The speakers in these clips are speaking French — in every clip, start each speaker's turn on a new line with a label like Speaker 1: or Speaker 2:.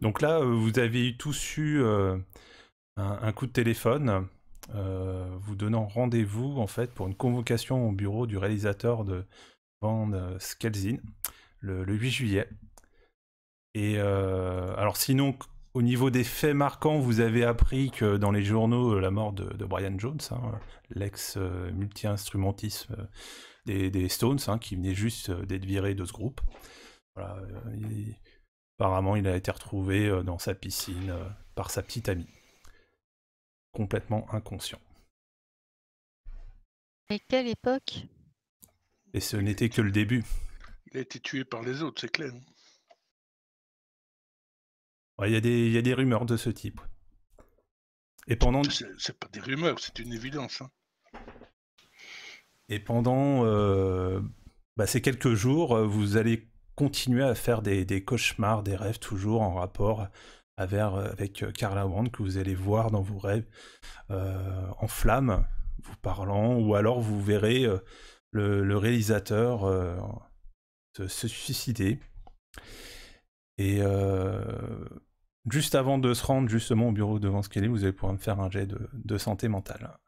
Speaker 1: Donc là, euh, vous avez tous eu euh,
Speaker 2: un, coup de téléphone euh, vous donnant rendez-vous en fait pour une convocation au bureau du réalisateur de Van Skelzin le, 8 juillet. Et alors sinon, au niveau des faits marquants, vous avez appris que dans les journaux, la mort de, Brian Jones, hein, l'ex-multi-instrumentiste des, Stones, hein, qui venait juste d'être viré de ce groupe. Voilà, Apparemment, il a été retrouvé euh, dans sa piscine euh, par sa petite amie. Complètement inconscient.
Speaker 3: Et quelle époque
Speaker 2: Et ce n'était que le début.
Speaker 4: Il a été tué par les autres, c'est clair.
Speaker 2: Il y, a des rumeurs de ce type. Et pendant... C'est pas
Speaker 4: des rumeurs, c'est une évidence. Hein.
Speaker 2: Et pendant euh, bah, ces quelques jours, vous allez continuer à faire des, cauchemars, des rêves toujours en rapport avec, euh, Carla euh, Wand que vous allez voir dans vos rêves euh, en flamme, vous parlant, ou alors vous verrez le, réalisateur se, suicider. Et juste avant de se rendre justement au bureau devant ce qu'elle est, vous allez
Speaker 1: pouvoir me faire un jet de santé mentale.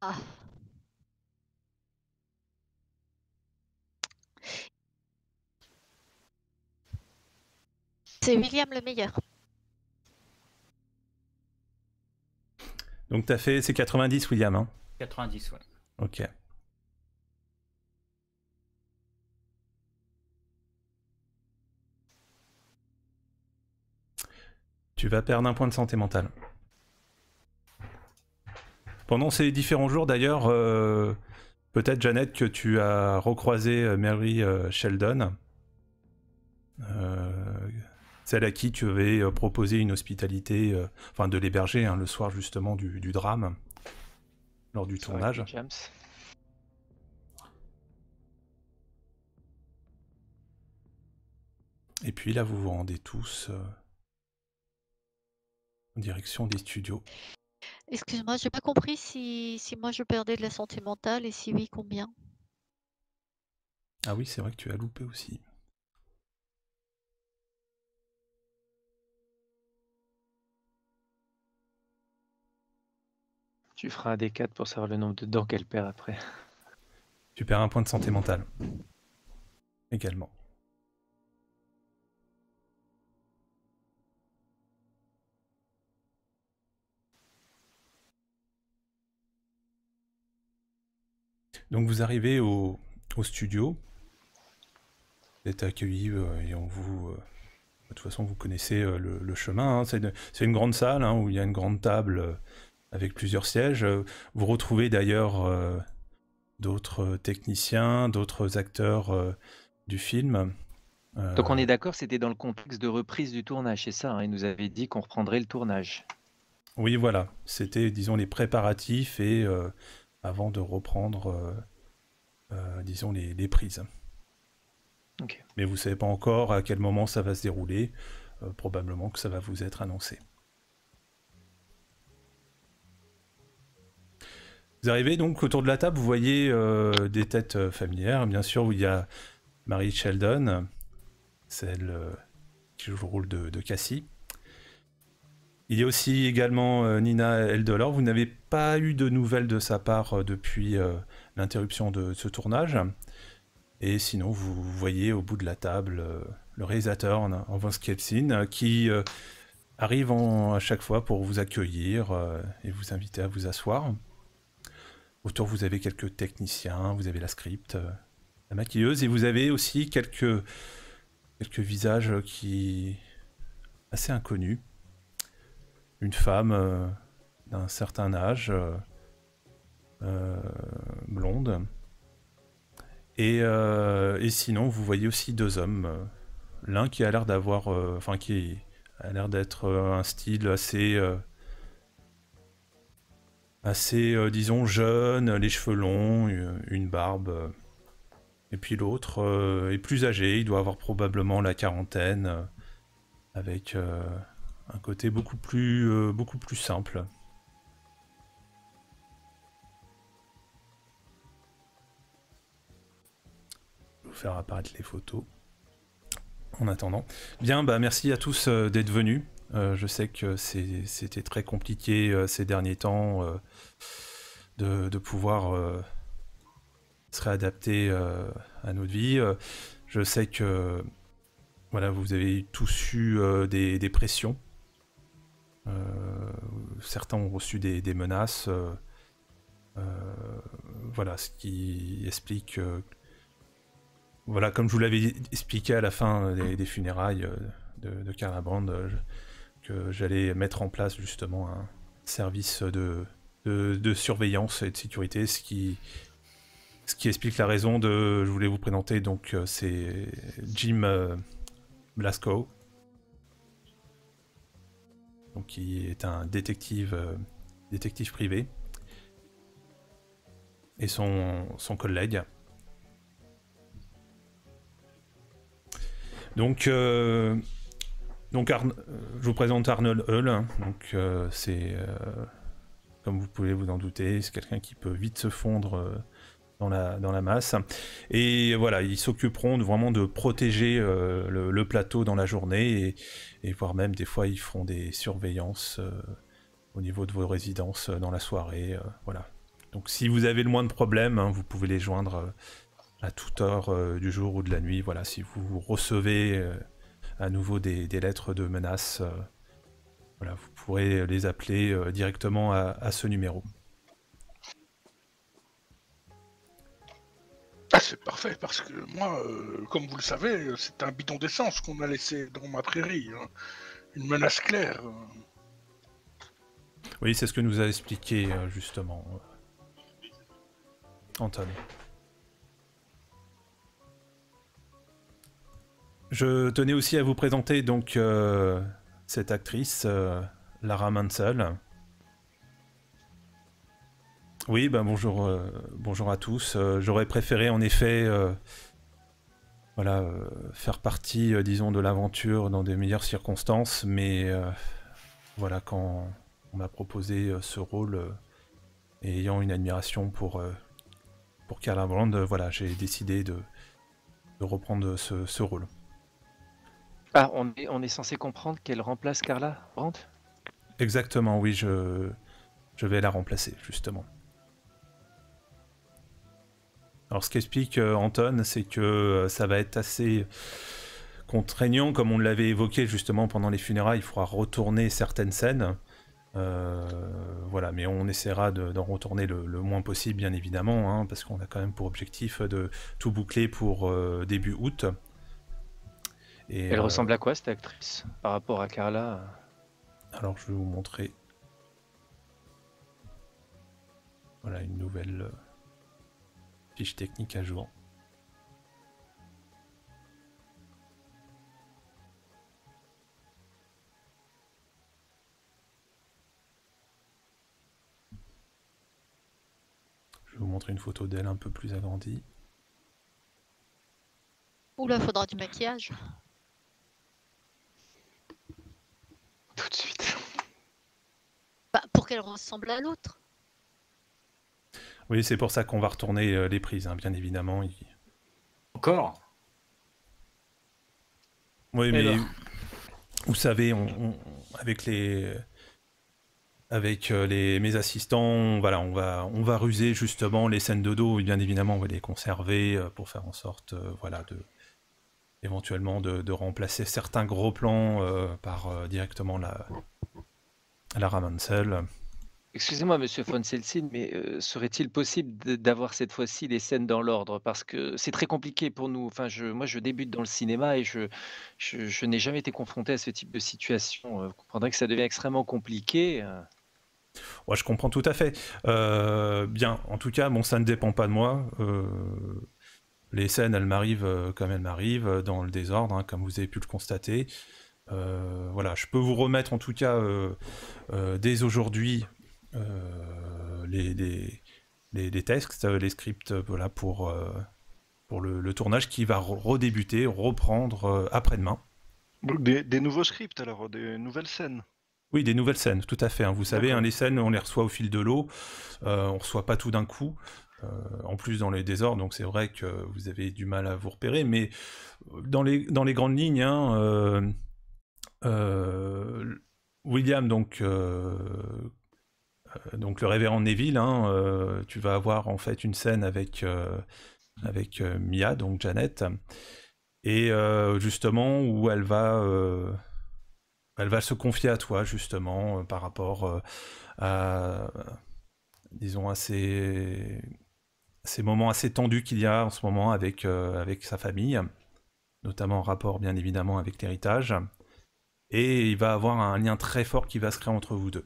Speaker 1: Ah.
Speaker 3: C'est William le meilleur.
Speaker 2: Donc t'as fait, c'est 90 William, hein 90, ouais. Ok. Tu vas perdre un point de santé mentale. Pendant ces différents jours d'ailleurs, euh, peut-être Jeannette que tu as recroisé euh, Mary euh, Sheldon, celle à qui tu avais proposé une hospitalité, enfin de l'héberger hein, le soir justement du, drame, lors du tournage. Et puis là, vous vous rendez tous en direction des studios.
Speaker 3: Excuse-moi, j'ai pas compris si, si moi je perdais de la santé mentale et si oui, combien?
Speaker 2: Ah oui, c'est vrai que tu as loupé aussi.
Speaker 5: Tu feras un D4 pour savoir le nombre de dents qu'elle perd après. Tu perds un point de santé mentale. Également.
Speaker 2: Donc vous arrivez au, studio, vous êtes accueilli euh, et on vous... Euh, de toute façon, vous connaissez euh, le, chemin. Hein. C'est une, grande salle hein, où il y a une grande table avec plusieurs sièges. Vous retrouvez d'ailleurs d'autres techniciens, d'autres acteurs du film. Donc on est
Speaker 5: d'accord, c'était dans le contexte de reprise du tournage, c'est ça hein, nous avait dit qu'on reprendrait le tournage.
Speaker 2: Oui, voilà. C'était, disons, les préparatifs et avant de reprendre, euh, euh, disons, les, prises. Mais vous ne savez pas encore à quel moment ça va se dérouler. Euh, probablement que ça va vous être annoncé. Vous arrivez donc autour de la table, vous voyez des têtes familières. Bien sûr, où il y a Marie Sheldon, celle qui joue le rôle de, de Cassie. Il y a aussi également euh, Nina Eldelor. Vous n'avez pas eu de nouvelles de sa part euh, depuis euh, l'interruption de ce tournage. Et sinon, vous voyez au bout de la table le réalisateur hein, en Vince Kelsin qui arrive à chaque fois pour vous accueillir et vous inviter à vous asseoir. Autour, vous avez quelques techniciens, vous avez la script, la maquilleuse et vous avez aussi quelques, quelques visages qui assez inconnus une femme euh, d'un certain âge, euh, euh, blonde. Et, sinon, vous voyez aussi deux hommes. L'un qui a l'air d'avoir, enfin qui a l'air d'être un style assez assez, disons, jeune, les cheveux longs, une barbe. et puis l'autre est plus âgé, il doit avoir probablement la quarantaine, avec un côté beaucoup plus, euh, beaucoup plus simple. Je vais vous faire apparaître les photos. En attendant. Bien, bah merci à tous euh, d'être venus. Euh, je sais que c'était très compliqué ces derniers temps de, pouvoir se réadapter à notre vie. Je sais que voilà, vous avez tous eu des, pressions euh, certains ont reçu des, menaces. Euh, euh, voilà, ce qui explique voilà, comme je vous l'avais expliqué à la fin des, funérailles de, de que j'allais mettre en place justement un service de, surveillance et de sécurité, ce qui, ce qui explique la raison de. Je voulais vous présenter donc c'est Jim Blasco, qui est un détective, euh, détective privé, et son, collègue. Donc, euh, donc euh, je vous présente Arnold Hull. Hein. donc, c'est, comme vous pouvez vous en douter, c'est quelqu'un qui peut vite se fondre dans la, dans la masse. Et voilà, ils s'occuperont vraiment de protéger euh, le, plateau dans la journée et, voire même des fois ils feront des surveillances euh, au niveau de vos résidences euh, dans la soirée. voilà. Donc si vous avez le moins de problèmes, hein, vous pouvez les joindre à toute heure du jour ou de la nuit. Voilà, si vous recevez à nouveau des, lettres de menaces, voilà, vous pourrez les appeler directement à ce numéro.
Speaker 4: Ah, c'est parfait, parce que moi, euh, comme vous le savez, c'est un bidon d'essence qu'on a laissé dans ma prairie. Hein. Une menace claire. Euh.
Speaker 2: Oui, c'est ce que nous a expliqué euh, justement Anton. Je tenais aussi à vous présenter donc cette actrice, Lara Mansell. Oui, ben, bonjour, euh, bonjour à tous. Euh, j'aurais préféré en effet euh, voilà, faire partie, disons, de l'aventure dans des meilleures circonstances, mais voilà, quand on m'a proposé ce rôle et ayant une admiration pour, pour Carla Brand, voilà, j'ai décidé de, reprendre ce, rôle.
Speaker 5: Ah, on est, censé comprendre qu'elle remplace Carla Brand
Speaker 2: Exactement, oui, je, je vais la remplacer, justement. Alors ce qu'explique euh, Anton, c'est que euh, ça va être assez contraignant, comme on l'avait évoqué justement pendant les funérailles, il faudra retourner certaines scènes. Euh, voilà, mais on essaiera d'en retourner le, moins possible, bien évidemment, hein, parce qu'on a quand même pour objectif de tout boucler pour début août. Elle ressemble
Speaker 5: à quoi cette actrice par rapport à Carla Alors je vais vous montrer. Voilà une nouvelle
Speaker 2: fiche technique à jour. Je vais vous montrer une photo d'elle un peu plus agrandie.
Speaker 3: Oula, faudra du maquillage. Tout de suite. Bah, pour qu'elle ressemble à l'autre.
Speaker 2: Oui, c'est pour ça qu'on va retourner euh, les prises, hein, bien évidemment. Encore Oui, mais vous savez, avec les avec euh, mes assistants, on, voilà, on va, on va ruser justement les scènes de dos, et bien évidemment, on va les conserver euh, pour faire en sorte, voilà, de éventuellement de, remplacer certains gros plans par directement la la
Speaker 5: Excusez-moi, Monsieur Fonselsin, mais serait-il possible d'avoir cette fois-ci les scènes dans l'ordre Parce que c'est très compliqué pour nous. Enfin, moi, je débute dans le cinéma et je, n'ai jamais été confronté à ce type de situation. Vous comprendrez que ça devient extrêmement compliqué.
Speaker 2: Ouais, je comprends tout à fait. bien, en tout cas, bon, ça ne dépend pas de moi. les scènes, elles m'arrivent comme elles m'arrivent, dans le désordre, hein, comme vous avez pu le constater. voilà, je peux vous remettre en tout cas dès aujourd'hui euh, les, les, textes, euh, les scripts euh, voilà, pour, pour le, tournage qui va redébuter, reprendre après-demain.
Speaker 6: Des, nouveaux scripts alors, des nouvelles scènes
Speaker 2: Oui, des nouvelles scènes, tout à fait. Hein. Vous savez, hein, les scènes, on les reçoit au fil de l'eau, euh, on reçoit pas tout d'un coup. en plus dans les désordres, donc c'est vrai que vous avez du mal à vous repérer, mais dans les, dans les grandes lignes, hein, William, donc euh, donc le révérend Neville, hein, euh, tu vas avoir en fait une scène avec, euh, avec Mia, donc Janet, et justement où elle va, elle va se confier à toi justement par rapport à, disons, ces, moments assez tendus qu'il y a en ce moment avec, avec sa famille, notamment en rapport bien évidemment avec l'héritage, et il va avoir un lien très fort qui va se créer entre vous deux.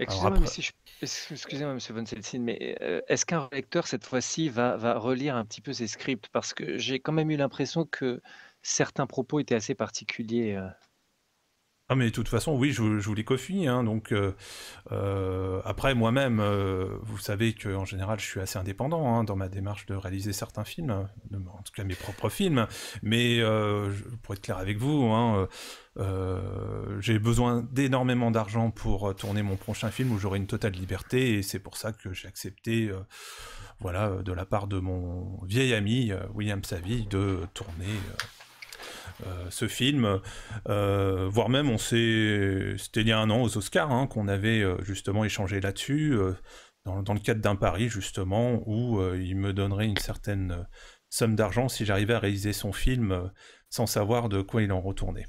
Speaker 5: Excusez-moi, Von Selsin, mais euh, est-ce qu'un lecteur, cette fois-ci, va, relire un petit peu ses scripts Parce que j'ai quand même eu l'impression que certains propos étaient assez particuliers. Euh,
Speaker 2: ah mais de toute façon, oui, je, vous les confie, hein, donc euh, euh, après, moi-même, euh, vous savez qu'en général, je suis assez indépendant hein, dans ma démarche de réaliser certains films, en tout cas mes propres films. Mais pour être clair avec vous, hein, j'ai besoin d'énormément d'argent pour tourner mon prochain film où j'aurai une totale liberté. Et c'est pour ça que j'ai accepté, voilà, de la part de mon vieil ami William Saville, de tourner euh, ce film, euh, voire même on s'est, c'était il y a un an aux Oscars hein, qu'on avait euh, justement échangé là-dessus, dans, le cadre d'un pari justement où il me donnerait une certaine somme d'argent si j'arrivais à réaliser son film sans savoir de quoi il en retournait.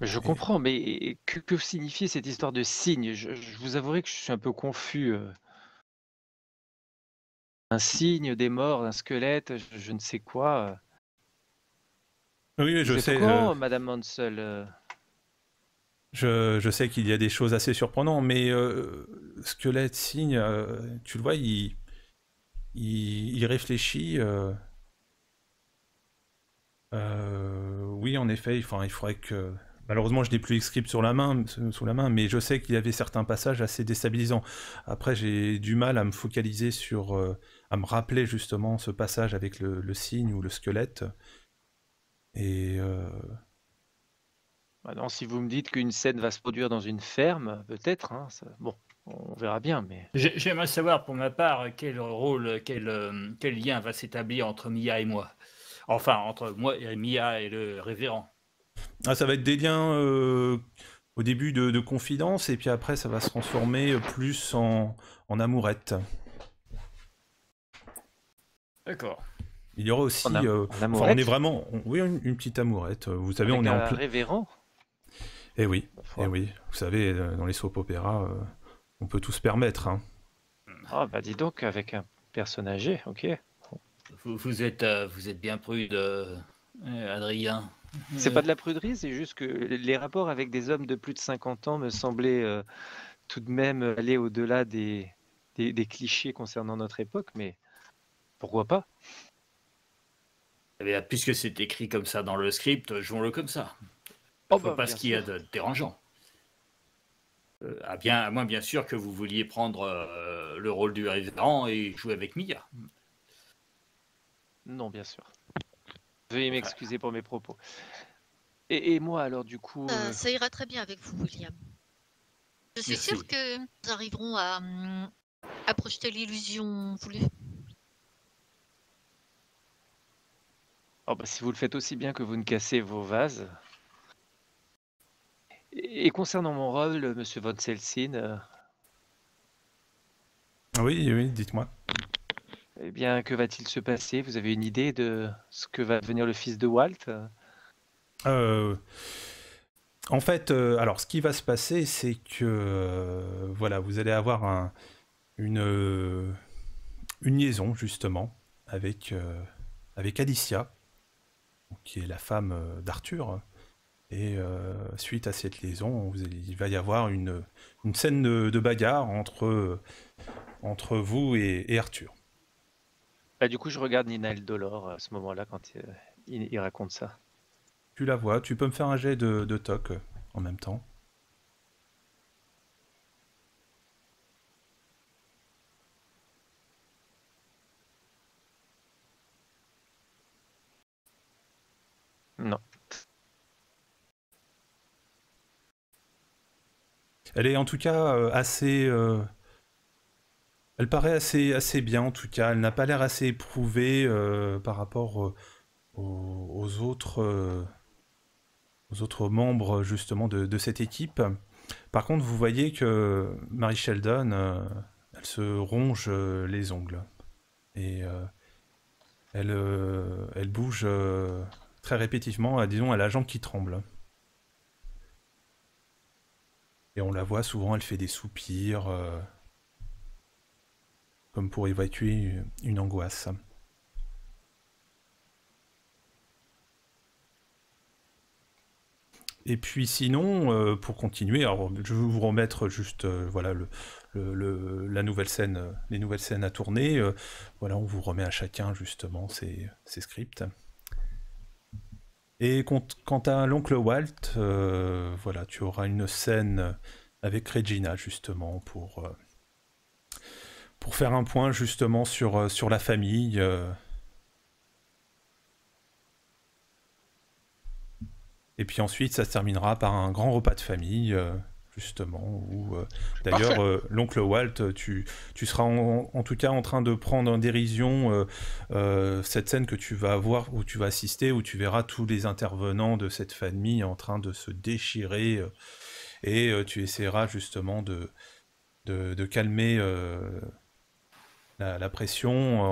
Speaker 5: Je comprends, mais que, signifie cette histoire de signe je, vous avouerai que je suis un peu confus. Un signe, des morts, un squelette, je ne sais quoi.
Speaker 2: Oui, je sais. Euh,
Speaker 5: Madame Mansell. Euh
Speaker 2: je, sais qu'il y a des choses assez surprenantes, mais euh, Squelette signe, tu le vois, il, il, réfléchit. oui, en effet, il, il faudrait que. Malheureusement, je n'ai plus écrit sur la main, sous la main, mais je sais qu'il y avait certains passages assez déstabilisants. Après, j'ai du mal à me focaliser sur, à me rappeler justement ce passage avec le, le signe ou le squelette. Et
Speaker 7: euh,
Speaker 5: Maintenant, si vous me dites qu'une scène va se produire dans une ferme,
Speaker 7: peut-être, hein, bon, on verra bien, mais j'aimerais savoir pour ma part quel rôle, euh, quel, lien va s'établir entre Mia et moi. Enfin, entre moi et Mia et le révérend.
Speaker 2: Ah, ça va être des liens, euh, au début de confidence et puis après ça va se transformer, plus en amourette. D'accord. Il y aura aussi. Euh, on est vraiment. oui, une, petite amourette. Euh, vous savez, on est un en révérend Eh oui, eh oui. Vous savez, euh, dans les soap opéra, on peut tout se permettre. Hein.
Speaker 5: Ah, bah dis donc, avec un personnage âgé, ok. Vous, êtes, vous êtes bien prude, Adrien. C'est pas de la pruderie, c'est juste que les rapports avec des hommes de plus de 50 ans me semblaient tout de même aller au-delà des, clichés concernant notre époque, mais
Speaker 7: pourquoi pas eh puisque c'est écrit comme ça dans le script, jouons-le comme ça. Oh, bah, pas ce qu'il y a de dérangeant. Euh, à, bien, moins, bien sûr, que vous vouliez prendre euh, le rôle du révérend et jouer avec Mia. Non, bien sûr. Veuillez m'excuser pour mes propos.
Speaker 5: Et, moi, alors, du coup. Euh, ça
Speaker 3: ira très bien avec vous, William. Je suis sûr que nous arriverons à, hum, à projeter l'illusion voulue.
Speaker 5: Oh, bah, si vous le faites aussi bien que vous ne cassez vos vases. Et concernant mon rôle, euh, monsieur Von Selsin. Euh,
Speaker 2: ah oui, oui, dites-moi.
Speaker 5: Eh bien, que va-t-il se passer Vous avez une idée de ce que va devenir le fils de Walt
Speaker 2: euh, En fait, alors, ce qui va se passer, c'est que. voilà, vous allez avoir un, une, une liaison, justement, avec, avec Alicia qui est la femme euh, d'Arthur. Et euh, suite à cette liaison, il va y avoir une, scène de, bagarre entre, euh, vous et, Arthur.
Speaker 5: Bah, du coup, je regarde Nina Dolor à ce moment-là quand il,
Speaker 2: raconte ça. Tu la vois, tu peux me faire un jet de toc en même temps. Non. Elle est en tout cas euh, assez. Euh, elle paraît assez, assez bien en tout cas. Elle n'a pas l'air assez éprouvée euh, par rapport aux, autres, aux autres membres justement de, cette équipe. Par contre, vous voyez que Mary Sheldon, elle se ronge les ongles et elle, elle bouge très répétitivement, disons, à la jambe qui tremble. Et on la voit souvent, elle fait des soupirs, euh, comme pour évacuer une angoisse. Et puis sinon, euh, pour continuer, alors je vais vous remettre juste euh, voilà le, la nouvelle scène, les nouvelles scènes à tourner. voilà, on vous remet à chacun justement ses ces scripts. Et quant à l'oncle Walt, euh, voilà, tu auras une scène avec Regina justement pour, euh, pour faire un point justement sur, euh, sur la famille. Et puis ensuite, ça se terminera par un grand repas de famille justement. Ou euh, d'ailleurs, euh, l'oncle Walt, euh, tu, seras en, tout cas en train de prendre en dérision cette scène que tu vas voir où tu vas assister, où tu verras tous les intervenants de cette famille en train de se déchirer, et tu essaieras justement de, calmer la, pression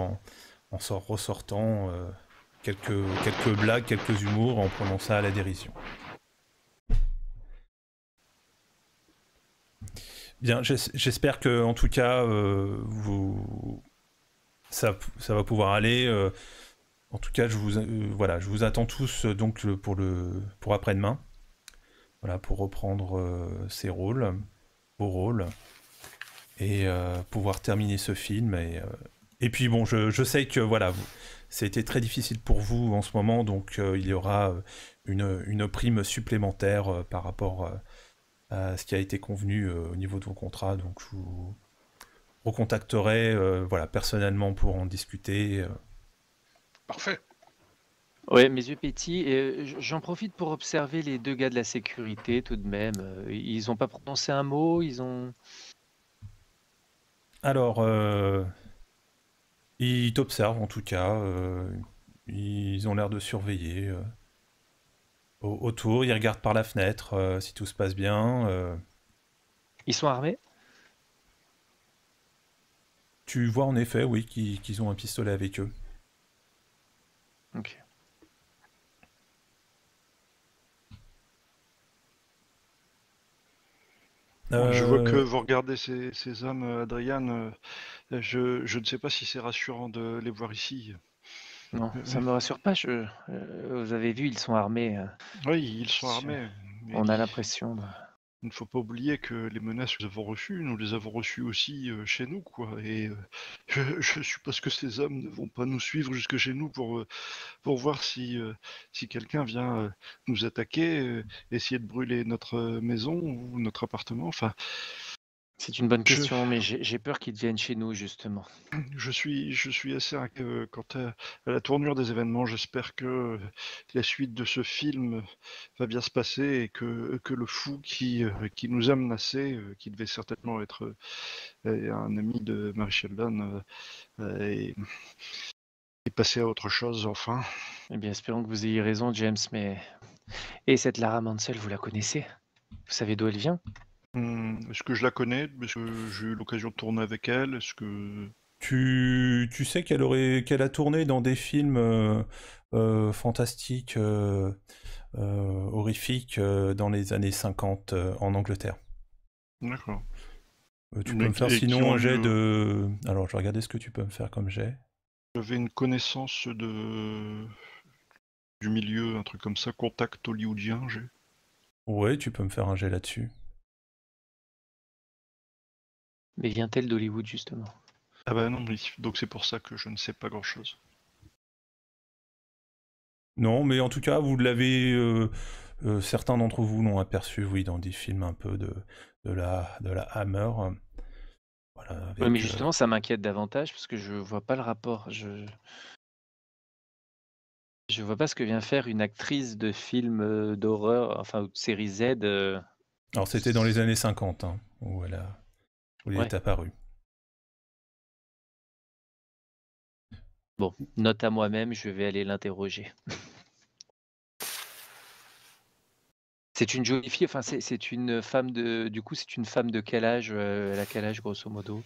Speaker 2: en, ressortant quelques, quelques blagues, quelques humours, en prenant ça à la dérision. Bien, j'espère que en tout cas, euh, vous... ça, va pouvoir aller. Euh, en tout cas, je vous, euh, voilà, je vous attends tous donc pour le pour après-demain. Voilà, pour reprendre ses rôles, vos rôles, et pouvoir terminer ce film. Et, puis bon, je, sais que voilà, c'était très difficile pour vous en ce moment, donc il y aura une, une prime supplémentaire par rapport euh, ce qui a été convenu euh, au niveau de vos contrats. Donc je vous recontacterai euh, voilà, personnellement pour en
Speaker 5: discuter. Parfait. Oui, mes yeux pétillent. J'en profite pour observer les deux gars de la sécurité tout de même. Ils n'ont pas prononcé un mot, ils ont...
Speaker 2: Alors, ils t'observent en tout cas. ils ont l'air de surveiller autour, ils regardent par la fenêtre euh, si tout se passe bien. Euh. Ils sont armés tu vois en effet, oui, qu'ils ont un pistolet avec eux. Ok. Je
Speaker 6: vois que euh. vous regardez ces, hommes, Adrian. je ne sais pas si c'est rassurant de les voir ici. Non, euh, ça me rassure pas. Je... Euh, vous avez vu, ils sont armés. Euh, oui, ils sont armés. On a l'impression. Il ne faut pas oublier que les menaces que nous avons reçues, nous les avons reçues aussi chez nous, quoi. Et je, suppose que ces hommes ne vont pas nous suivre jusque chez nous pour, pour voir si, si quelqu'un vient nous attaquer, essayer de brûler notre maison ou notre appartement. Enfin, c'est une bonne question, mais j'ai peur qu'il viennent chez nous, justement. Je suis, je suis assez inquiet euh, quant à, la tournure des événements. J'espère que euh, la suite de ce film va bien se passer et que, euh, le fou qui, qui nous a menacés, qui devait certainement être un ami de Mary Sheldon, est, est, passé à autre chose, enfin. Eh bien, espérons que vous ayez raison, James, mais... Et cette Lara Mansell, vous la connaissez Vous savez d'où elle vient Mmh, est-ce que je la connais Est-ce que j'ai eu l'occasion de tourner avec elle Est-ce que...
Speaker 2: Tu, tu sais qu'elle aurait qu'elle a tourné dans des films euh, euh, fantastiques, euh, horrifiques, dans les années 50 en Angleterre.
Speaker 6: D'accord. tu peux me faire sinon un jet
Speaker 2: de... Alors je vais regarder ce que tu peux me faire comme jet.
Speaker 6: J'avais une connaissance de du milieu, un truc comme ça, contact hollywoodien, j'ai. Ouais, tu peux me faire un jet là-dessus.
Speaker 1: Mais vient-elle d'Hollywood justement Ah bah non, oui. donc c'est pour ça que je
Speaker 6: ne sais pas grand-chose.
Speaker 1: Non, mais en tout cas, vous l'avez.
Speaker 2: Euh, euh, certains d'entre vous l'ont aperçu, oui, dans des films un peu de, de, la, de la Hammer. oui, mais euh, justement,
Speaker 5: ça m'inquiète davantage parce que je vois pas le rapport. Je je vois pas ce que vient faire une actrice de film d'horreur, enfin, ou de série Z. Alors,
Speaker 2: c'était dans les années 50, hein,
Speaker 1: où elle a est apparu.
Speaker 5: Bon, note à moi-même, je vais aller l'interroger. c'est une jolie fille, enfin c'est une femme de, du coup c'est une femme de quel âge, euh, elle a quel âge grosso modo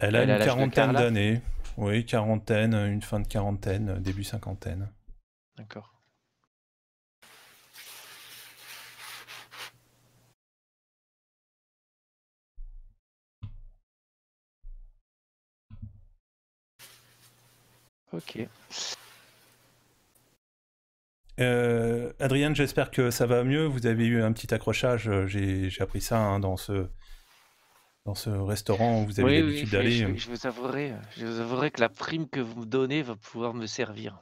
Speaker 5: Elle a une quarantaine d'années,
Speaker 2: oui quarantaine, une fin de quarantaine, début cinquantaine.
Speaker 5: D'accord.
Speaker 1: Ok. Euh,
Speaker 2: Adrien, j'espère que ça va mieux. Vous avez eu un petit accrochage. Euh, j'ai appris ça hein, dans ce dans ce restaurant où vous avez l'habitude d'aller.
Speaker 5: Je, vous avouerai, je que la prime que vous me donnez va pouvoir me servir.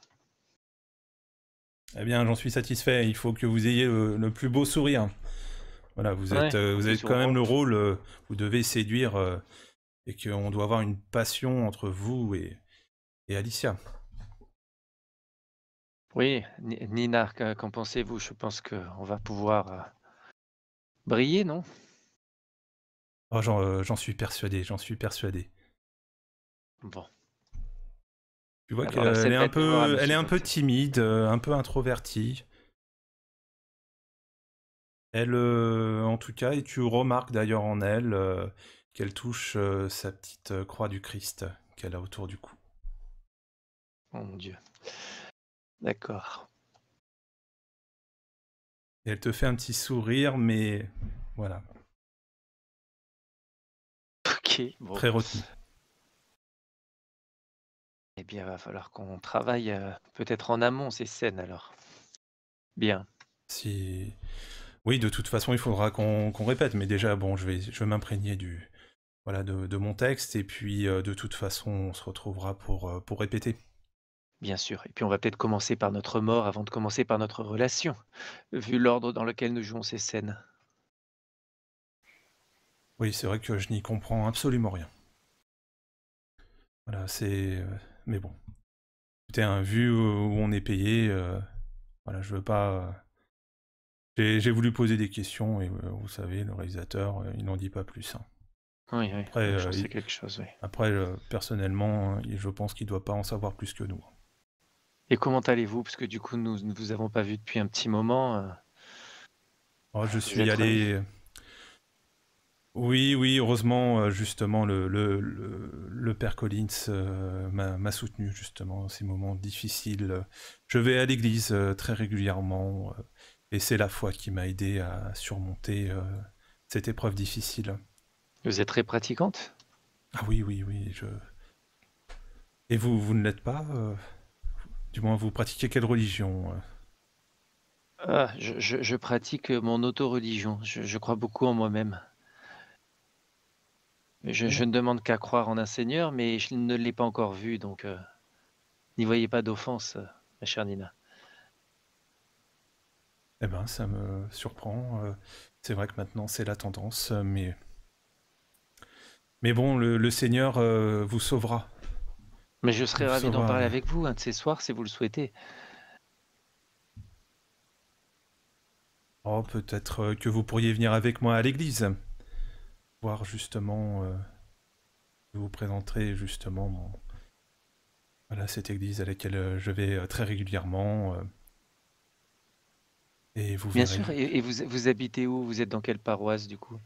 Speaker 2: Eh bien, j'en suis satisfait. Il faut que vous ayez le, plus beau sourire. Voilà, vous êtes, euh, vous avez quand même le rôle. Vous devez séduire et qu'on doit avoir une passion entre vous et,
Speaker 1: et Alicia.
Speaker 5: Oui, Nina, qu'en pensez-vous Je pense qu'on va pouvoir euh, briller, non oh, euh, J'en suis persuadé, j'en suis persuadé. Bon.
Speaker 2: Tu vois qu'elle est, un peu, timide, euh, un peu introvertie. Elle, en tout cas, et tu remarques d'ailleurs en elle qu'elle touche sa petite croix du Christ qu'elle a autour du cou.
Speaker 8: Oh mon dieu.
Speaker 1: D'accord. Elle te fait un petit sourire, mais voilà. Ok, Très retenu.
Speaker 5: Eh bien, va falloir qu'on travaille euh, peut-être en amont ces scènes alors. Bien.
Speaker 2: Si. Oui, de toute façon, il faudra qu'on répète, mais déjà, bon, je vais, je vais m'imprégner du, voilà, de, mon texte, et puis euh, de toute façon, on se retrouvera pour,
Speaker 5: euh, pour répéter. Bien sûr. Et puis on va peut-être commencer par notre mort avant de commencer par notre relation, vu l'ordre dans lequel nous jouons ces scènes.
Speaker 2: Oui, c'est vrai que je n'y comprends absolument rien. Voilà, c'est. Euh, mais bon. C'était un vu où on est payé, euh, voilà, je veux pas. Euh, j'ai voulu poser des questions et vous savez, le réalisateur, il n'en dit pas plus. Hein. Oui, oui. Après, quelque chose, Après personnellement, je pense qu'il ne doit pas en savoir plus que nous. Hein.
Speaker 5: Et comment allez-vous Parce que du coup, nous ne vous avons pas vu depuis un petit moment. Euh. Oh, je suis allé.
Speaker 2: Oui, oui, heureusement, euh, justement, le, le, père Collins euh, m'a soutenu, justement, ces moments difficiles. Je vais à l'église très régulièrement, et c'est la foi qui m'a aidé à surmonter cette épreuve difficile. Vous êtes très pratiquante Ah oui, oui, oui. Je... Et vous, vous ne l'êtes pas du moins, vous pratiquez quelle religion euh
Speaker 5: ah, je, pratique mon auto-religion. Je, crois beaucoup en moi-même. Je, ne demande qu'à croire en un Seigneur, mais je ne l'ai pas encore vu, donc euh, n'y voyez pas d'offense, ma chère Nina.
Speaker 2: Eh bien, ça me surprend. Euh, c'est vrai que maintenant, c'est la tendance, mais... Mais bon, le, Seigneur vous sauvera.
Speaker 5: Mais je serais ravi d'en parler avec vous un de ces soirs si vous le souhaitez.
Speaker 2: Oh, peut-être euh, que vous pourriez venir avec moi à l'église. Voir justement. Euh, vous présenter justement mon... Voilà cette église à laquelle euh, je vais très régulièrement.
Speaker 5: et vous Bien sûr, et, vous, vous habitez où Vous êtes dans quelle paroisse du coup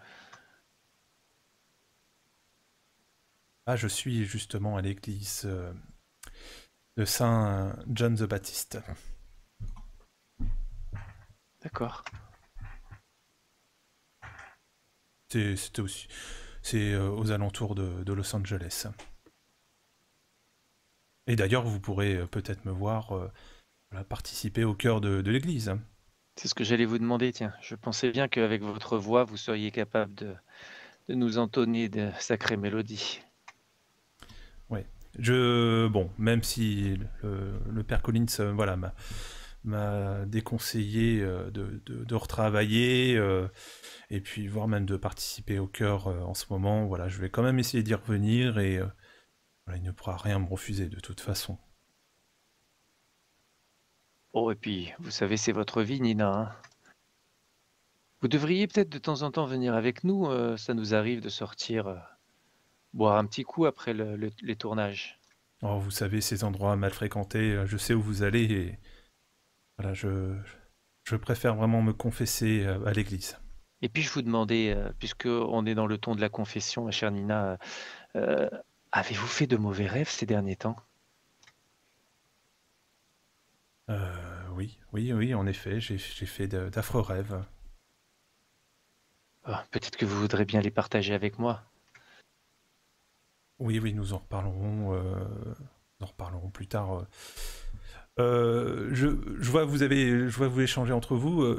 Speaker 2: Ah, je suis justement à l'église euh, de Saint John the Baptiste. D'accord. C'était aussi. C'est euh, aux alentours de, Los Angeles. Et d'ailleurs, vous pourrez euh, peut-être me voir participer au cœur de, l'église.
Speaker 5: C'est ce que j'allais vous demander, tiens. Je pensais bien qu'avec votre voix, vous seriez capable de, de nous entonner de sacrées mélodies.
Speaker 2: Je, bon, même si le, père Collins, euh, voilà, m'a déconseillé euh, de, de, retravailler euh, et puis voire même de participer au cœur en ce moment. Voilà, je vais quand même essayer d'y revenir et il ne pourra rien me refuser de toute façon.
Speaker 5: Oh et puis vous savez c'est votre vie Nina. Hein. vous devriez peut-être de temps en temps venir avec nous. ça nous arrive de sortir boire un petit coup après les tournages. Oh, vous
Speaker 2: savez, ces endroits mal fréquentés, euh, je sais où vous allez et voilà, je, je préfère vraiment me confesser euh, à l'église.
Speaker 5: Et puis je vous demandais, euh, puisque on est dans le ton de la confession, ma chère Nina, avez-vous fait de mauvais rêves ces derniers temps Oui, oui, oui, en effet,
Speaker 2: j'ai fait d'affreux rêves.
Speaker 5: Ah, peut-être que vous voudrez bien les partager avec moi.
Speaker 2: Oui, oui, nous en reparlerons, euh, nous en reparlerons plus tard. Euh. Euh, je, vois vous avez, je vois vous échanger entre vous.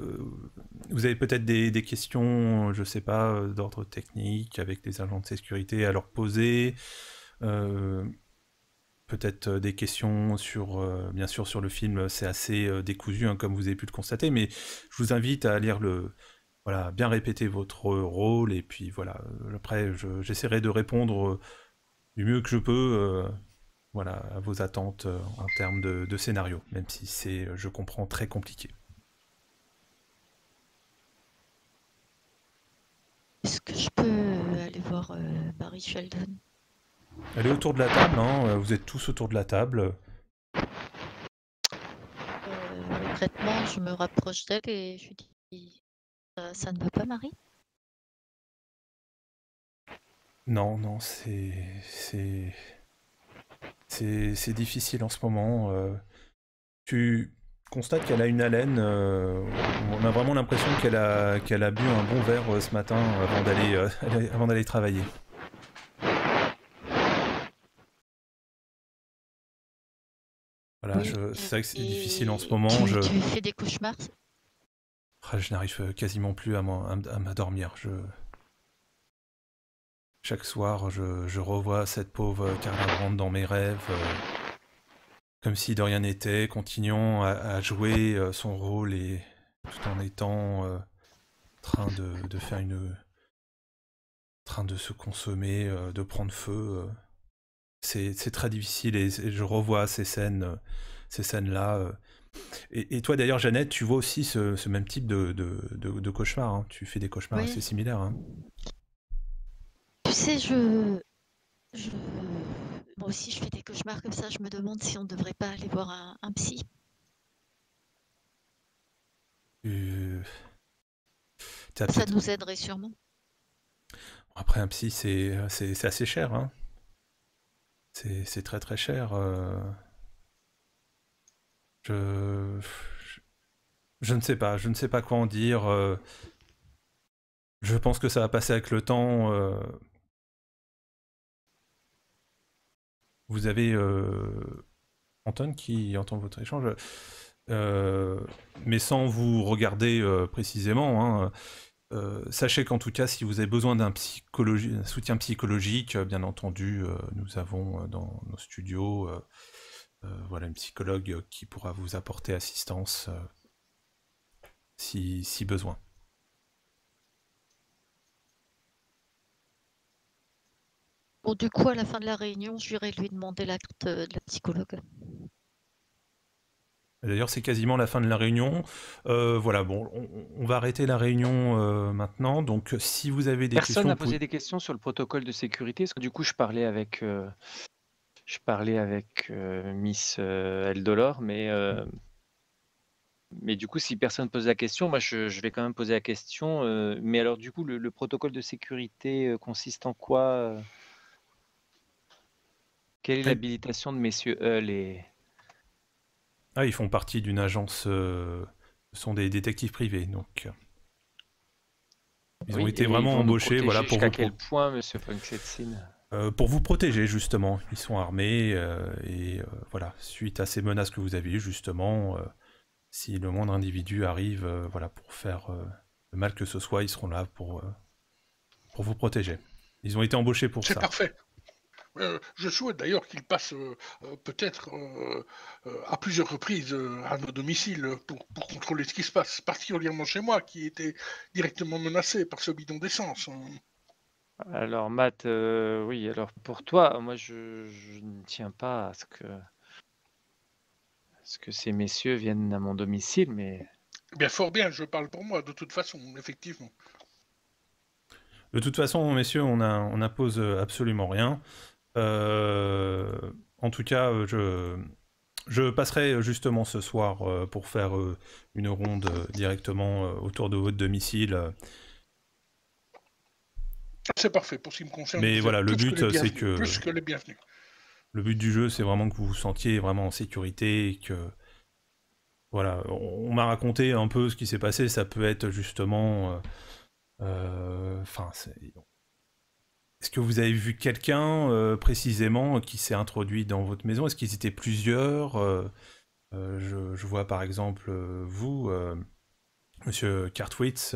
Speaker 2: vous avez peut-être des, questions, je ne sais pas, d'ordre technique avec les agents de sécurité à leur poser. peut-être des questions sur, bien sûr, sur le film. C'est assez décousu, hein, comme vous avez pu le constater, mais je vous invite à lire le. Voilà, bien répéter votre rôle, et puis voilà. Après, j'essaierai de répondre du mieux que je peux euh, voilà, à vos attentes euh, en termes de, scénario, même si c'est, euh, je comprends, très compliqué.
Speaker 3: Est-ce que je peux aller voir Marie Sheldon
Speaker 2: Elle est autour de la table, hein, vous êtes tous autour de la table.
Speaker 3: Euh, je me rapproche d'elle et je lui dis Ça ne va pas, Marie
Speaker 1: non, non, c'est c'est c'est
Speaker 2: c'est difficile en ce moment. Euh. tu constates qu'elle a une haleine. Euh, on a vraiment l'impression qu'elle a qu'elle a bu un bon verre euh, ce matin avant d'aller travailler. Voilà, c'est vrai que c'est difficile en ce moment. Tu, Je, fais des cauchemars. Ah, je n'arrive quasiment plus à Je chaque soir, je, revois cette pauvre Carla dans mes rêves, euh, comme si de rien n'était, continuant à, jouer euh, son rôle et tout en étant en euh, train de, faire une train de se consommer, de prendre feu. C'est très difficile et, je revois ces scènes, ces scènes là. Et, toi d'ailleurs, Jeannette, tu vois aussi ce, même type de, de, cauchemar. Hein. Tu fais des cauchemars assez similaires. Hein
Speaker 3: sais, je, je, Moi aussi, je fais des cauchemars comme ça. Je me demande si on ne devrait pas aller voir un, psy.
Speaker 2: Ça nous aiderait sûrement. Après, un psy, c'est assez cher. Hein. C'est très très cher. Euh. Je... je... ne sais pas. Je ne sais pas quoi en dire. Euh. Je pense que ça va passer avec le temps. Euh. Vous avez euh, Anton qui entend votre échange, euh, mais sans vous regarder euh, précisément. Hein, sachez qu'en tout cas, si vous avez besoin d'un soutien psychologique, bien entendu, nous avons dans nos studios voilà, une psychologue qui pourra vous apporter assistance si besoin.
Speaker 3: Bon, du coup, à la fin de la réunion, j'irai lui demander l'acte euh, de la psychologue.
Speaker 2: D'ailleurs, c'est quasiment la fin de la réunion. Euh, voilà, bon, on, va arrêter la réunion euh, maintenant. Donc, si vous avez des questions. Personne n'a posé des
Speaker 5: questions sur le protocole de sécurité. du coup, je parlais avec, je parlais avec Miss Eldolor, mais. Mais du coup, si personne ne pose la question, moi je, vais quand même poser la question. mais alors, du coup, le protocole de sécurité consiste en quoi quelle est l'habilitation de messieurs Hull et...
Speaker 2: Ah, ils font partie d'une agence... Euh, ce sont des détectives privés, donc... Euh, ils ont été vraiment embauchés, voilà, pour... Jusqu'à quel
Speaker 5: point, monsieur Frank
Speaker 2: euh, Pour vous protéger, justement. Ils sont armés, et voilà, suite à ces menaces que vous avez eues, justement, si le moindre individu arrive, voilà, pour faire le mal que ce soit, ils seront là pour, pour vous protéger. Ils ont été embauchés pour ça. C'est
Speaker 4: parfait euh, je souhaite d'ailleurs qu'il passe euh, euh, peut-être à plusieurs reprises à nos domiciles pour, contrôler ce qui se passe, particulièrement chez moi qui était directement menacé par ce bidon d'essence. Hein.
Speaker 5: Alors Matt, oui, alors pour toi, moi je, ne tiens pas à ce que, ces messieurs viennent à mon domicile, mais... Bien
Speaker 4: fort bien, je parle pour moi de toute façon, effectivement.
Speaker 5: De toute façon, messieurs,
Speaker 2: on, n'impose on absolument rien. Euh, en tout cas, euh, je, je passerai euh, justement ce soir pour faire une ronde directement autour de votre domicile. C'est
Speaker 4: parfait pour ce qui me concerne. Mais voilà, le but, c'est que. Plus que les bienvenus.
Speaker 2: Le but du jeu, c'est vraiment que vous vous sentiez vraiment en sécurité que. Voilà, on m'a raconté un peu ce qui s'est passé. Ça peut être justement. Enfin, c'est... Est-ce que vous avez vu quelqu'un euh, précisément qui s'est introduit dans votre maison Est-ce qu'ils étaient plusieurs euh, euh, je, vois par exemple vous, Monsieur Cartwitz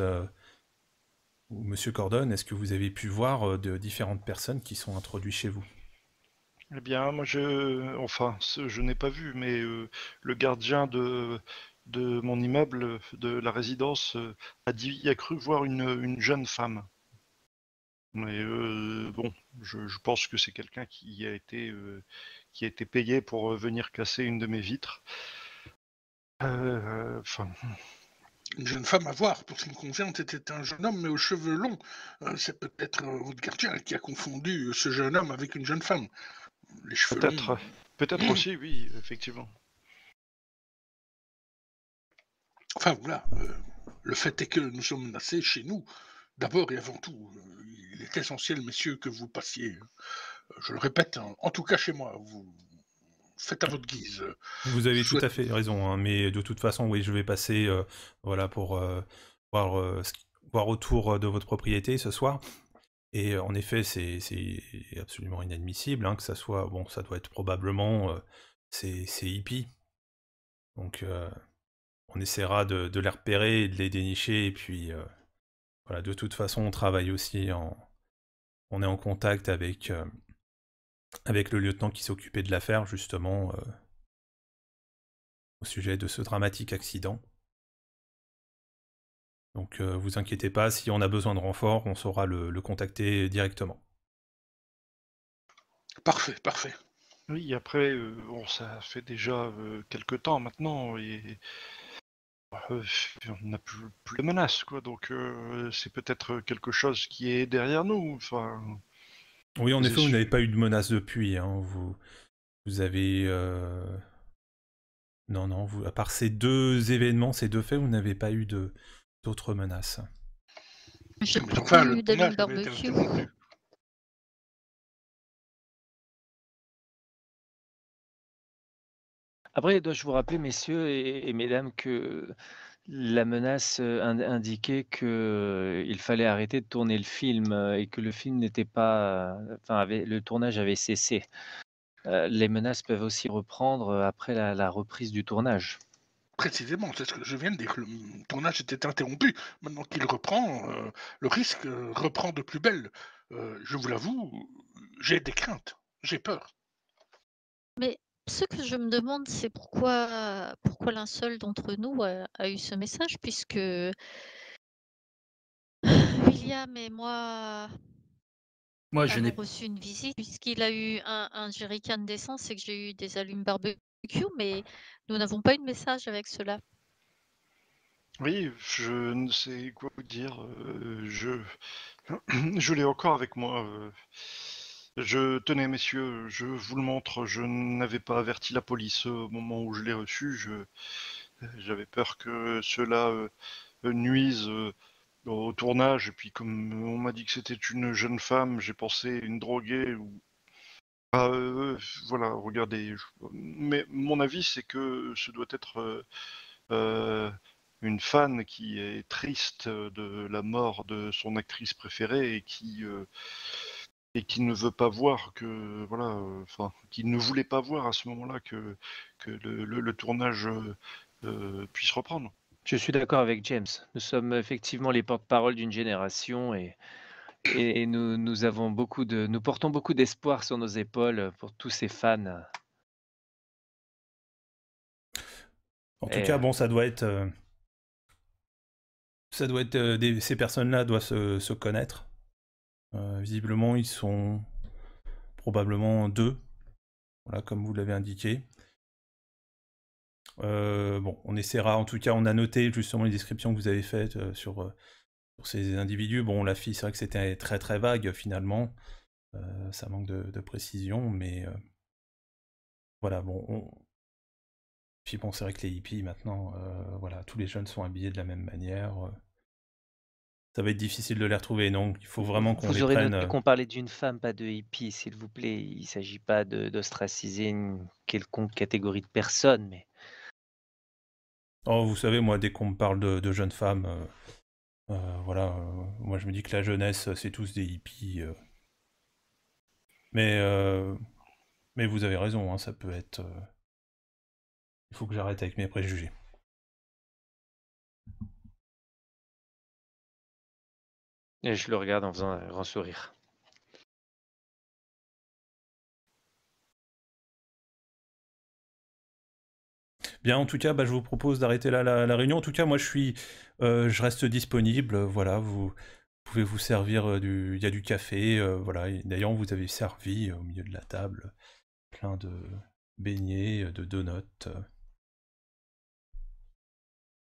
Speaker 2: ou Monsieur Cordon, est-ce que vous avez pu voir de différentes personnes qui sont introduites chez vous
Speaker 6: Eh bien, moi je, enfin, je n'ai pas vu, mais le gardien de mon immeuble, de la résidence, a dit, a cru voir une jeune femme. Mais euh, bon, je, pense que c'est quelqu'un qui a été euh, qui a été payé pour euh, venir casser une de mes vitres. Enfin.
Speaker 4: une jeune femme à voir, pour ce qui me convient, c'était un jeune homme, mais aux cheveux longs. c'est peut-être votre gardien qui a confondu ce jeune homme avec une jeune femme. Les cheveux peut-être, longs. Peut-être mmh. aussi, oui, effectivement. Enfin voilà, le fait est que nous sommes menacés chez nous d'abord et avant tout, euh, il est essentiel, messieurs, que vous passiez, euh, je le répète, hein, en, tout cas chez moi, vous faites à votre guise.
Speaker 2: Vous avez tout à fait raison, hein, mais de toute façon, oui, je vais passer euh, voilà, pour voir, autour de votre propriété ce soir. Et en effet, c'est absolument inadmissible hein, que ça soit. Bon, ça doit être probablement. c'est hippie. Donc, on essaiera de, de, les repérer, de les dénicher, et puis voilà, de toute façon, on travaille aussi en. On est en contact avec, euh, avec le lieutenant qui s'occupait de l'affaire, justement, euh, au sujet de ce dramatique accident. Donc, euh, vous inquiétez pas, si on a besoin de renfort, on saura le, contacter directement. Parfait, parfait.
Speaker 6: Oui, après, ça fait déjà quelques temps maintenant, et euh, on n'a plus, de menaces, quoi. Donc euh, c'est peut-être quelque chose qui est derrière nous.
Speaker 8: Enfin. Oui, en effet, vous
Speaker 2: n'avez pas eu de menace depuis. Hein. Vous, vous avez. Euh, non, non. à part ces deux événements, ces deux faits, vous n'avez pas eu
Speaker 1: d'autres menaces. J'ai pas eu Après, dois-je vous rappeler, messieurs et, mesdames, que la
Speaker 5: menace indiquait qu'il fallait arrêter de tourner le film et que le film n'était pas. Enfin, le tournage avait cessé. les menaces peuvent aussi reprendre après la, reprise du tournage.
Speaker 4: Précisément, c'est ce que je viens de dire. Le tournage était interrompu. Maintenant qu'il reprend, le risque reprend de plus belle. je vous l'avoue, j'ai des craintes, j'ai peur.
Speaker 3: Mais ce que je me demande, c'est pourquoi, l'un seul d'entre nous a, eu ce message, puisque William et moi,
Speaker 1: moi je n'ai reçu
Speaker 3: une visite, puisqu'il a eu un, un jerrycan d'essence et que j'ai eu des allumes barbecue, mais nous n'avons pas eu de message avec cela.
Speaker 6: Oui, je ne sais quoi vous dire. Euh, je je l'ai encore avec moi. Euh, je tenais, messieurs, je vous le montre. Je n'avais pas averti la police au moment où je l'ai reçu. Je, j'avais peur que cela euh, nuise euh, au tournage. Et puis, comme on m'a dit que c'était une jeune femme, j'ai pensé une droguée ou. Ah, euh, voilà, regardez. Mais mon avis, c'est que ce doit être une fan qui est triste de la mort de son actrice préférée et qui et qui ne veut pas voir que voilà, euh, enfin qui ne voulait pas voir à ce moment-là que, que le, tournage euh, euh, puisse reprendre. Je suis d'accord avec
Speaker 5: James. Nous sommes effectivement les porte-parole d'une génération et, et, nous, avons beaucoup de, nous portons beaucoup d'espoir sur nos épaules pour tous ces fans.
Speaker 2: En tout cas, bon, ça doit être, ça doit être ces personnes-là doivent se, connaître euh, visiblement, ils sont probablement deux, voilà, comme vous l'avez indiqué. Euh, bon, on essaiera, en tout cas, on a noté justement les descriptions que vous avez faites euh, sur, ces individus. Bon, la fille, c'est vrai que c'était très très vague finalement, ça manque de, précision, mais voilà, bon. Puis bon, c'est vrai que les hippies maintenant, voilà, tous les jeunes sont habillés de la même manière ça va être difficile de les retrouver. Donc, il faut vraiment qu'on Vous euh, qu'on
Speaker 5: parlait d'une femme, pas de hippie, s'il vous plaît. Il s'agit pas d'ostraciser une quelconque catégorie de personnes, mais... Oh, vous savez, moi, dès qu'on me parle de,
Speaker 2: jeunes femmes, euh, euh, voilà, moi, je me dis que la jeunesse, c'est tous des hippies. Mais, mais vous avez raison, hein, ça peut être...
Speaker 1: Il faut que j'arrête avec mes préjugés. Et je le regarde en faisant un grand sourire. Bien, en tout cas, bah, je vous propose d'arrêter la, réunion. En tout cas, moi, je suis,
Speaker 2: euh, je reste disponible. Voilà, vous pouvez vous servir euh, du, il y a du café. Euh, voilà, d'ailleurs, vous avez servi au milieu de la table plein de beignets,
Speaker 1: de donuts,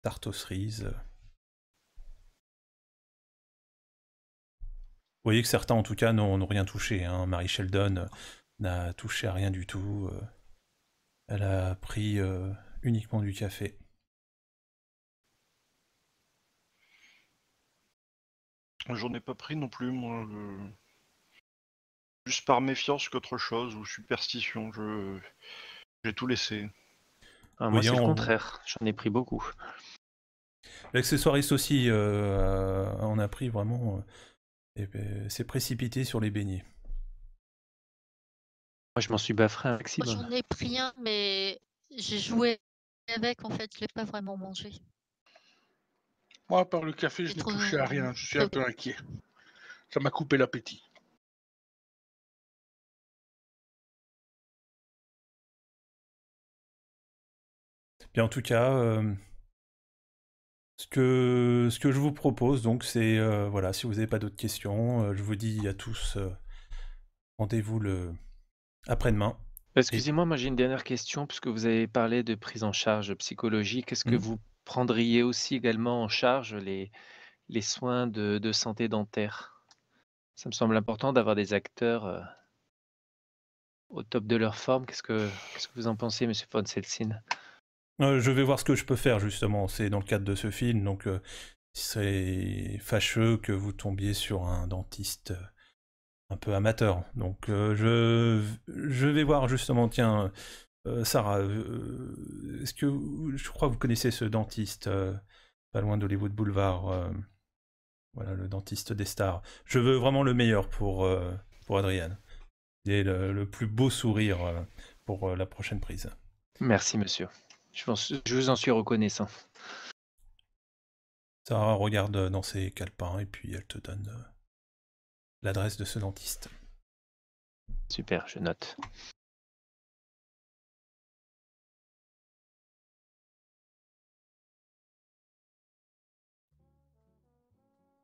Speaker 1: tarte aux cerises. Vous voyez que certains, en tout
Speaker 2: cas, n'ont rien touché. Hein. Marie Sheldon euh, n'a touché à rien du tout. Euh. Elle a pris euh, uniquement du café.
Speaker 6: J'en ai pas pris non plus, moi. Juste par méfiance qu'autre chose, ou superstition, je j'ai tout laissé. Ah, moi, c'est le contraire.
Speaker 5: J'en ai pris beaucoup.
Speaker 2: L'accessoiriste aussi, on a pris vraiment et eh ben, c'est précipité
Speaker 5: sur les beignets. Moi, je m'en suis baffré un
Speaker 2: maximum. J'en
Speaker 3: ai pris un, mais j'ai joué avec, en fait, je ne l'ai pas vraiment mangé.
Speaker 1: Moi, par le café, je n'ai touché à rien. Je suis un peu inquiet. Ça m'a coupé l'appétit. Bien, en tout cas, euh,
Speaker 2: ce que je vous propose, donc, c'est, euh, voilà, si vous n'avez pas d'autres questions, euh, je vous dis à tous, euh, rendez-vous le
Speaker 5: après-demain. Excusez-moi, moi, j'ai une dernière question, puisque vous avez parlé de prise en charge psychologique. Est-ce que mmh. vous prendriez aussi également en charge les, les soins de, santé dentaire Ça me semble important d'avoir des acteurs au top de leur forme. Qu'est-ce que, ce que vous en pensez, Monsieur Von
Speaker 2: euh, je vais voir ce que je peux faire justement, c'est dans le cadre de ce film, donc euh, c'est fâcheux que vous tombiez sur un dentiste euh, un peu amateur. Donc je, vais voir justement, tiens, Sarah, est-ce que je crois que vous connaissez ce dentiste pas loin d'Hollywood Boulevard Voilà, le dentiste des stars. Je veux vraiment le meilleur pour, pour Et le, plus beau sourire pour la prochaine prise.
Speaker 5: Merci, monsieur. Je, vous en suis reconnaissant.
Speaker 1: Sarah regarde dans ses calepins et puis elle te donne euh, l'adresse de ce dentiste. Super, je note.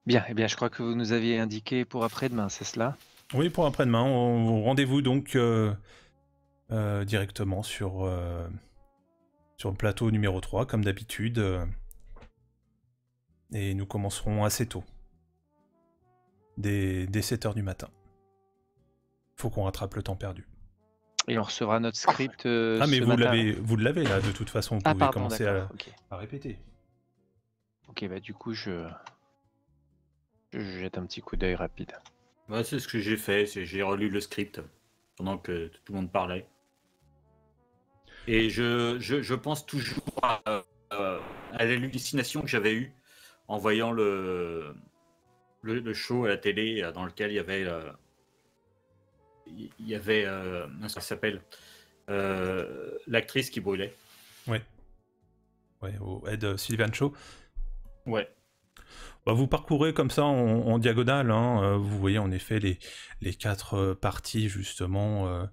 Speaker 1: Bien, et eh bien, je crois que vous nous aviez indiqué pour après-demain, c'est cela
Speaker 2: Oui, pour après-demain. on Rendez-vous donc euh, euh, directement sur sur le plateau numéro 3, comme d'habitude. Euh, et nous commencerons assez tôt. Dès, 7h du matin. Faut qu'on rattrape le temps perdu.
Speaker 5: Et on recevra notre script. Euh, ah, mais vous l'avez, vous l'avez là, de toute façon, vous ah, pouvez commencer à, répéter. Ok, bah du coup, je, je jette un petit coup d'œil rapide.
Speaker 7: Bah, c'est ce que j'ai fait, c'est j'ai relu le script pendant que tout le monde parlait. Et je, je, pense toujours euh, à, l'hallucination que j'avais eue en voyant le, le, show à la télé euh, dans lequel il y avait. Euh, il y avait. ça s'appelle L'actrice qui brûlait. Ouais. Ouais, au Ed Sullivan Show. Ouais.
Speaker 2: Bah, vous parcourez comme ça en, diagonale, hein. vous voyez en effet les, les quatre parties justement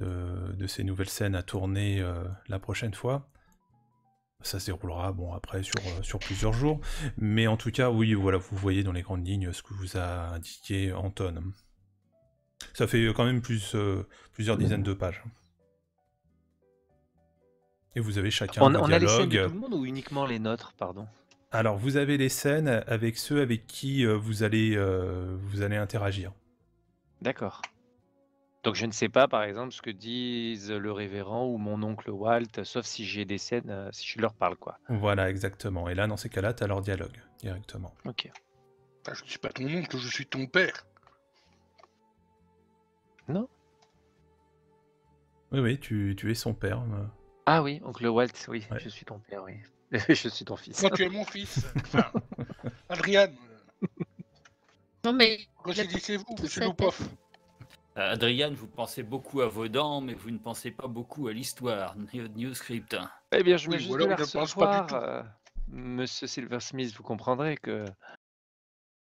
Speaker 2: de, ces nouvelles scènes à tourner euh, la prochaine fois. Ça se déroulera bon après sur, euh, sur plusieurs jours. Mais en tout cas, oui, voilà, vous voyez dans les grandes lignes ce que vous a indiqué Anton. Ça fait quand même plus, euh, plusieurs mmh. dizaines de pages. Et vous avez chacun on, un on a les scènes tout
Speaker 5: le monde ou uniquement les nôtres, pardon
Speaker 2: Alors vous avez les scènes avec ceux avec qui vous allez, vous allez interagir.
Speaker 5: D'accord. Donc je ne sais pas, par exemple, ce que disent le révérend ou mon oncle Walt, sauf si j'ai des scènes, euh, si je leur parle, quoi. Voilà, exactement. Et là, dans ces cas-là, tu as leur
Speaker 2: dialogue directement. Ok. Ah, je ne suis pas ton oncle, je suis ton père. Non Oui, oui, tu, es son père. Euh.
Speaker 5: Ah oui, oncle Walt, oui, je suis ton père, oui. je suis ton fils. Moi, tu es mon fils. Enfin,
Speaker 3: Adrian, Non, mais vous monsieur
Speaker 7: euh, Adrian, vous pensez beaucoup à vos dents, mais vous ne pensez pas beaucoup à l'histoire, New script. Eh bien, je vais oui, juste voilà, pas
Speaker 5: euh, Monsieur Silversmith, vous comprendrez que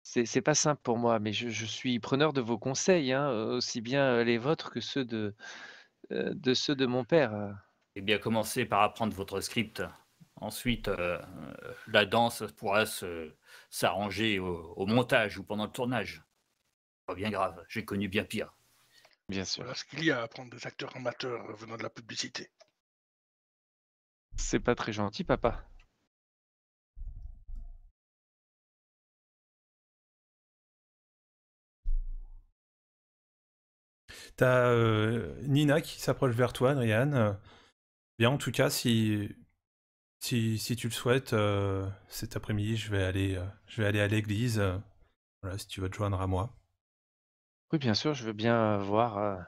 Speaker 5: c'est pas simple pour moi, mais je, suis preneur de vos conseils,
Speaker 7: hein, aussi bien les vôtres que ceux euh, de, ceux de mon père. Eh bien, commencez par apprendre votre script. Ensuite, la danse pourra se s'arranger au montage ou pendant le tournage. Pas bien grave, j'ai connu bien pire. Bien sûr.
Speaker 4: ce qu'il y a à apprendre des acteurs amateurs venant de la publicité.
Speaker 1: C'est pas très gentil, papa. T'as euh, Nina qui s'approche vers toi, Adrian.
Speaker 2: Bien, en tout cas, si, si, tu le souhaites, euh, cet après-midi, je vais aller, euh, je vais aller à l'église. voilà, si tu veux te joindre à moi.
Speaker 1: Oui, bien
Speaker 5: sûr, je veux bien voir,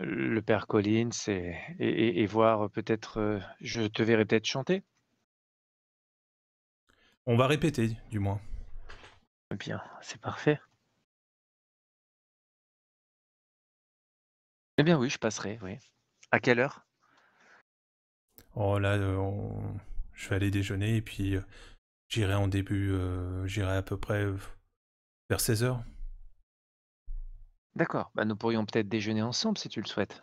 Speaker 5: le père Collins et voir peut-être, je te verrai peut-être chanter?
Speaker 1: On va répéter, du moins. Bien, c'est parfait. Eh bien oui, je passerai, oui. À quelle heure?
Speaker 2: Oh là, euh, je vais aller déjeuner et puis, j'irai en début, j'irai à peu près, vers 16 heures.
Speaker 5: D'accord, bah, nous pourrions peut-être déjeuner ensemble si tu le souhaites.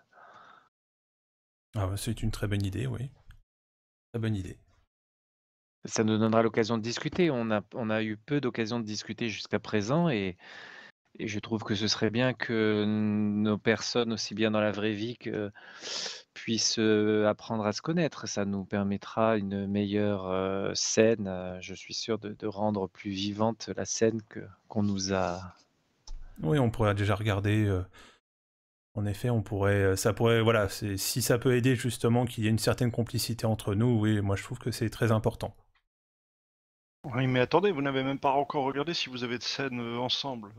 Speaker 5: Ah, bah, c'est une très bonne idée, oui. Très bonne idée. Ça nous donnera l'occasion de discuter. On a, eu peu d'occasions de discuter jusqu'à présent et, je trouve que ce serait bien que nos personnes, aussi bien dans la vraie vie que puissent euh, apprendre à se connaître. Ça nous permettra une meilleure euh, scène. Euh, je suis sûr de, de rendre plus vivante la scène que, qu'on nous a
Speaker 2: oui, on pourrait déjà regarder. Euh, en effet, on pourrait, euh, ça pourrait, voilà, si ça peut aider justement qu'il y ait une certaine complicité entre nous, oui, moi je trouve que c'est très important.
Speaker 6: Oui, mais attendez, vous n'avez même pas encore regardé si vous avez de scène euh, ensemble.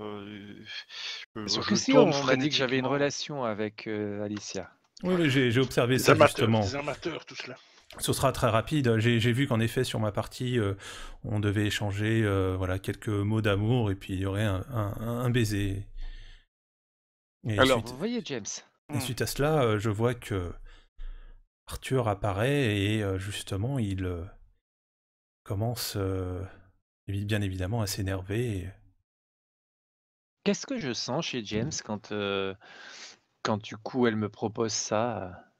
Speaker 6: si, on m'a dit que j'avais une relation avec Alicia.
Speaker 2: Oui, j'ai observé ça amateurs, justement. Des
Speaker 5: amateurs, tout cela.
Speaker 2: Ce sera très rapide. J'ai vu qu'en effet, sur ma partie, euh, on devait échanger euh, voilà, quelques mots d'amour et puis il y aurait un, baiser. Alors, vous voyez, James. Et hmm. suite à cela, euh, je vois que Arthur apparaît et justement, il commence
Speaker 5: bien évidemment à s'énerver. Qu'est-ce que je sens chez James hmm. quand, quand du coup elle me propose ça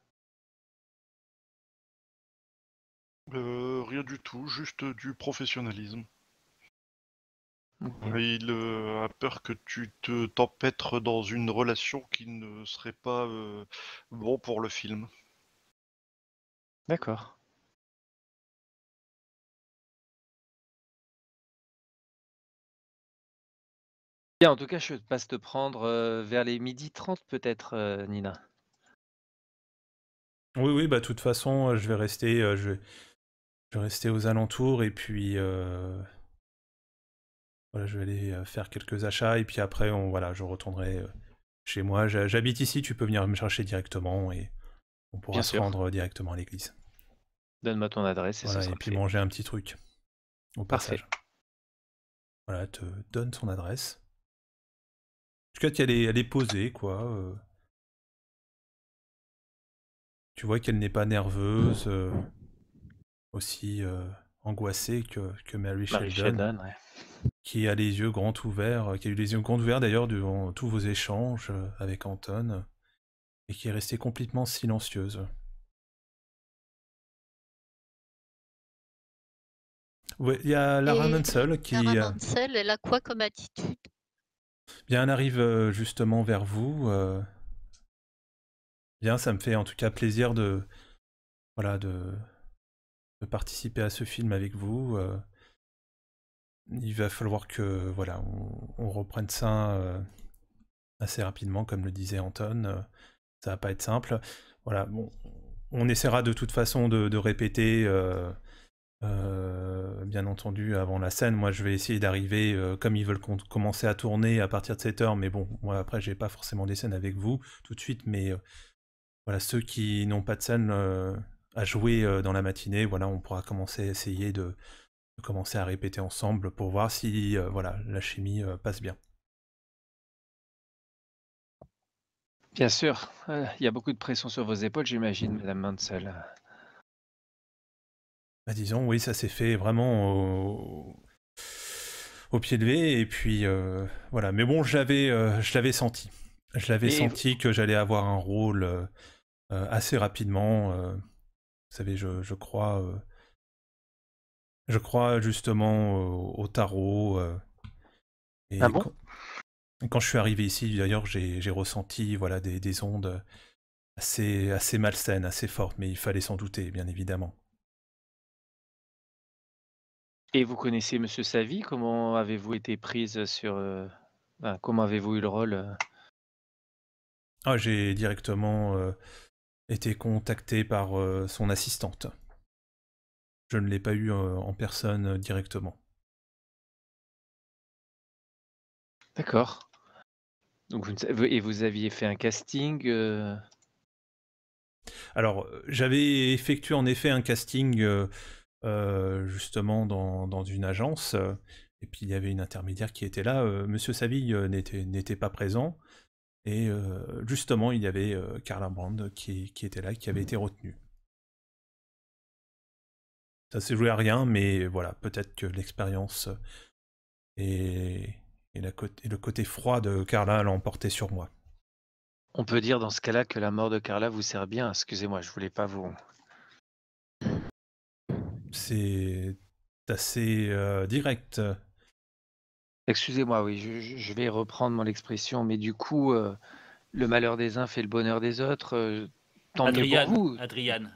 Speaker 6: Euh, rien du tout, juste du professionnalisme. Il euh, a peur que tu te t'empêtres dans une relation qui ne serait pas euh, bon pour le film.
Speaker 1: D'accord. en tout cas, je passe te prendre vers les midi 30 peut-être, Nina. Oui, oui, bah de
Speaker 2: toute façon, je vais rester. je je vais rester aux alentours et puis euh, voilà, je vais aller euh, faire quelques achats et puis après on voilà, je retournerai euh, chez moi. J'habite ici, tu peux venir me chercher directement et on pourra se rendre directement à l'église.
Speaker 5: Donne-moi ton adresse et ça
Speaker 2: puis manger un petit truc au passage.
Speaker 1: Voilà, te donne son adresse. En tout cas, elle est, elle est posée, quoi. Tu vois qu'elle n'est pas
Speaker 2: nerveuse aussi euh, angoissée que, Mary, Sheldon, qui a les yeux grands ouverts, euh, qui a eu les yeux grands ouverts d'ailleurs durant tous vos échanges
Speaker 1: euh, avec Anton, et qui est restée complètement silencieuse. il y a Lara Mansell qui. Lara Mansell,
Speaker 3: elle a quoi comme attitude
Speaker 1: Bien, elle arrive justement
Speaker 2: vers vous. Bien, ça me fait en tout cas plaisir de. Voilà, de, participer à ce film avec vous. Euh, il va falloir que voilà, on, reprenne ça euh, assez rapidement, comme le disait Anton. Euh, ça va pas être simple. Voilà, bon, on essaiera de toute façon de, répéter. bien entendu, avant la scène, moi je vais essayer d'arriver comme ils veulent commencer à tourner à partir de 7 heures, mais bon, moi après j'ai pas forcément des scènes avec vous tout de suite, mais voilà, ceux qui n'ont pas de scène, à jouer dans la matinée. Voilà, on pourra commencer à essayer de, commencer à répéter ensemble pour voir si voilà, la chimie passe bien. Bien sûr,
Speaker 5: il y a beaucoup de pression sur vos épaules, j'imagine, mmh. Madame Mansell.
Speaker 2: Bah, disons, oui, ça s'est fait vraiment au... pied levé, et puis voilà. Mais bon, j'avais, je l'avais senti. Je l'avais senti que j'allais avoir un rôle assez rapidement vous savez, je, crois. Euh, je crois justement euh, au, tarot. Euh, ah bon quand, je suis arrivé ici, d'ailleurs, j'ai ressenti voilà, des, ondes assez, assez malsaines, assez fortes, mais il fallait s'en douter, bien évidemment.
Speaker 5: Et vous connaissez Monsieur Savy Comment avez-vous été prise sur. comment avez-vous eu le rôle
Speaker 2: ah, j'ai directement été contacté par euh,
Speaker 1: son assistante. Je ne l'ai pas eu euh, en personne euh, directement. D'accord. et vous aviez fait un casting Alors, j'avais
Speaker 2: effectué en effet un casting justement dans, dans, une agence. Et puis il y avait une intermédiaire qui était là. Monsieur Saville n'était pas présent. Et euh, justement, il y avait Carla euh, Brand qui, était là, qui avait mmh. été retenue. Ça s'est joué à rien, mais voilà, peut-être que l'expérience et, euh, le côté froid de Carla l'a emporté sur
Speaker 5: moi. On peut dire dans ce cas-là que la mort de Carla vous sert bien. Excusez-moi, je voulais pas vous. C'est assez direct. Excusez-moi, oui, je, vais reprendre mon expression, mais du coup, euh, le malheur des uns fait le bonheur des autres. Euh, tant Adrian, vous.
Speaker 7: Adrian,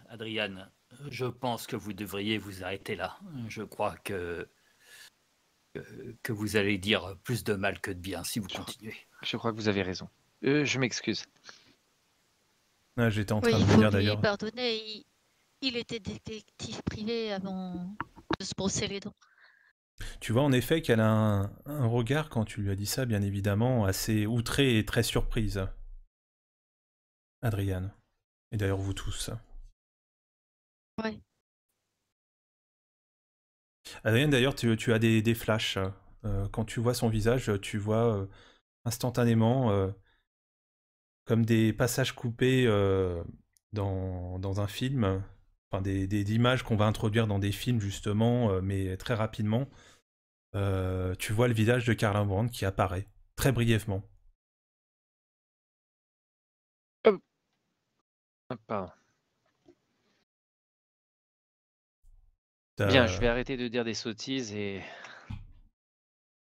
Speaker 7: je pense que vous devriez vous arrêter là. Je crois que, que, vous allez dire plus de mal que de bien si vous continuez. je crois que vous avez raison. Euh, je m'excuse. Ah, j'étais
Speaker 5: en train de vous dire d'ailleurs.
Speaker 3: il, était détective privé avant de se brosser les dents.
Speaker 2: Tu vois en effet qu'elle a un, regard, quand tu lui as dit ça, bien évidemment, assez outré et très
Speaker 1: surprise. Adriane. Et d'ailleurs vous tous. Ouais. Adrienne, d'ailleurs, tu, as
Speaker 2: des, flashs. Euh, quand tu vois son visage, tu vois euh, instantanément euh, comme des passages coupés dans, un film enfin des, images qu'on va introduire dans des films justement, euh, mais très rapidement,
Speaker 1: euh, tu vois le visage de Karl Brand qui apparaît très brièvement. Euh. Ah, Bien, je vais arrêter de dire des sottises et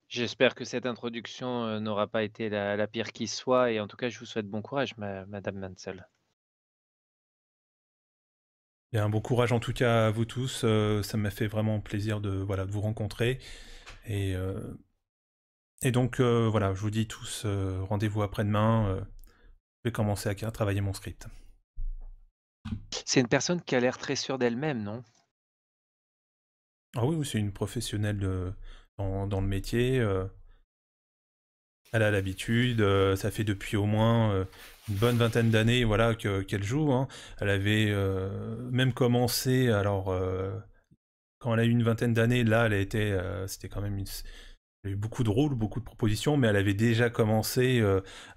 Speaker 5: j'espère que cette introduction n'aura pas été la, pire qui soit. Et en tout cas, je vous souhaite bon courage, Madame Mansell
Speaker 2: bon courage en tout cas à vous tous. Euh, ça m'a fait vraiment plaisir de, voilà, vous rencontrer. Et, euh, et donc euh, voilà, je vous dis tous rendez-vous après-demain. je vais commencer à, travailler mon script.
Speaker 5: C'est une personne qui a l'air très sûre d'elle-même, non
Speaker 2: Ah oui, c'est une professionnelle dans, le métier elle a l'habitude, euh, ça fait depuis au moins euh, une bonne vingtaine d'années voilà, qu'elle joue. Hein. Elle avait euh, même commencé, alors quand elle a eu une vingtaine d'années, là, elle a été, c'était quand même eu beaucoup de rôles, beaucoup de propositions, mais elle avait déjà commencé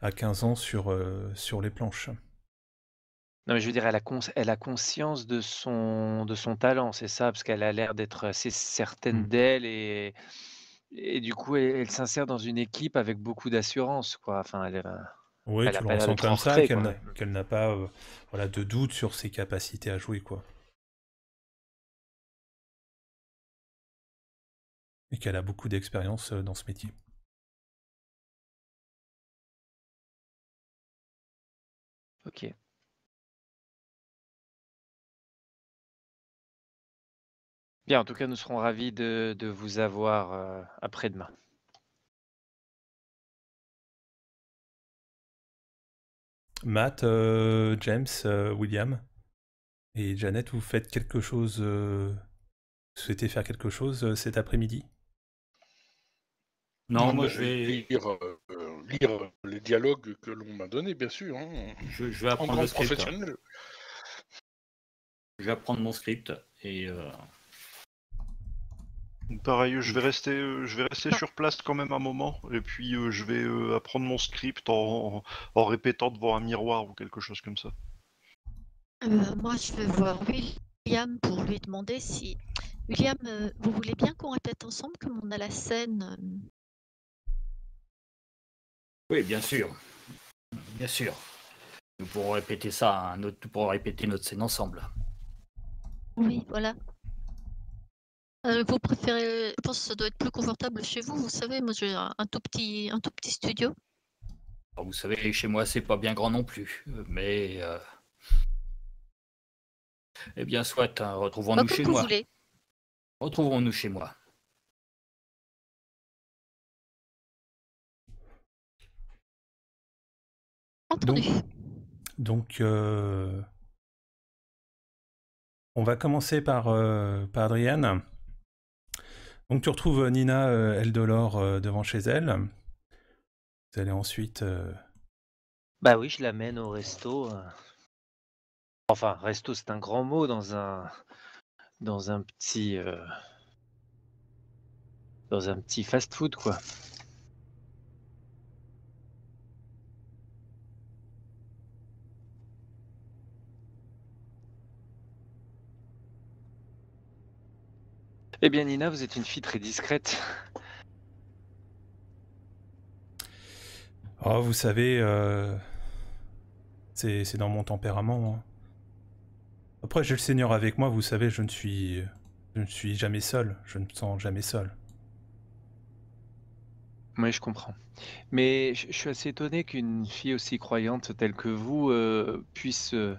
Speaker 2: à 15 ans sur, sur les planches.
Speaker 5: Non, mais je veux dire, elle a, conscience de son, de son talent, c'est ça, parce qu'elle a l'air d'être assez certaine mmh. d'elle et et du coup, elle, s'insère dans une équipe avec beaucoup d'assurance, quoi. Enfin, elle euh,
Speaker 8: Oui, elle comme ça, qu'elle
Speaker 1: n'a pas euh, de doute sur ses capacités à jouer, quoi. Et qu'elle a beaucoup d'expérience euh, dans ce métier. Ok. Bien, en tout cas, nous serons ravis de, vous avoir euh, après-demain. Matt, euh, James, euh, William et
Speaker 2: Janet, vous faites quelque chose vous souhaitez faire quelque chose cet après-midi non, moi
Speaker 4: je vais lire, les dialogues que l'on m'a donné, bien sûr. Hein. Je, vais apprendre le script.
Speaker 6: Je vais apprendre mon script et Pareil, je vais rester, euh, je vais rester sur place quand même un moment, et puis euh, je vais euh, apprendre mon script en, répétant devant un miroir ou quelque chose comme ça.
Speaker 3: moi, je vais voir William pour lui demander si. William, vous voulez bien qu'on répète ensemble comme on a la scène
Speaker 1: Oui, bien sûr.
Speaker 7: Bien sûr. Nous pourrons répéter ça, nous pourrons répéter notre scène ensemble.
Speaker 3: Oui, voilà. Euh, vous préférez, je pense que ça doit être plus confortable chez vous. Vous savez, moi j'ai un tout petit, un tout petit studio.
Speaker 7: vous savez, chez moi c'est pas bien grand non plus, mais euh,
Speaker 1: eh bien soit, hein, retrouvons-nous bah, chez vous moi. Voulez. Retrouvons-nous chez moi. Entendu. Donc, euh,
Speaker 2: on va commencer par, par Adrienne. Donc tu retrouves euh, Nina euh, Eldolor euh, devant chez elle. Vous allez ensuite...
Speaker 5: Bah oui, je l'amène au resto. Enfin, resto, c'est un grand mot dans un dans un petit dans un petit fast-food quoi. Eh bien, Nina, vous êtes une fille très discrète.
Speaker 2: Oh, vous savez, euh, c'est dans mon tempérament. Hein. Après, j'ai le Seigneur avec moi, vous savez, je ne suis, je ne suis jamais seul, je ne me sens jamais seul.
Speaker 5: Oui, je comprends. Mais je, suis assez étonné qu'une fille aussi croyante telle que vous euh, puisse euh,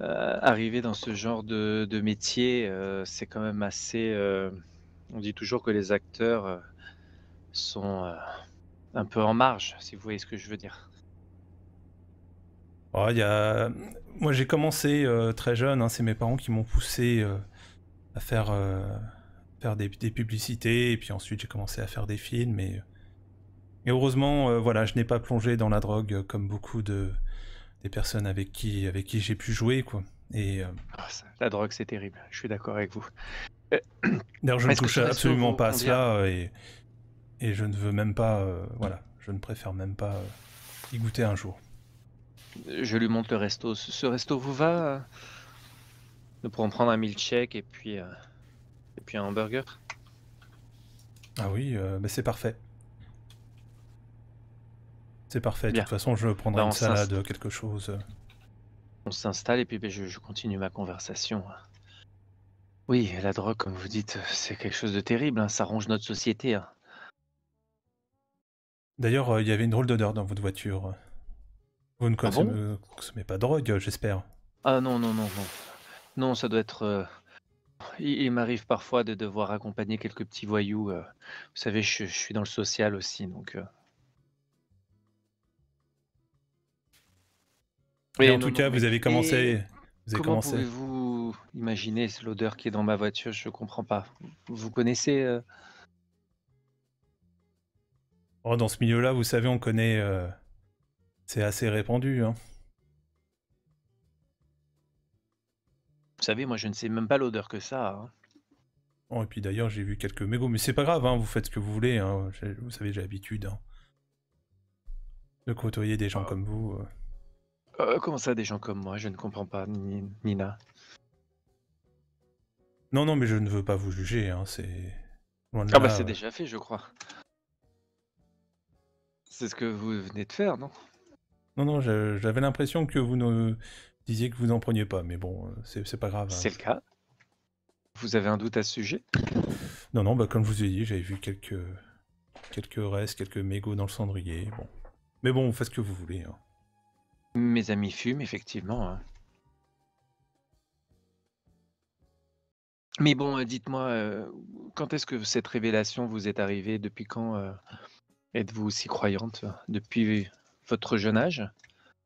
Speaker 5: euh, arriver dans ce genre de, métier, euh, c'est quand même assez. Euh, on dit toujours que les acteurs sont un peu en marge, si vous voyez ce que je veux dire. Ah,
Speaker 2: moi, j'ai commencé très jeune. Hein, c'est mes parents qui m'ont poussé à faire, faire des, publicités, et puis ensuite j'ai commencé à faire des films. Et, et heureusement, voilà, je n'ai pas plongé dans la drogue comme beaucoup de personnes avec qui, avec qui j'ai pu jouer, quoi. Et, euh,
Speaker 5: ah, la drogue, c'est terrible, je suis d'accord avec vous. Euh, d'ailleurs, je ne touche absolument pas à cela et,
Speaker 2: et je ne veux même pas, euh, voilà, je ne préfère même pas y goûter un
Speaker 5: jour. Je lui montre le resto. Ce resto vous va Nous pourrons prendre un milkshake et puis, et puis un hamburger
Speaker 2: Ah oui, mais bah, c'est parfait. C'est parfait. De toute façon, je prendrai bah, une salade, quelque chose.
Speaker 5: On s'installe et puis bah, je, continue ma conversation. Hein. Oui, la drogue, comme vous dites, c'est quelque chose de terrible. Hein. Ça ronge notre société. Hein.
Speaker 2: D'ailleurs, euh, il y avait une drôle d'odeur dans votre voiture. Vous ne ah euh, consommez, pas de drogue, j'espère.
Speaker 5: Ah non, non, non, non. Non, ça doit être. Euh, il, m'arrive parfois de devoir accompagner quelques petits voyous. Vous savez, je, je, suis dans le social aussi, donc.
Speaker 8: Mais en tout cas, vous avez commencé. Vous Comment pouvez-vous
Speaker 5: imaginer l'odeur qui est dans ma voiture Je ne comprends pas. Vous connaissez euh,
Speaker 2: oh, Dans ce milieu-là, vous savez, on connaît. Euh, c'est assez répandu. Hein.
Speaker 7: Vous savez,
Speaker 5: moi, je ne sais même pas l'odeur que ça. Hein.
Speaker 2: Oh, et puis d'ailleurs, j'ai vu quelques mégots, mais c'est pas grave, hein, vous faites ce que vous voulez. Vous savez, j'ai l'habitude de côtoyer des gens ah. comme
Speaker 5: vous. Euh. Euh, comment ça, des gens comme moi Je ne comprends pas, Nina.
Speaker 2: Non, non, mais je ne veux pas vous juger, hein, c'est... Ah bah c'est
Speaker 5: déjà fait, je crois. C'est ce que vous venez de faire, non
Speaker 2: Non, non, j'avais l'impression que vous ne disiez que vous n'en preniez pas, mais bon, euh, c'est pas grave. Hein. C'est le
Speaker 5: cas. Vous avez un doute à ce sujet
Speaker 2: Non, non, bah, comme je vous ai dit, j'avais vu quelques... quelques restes, quelques mégots dans le cendrier, bon. Mais bon, faites ce que vous voulez. Hein.
Speaker 5: Mes amis fument, effectivement. Hein. Mais bon, euh, dites-moi, euh, quand est-ce que cette révélation vous est arrivée Depuis quand euh, êtes-vous aussi croyante Depuis votre jeune âge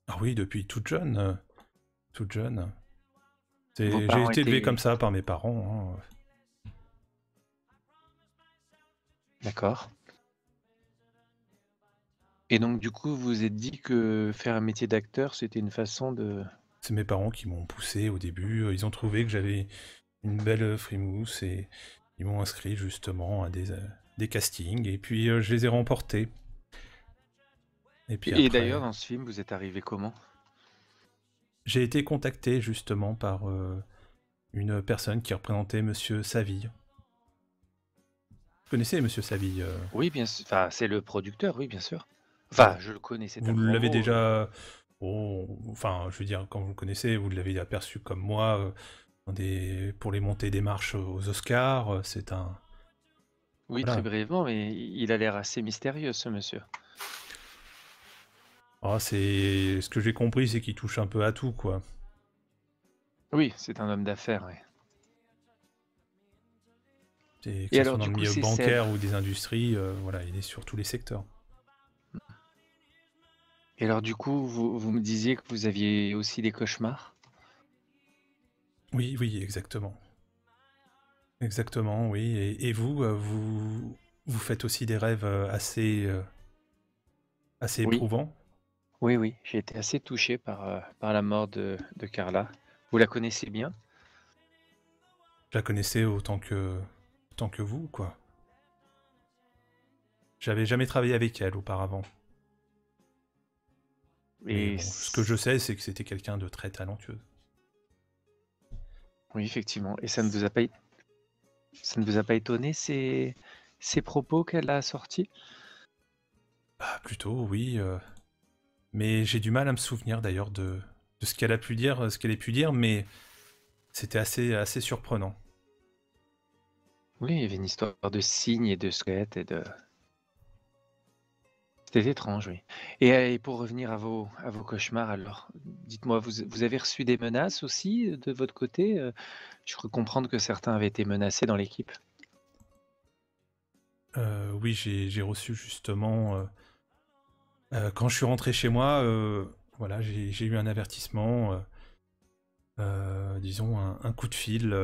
Speaker 5: Ah oui, depuis toute jeune. Toute jeune. J'ai été
Speaker 2: élevé comme ça par mes parents. Hein.
Speaker 5: D'accord. Et donc, du coup, vous êtes dit que faire un métier d'acteur, c'était une façon de.
Speaker 2: C'est mes parents qui m'ont poussé au début. Euh, ils ont trouvé que j'avais une belle euh, frimousse et ils m'ont inscrit justement à des, euh, des castings. Et puis, je les ai remportés.
Speaker 5: Et, puis d'ailleurs, dans ce film, vous êtes arrivé comment
Speaker 2: J'ai été contacté justement par une personne qui représentait Monsieur Saville. Vous connaissez Monsieur
Speaker 5: Saville Oui, bien Enfin, c'est le producteur, oui, bien sûr. Enfin, je le connaissais. Vous l'avez déjà. Euh.
Speaker 2: Oh, enfin, je veux dire, quand vous le connaissez, vous l'avez aperçu comme moi euh, pour les montées des marches aux Oscars. Euh, c'est un. Oui, très brièvement,
Speaker 5: mais il a l'air assez mystérieux, ce monsieur.
Speaker 2: Ah, c'est ce que j'ai compris, c'est qu'il touche un peu à tout, quoi.
Speaker 5: Oui, c'est un homme d'affaires. Ouais. dans le milieu bancaire ou des
Speaker 2: industries, voilà, il est sur tous les secteurs.
Speaker 5: Et alors, du coup, vous, me disiez que vous aviez aussi des cauchemars Oui, oui, exactement.
Speaker 2: Exactement, oui. Et, vous, euh, vous, vous faites aussi des rêves euh, assez, euh, assez éprouvants
Speaker 5: Oui, oui. J'ai été assez touché par, par la mort de, de Carla. Vous la connaissez bien
Speaker 2: Je la connaissais autant que, autant que vous, quoi. J'avais jamais travaillé avec elle auparavant
Speaker 1: ce
Speaker 2: que je sais, c'est que c'était quelqu'un de très talentueux.
Speaker 5: Oui, effectivement. Et ça ne vous a pas, ça ne vous a pas étonné ces, ces propos qu'elle a sortis bah, Plutôt, oui. Euh. Mais j'ai
Speaker 2: du mal à me souvenir d'ailleurs de, ce qu'elle a pu dire, ce qu'elle a pu dire, mais c'était assez,
Speaker 5: assez surprenant. Oui, il y avait une histoire de signes et de squelettes et de, c'était étrange, oui. Et, pour revenir à vos, cauchemars, alors, dites-moi, vous, avez reçu des menaces aussi euh, de votre côté euh Je crois comprendre que certains avaient été menacés dans l'équipe.
Speaker 2: Euh, oui, j'ai reçu justement. quand je suis rentré chez moi, voilà, j'ai eu un avertissement, disons un, coup de fil,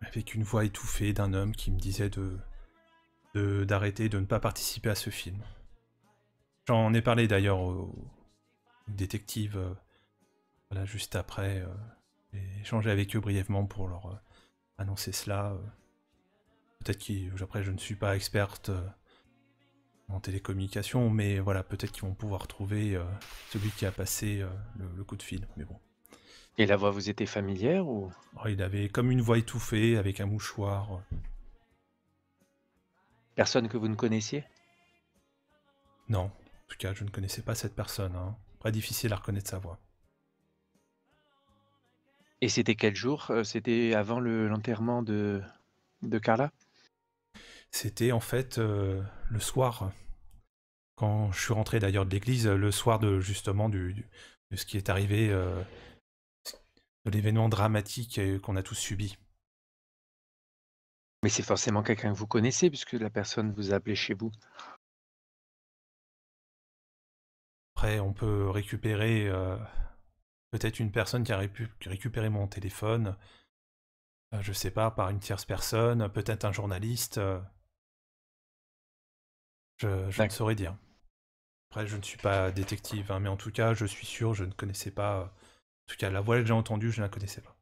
Speaker 2: avec une voix étouffée d'un homme qui me disait de d'arrêter de ne pas participer à ce film. J'en ai parlé d'ailleurs au, détectives, détective euh, voilà, juste après. Euh, j'ai échangé avec eux brièvement pour leur euh, annoncer cela. peut-être qu'après je ne suis pas experte en télécommunication, mais voilà, peut-être qu'ils vont pouvoir trouver celui qui a passé le, coup de fil.
Speaker 5: Mais bon. Et la voix vous était familière ou
Speaker 2: oh, Il avait comme une voix étouffée avec un mouchoir. Personne que vous ne connaissiez Non, en tout cas, je ne connaissais pas cette personne. Pas hein. difficile à reconnaître sa voix.
Speaker 5: Et c'était quel jour euh, C'était avant l'enterrement de, de Carla C'était en fait
Speaker 2: euh, le soir, quand je suis rentré d'ailleurs de l'église, le soir de justement du, de ce qui est arrivé, euh, de l'événement dramatique
Speaker 1: qu'on a tous subi. Mais c'est forcément quelqu'un que vous connaissez, puisque la personne vous a appelé chez vous. on peut
Speaker 2: récupérer euh, peut-être une personne qui a récupéré mon téléphone, euh, je sais pas, par une tierce personne, peut-être un journaliste. Euh. je, ne saurais dire. Après, je ne suis pas détective, hein, mais en tout cas, je suis sûr, je ne connaissais pas. En tout cas, la voix que j'ai entendue, je ne la connaissais pas.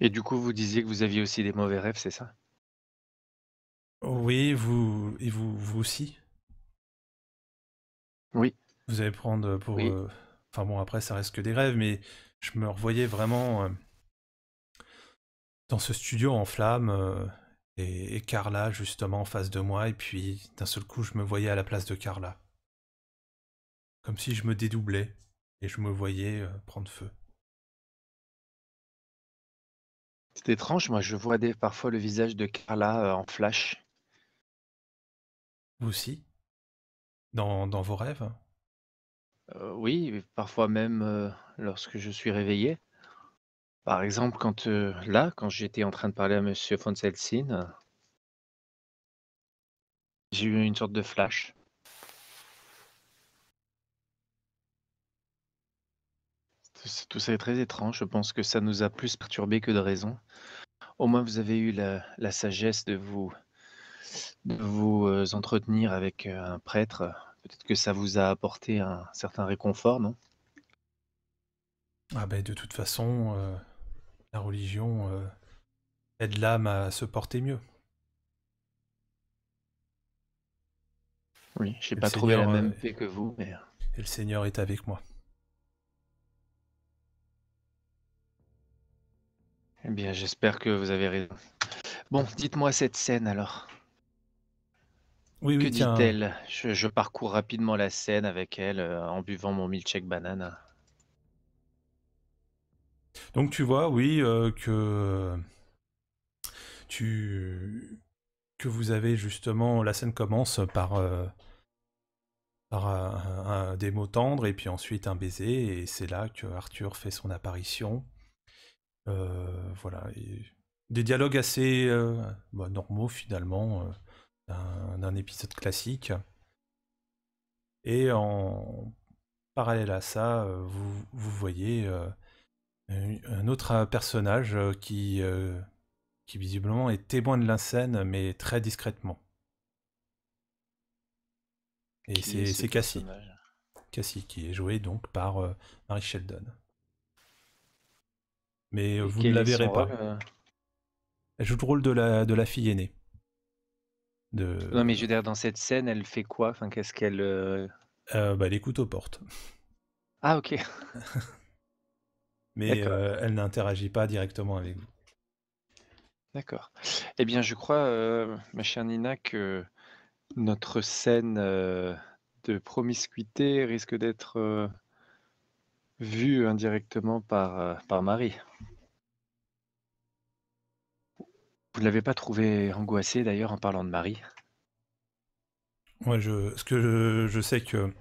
Speaker 5: Et du coup, vous disiez que vous aviez aussi des mauvais rêves, c'est ça
Speaker 1: Oui, vous et vous, vous aussi.
Speaker 2: Vous allez prendre pour. Euh, enfin bon, après, ça reste que des rêves, mais je me revoyais vraiment euh, dans ce studio en flammes euh, et... Carla justement en face de moi, et puis d'un seul coup, je me voyais à la place de Carla. Comme si je me dédoublais et je me voyais prendre feu.
Speaker 5: C'est étrange, moi je vois parfois le visage de Carla en flash. Vous aussi
Speaker 2: dans, vos rêves
Speaker 5: euh, Oui, parfois même euh, lorsque je suis réveillé. Par exemple, quand euh, là, quand j'étais en train de parler à Monsieur Fonselsin, j'ai eu une sorte de flash. Tout ça est très étrange. Je pense que ça nous a plus perturbé que de raison. Au moins, vous avez eu la sagesse de vous de vous euh, entretenir avec euh, un prêtre. Peut-être que ça vous a apporté un certain réconfort, non
Speaker 2: Ah ben de toute façon, euh, la religion aide l'âme à se porter mieux.
Speaker 8: Oui, j'ai pas trouvé la même paix que vous, mais...
Speaker 2: Et
Speaker 5: le Seigneur est avec moi. Eh bien, j'espère que vous avez raison. Bon, dites-moi cette scène alors. Que dit-elle? Je, parcours rapidement la scène avec elle euh, en buvant mon milkshake banane.
Speaker 2: Donc tu vois, oui, euh, que tu que vous avez justement la scène commence par euh, par des mots tendres et puis ensuite un baiser et c'est là que Arthur fait son apparition. voilà, des dialogues assez bah, normaux finalement d'un épisode classique. Et en parallèle à ça, euh, vous, vous voyez euh, un autre personnage euh, qui, qui visiblement est témoin de la mais très discrètement. Et c'est Cassie. Cassie qui est jouée donc par Mary Sheldon. Mais vous ne la verrez pas. Elle joue le rôle de la, de la fille aînée.
Speaker 5: Non, mais je veux dire, dans cette scène, elle fait quoi Enfin, qu'est-ce qu'elle. Euh euh, bah, elle écoute aux portes. Ah, ok. mais
Speaker 2: euh, elle n'interagit pas directement avec vous.
Speaker 5: D'accord. Eh bien, je crois, ma chère Nina, que notre scène de promiscuité risque d'être vue indirectement par, par Marie. Vous l'avez pas trouvé angoissé d'ailleurs en parlant de Marie
Speaker 2: Ouais, je, ce que je, sais que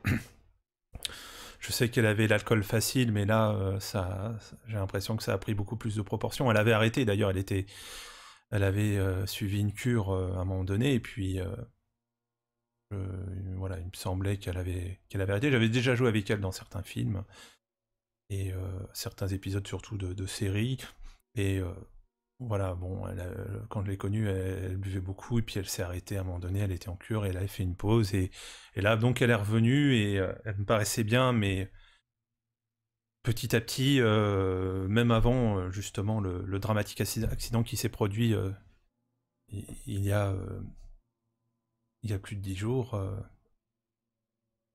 Speaker 2: je sais qu'elle avait l'alcool facile, mais là, euh, ça, j'ai l'impression que ça a pris beaucoup plus de proportions. Elle avait arrêté d'ailleurs, elle était, elle avait euh, suivi une cure euh, à un moment donné, et puis voilà, il me semblait qu'elle avait qu'elle avait arrêté. J'avais déjà joué avec elle dans certains films et certains épisodes surtout de, de séries, et voilà, bon, euh, quand je l'ai connue, elle, buvait beaucoup et puis elle s'est arrêtée à un moment donné, elle était en cure et là elle fait une pause et, là donc elle est revenue et euh, elle me paraissait bien, mais petit à petit, euh, même avant justement le, dramatique accident qui s'est produit il y a il y a plus de dix jours,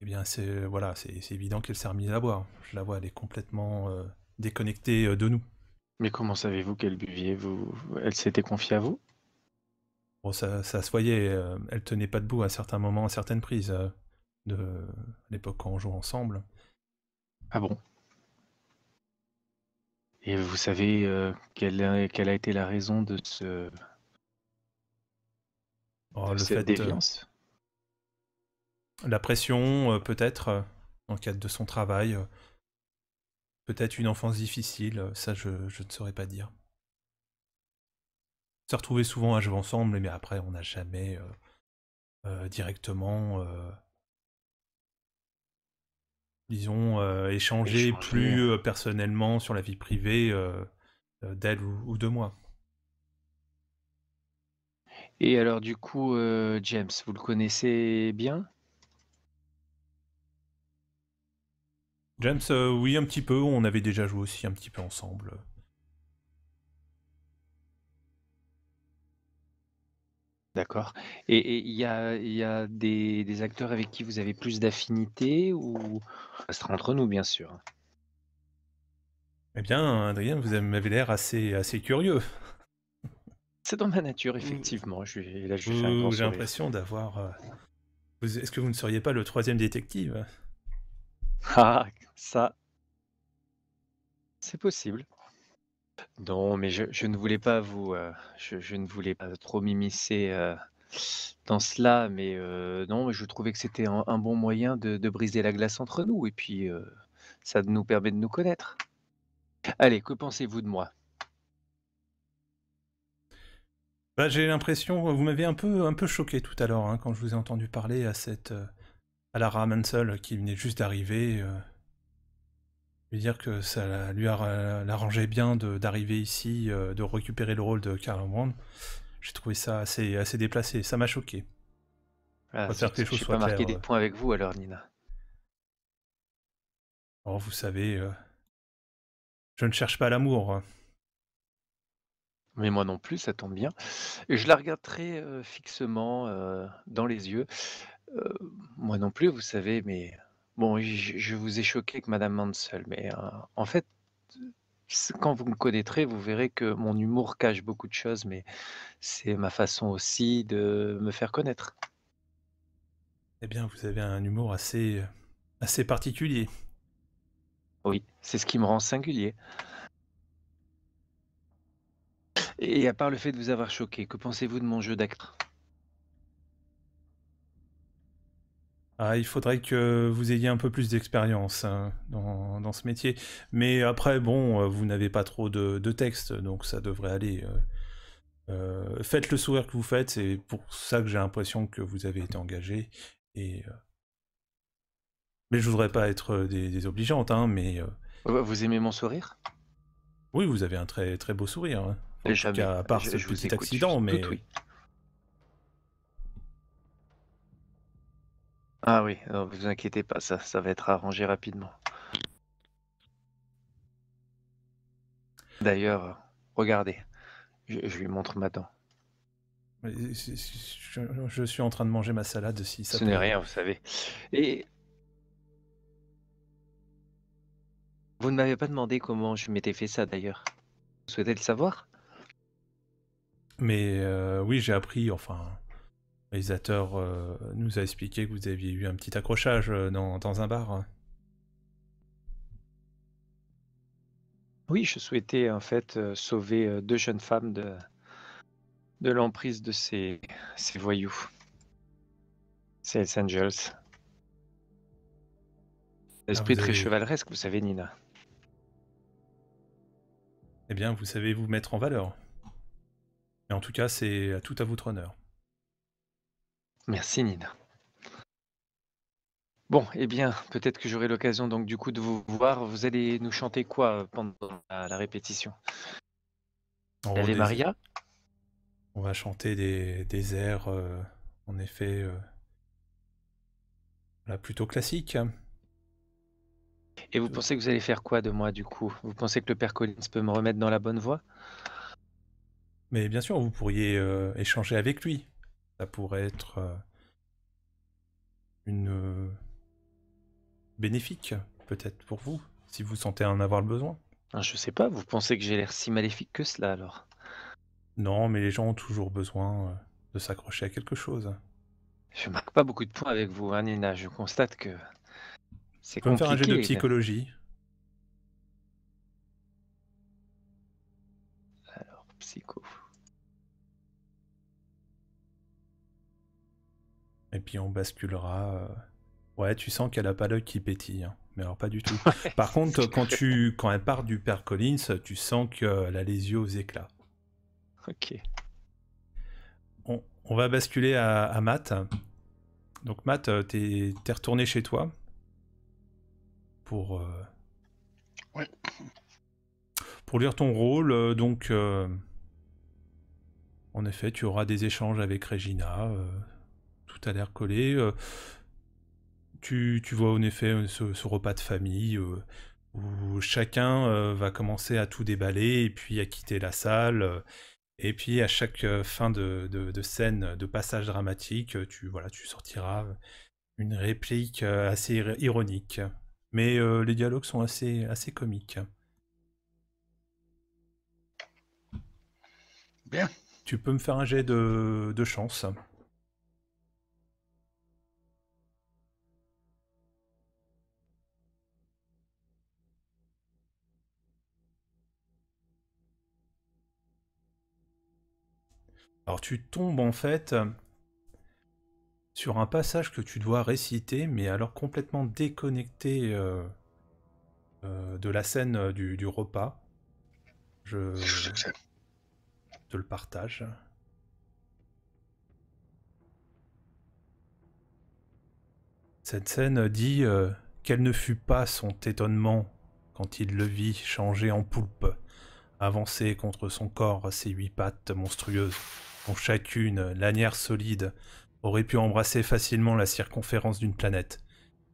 Speaker 2: eh bien c'est voilà, c'est évident qu'elle s'est remise à boire. Je la vois, elle est complètement
Speaker 5: déconnectée de nous. Mais comment savez-vous qu'elle buviez Elle s'était confiée à vous
Speaker 2: ça, ça se voyait, euh, elle tenait pas debout à certains moments, à certaines prises, euh, de l'époque quand on joue ensemble.
Speaker 5: Ah bon Et vous savez euh, quelle a, été la raison de ce...
Speaker 2: Oh, cette déviance La pression, peut-être, en cas de son travail, Peut-être une enfance difficile, euh, ça je, ne saurais pas dire. On s'est souvent à jouer ensemble, mais après on n'a jamais euh, euh, directement, disons, échangé, plus personnellement sur la vie privée d'elle ou, de moi.
Speaker 5: Et alors du coup, James, vous le connaissez bien
Speaker 2: James, euh, oui, un petit peu. On avait déjà joué aussi un petit peu ensemble.
Speaker 5: D'accord. Et il y a, des, acteurs avec qui vous avez plus d'affinité ou ça sera entre nous, bien sûr.
Speaker 2: Eh bien, Adrien, vous avez l'air assez, curieux.
Speaker 5: C'est dans ma nature, effectivement. j'ai
Speaker 2: l'impression d'avoir. Euh, est-ce que vous ne seriez pas le troisième détective
Speaker 5: ah, ça, c'est possible. Non, mais je, ne voulais pas vous, euh, je, ne voulais pas trop m'immiscer euh, dans cela, mais euh, non, je trouvais que c'était un, bon moyen de, briser la glace entre nous, et puis ça nous permet de nous connaître. Allez, que pensez-vous de moi bah, J'ai l'impression, vous m'avez un peu, un peu
Speaker 2: choqué tout à l'heure hein, quand je vous ai entendu parler à cette à Lara Mansell qui venait juste d'arriver. Euh, lui dire que ça lui arrangeait bien d'arriver ici, euh, de récupérer le rôle de Carla Brand. J'ai trouvé ça assez, assez déplacé, ça m'a choqué. Ah, pas marqué des euh.
Speaker 5: points avec vous alors, Nina.
Speaker 2: Oh, vous savez, euh, je ne cherche pas l'amour. Hein.
Speaker 5: Mais moi non plus, ça tombe bien. Et je la regarderai fixement dans les yeux. Euh, moi non plus, vous savez, mais bon, je vous ai choqué avec madame Mansell, mais, euh, en fait, quand vous me connaîtrez, vous verrez que mon humour cache beaucoup de choses, mais c'est ma façon aussi de me faire connaître.
Speaker 2: Eh bien, vous avez un humour assez, euh, assez particulier.
Speaker 5: Oui, c'est ce qui me rend singulier. Et à part le fait de vous avoir choqué, que pensez-vous de mon jeu d'acteur?
Speaker 2: Ah, il faudrait que vous ayez un peu plus d'expérience hein, dans, ce métier. Mais après, bon, euh, vous n'avez pas trop de, de, texte, donc ça devrait aller. Euh, euh, faites le sourire que vous faites, c'est pour ça que j'ai l'impression que vous avez été engagé. Et, Mais je voudrais pas être désobligeante, hein, mais... Bah, vous aimez mon sourire Oui, vous avez un très très beau sourire. Hein.
Speaker 5: En à part ce petit accident, mais... Ah oui, ne vous inquiétez pas, ça, ça va être arrangé rapidement. D'ailleurs, regardez, je, lui montre ma dent.
Speaker 2: Je, suis en train de manger ma salade si ça. Ce n'est rien,
Speaker 5: vous savez. Et vous ne m'avez pas demandé comment je m'étais fait ça d'ailleurs. Vous souhaitez le savoir
Speaker 2: Mais euh, oui, j'ai appris. Enfin, réalisateur euh, nous a expliqué que vous aviez eu un petit accrochage euh, dans, un bar.
Speaker 5: Oui, je souhaitais en fait euh, sauver deux jeunes femmes de, de l'emprise de ces, voyous. c'est Angels. L'esprit ah, très chevaleresque, vous savez, Nina.
Speaker 2: Eh bien, vous savez vous mettre en valeur. Et en tout cas, c'est tout à votre honneur.
Speaker 5: Merci Nina. Bon, eh bien, peut-être que j'aurai l'occasion donc du coup de vous voir. Vous allez nous chanter quoi euh, pendant la, répétition
Speaker 2: on Maria On va chanter des, airs, euh, en effet, euh, plutôt classiques.
Speaker 5: Et vous pensez que vous allez faire quoi de moi du coup Vous pensez que le père Collins peut me remettre dans la bonne voie Mais bien sûr, vous pourriez échanger avec lui. Ça pourrait
Speaker 2: être euh, une euh, bénéfique, peut-être pour vous, si vous sentez en avoir le besoin.
Speaker 5: Ah, je sais pas, vous pensez que j'ai l'air si maléfique que cela alors
Speaker 2: Non, mais les gens ont toujours besoin euh, de s'accrocher à quelque chose.
Speaker 5: Je marque pas beaucoup de points avec vous, hein, Nina. Je constate que c'est compliqué. faire un jeu de psychologie.
Speaker 2: Alors, psycho. Et puis on basculera. Euh, ouais, tu sens qu'elle a pas l'œil qui pétille, hein. mais alors pas du tout. Par contre, quand tu quand elle part du père Collins, tu sens qu'elle a les yeux aux éclats. Ok. On, on va basculer à, Matt. Donc Matt, euh, t'es retourné chez toi pour. Euh, ouais. Pour lire ton rôle, donc. En effet, tu auras des échanges avec Regina tout a l'air collé. Euh, tu, vois en effet euh, ce, repas de famille euh, où chacun va commencer à tout déballer et puis à quitter la salle. Et puis à chaque fin de, scène, de passage dramatique, tu voilà, tu sortiras une réplique assez ironique. Mais les dialogues sont assez assez comiques. Bien. Tu peux me faire un jet de chance. Alors tu tombes en fait euh, sur un passage que tu dois réciter, mais alors complètement déconnecté euh, euh, de la scène du, repas. Je, te le partage. Cette scène dit qu'elle quel ne fut pas son étonnement quand il le vit changer en poulpe, avancer contre son corps ses huit pattes monstrueuses dont chacune, lanière solide, aurait pu embrasser facilement la circonférence d'une planète,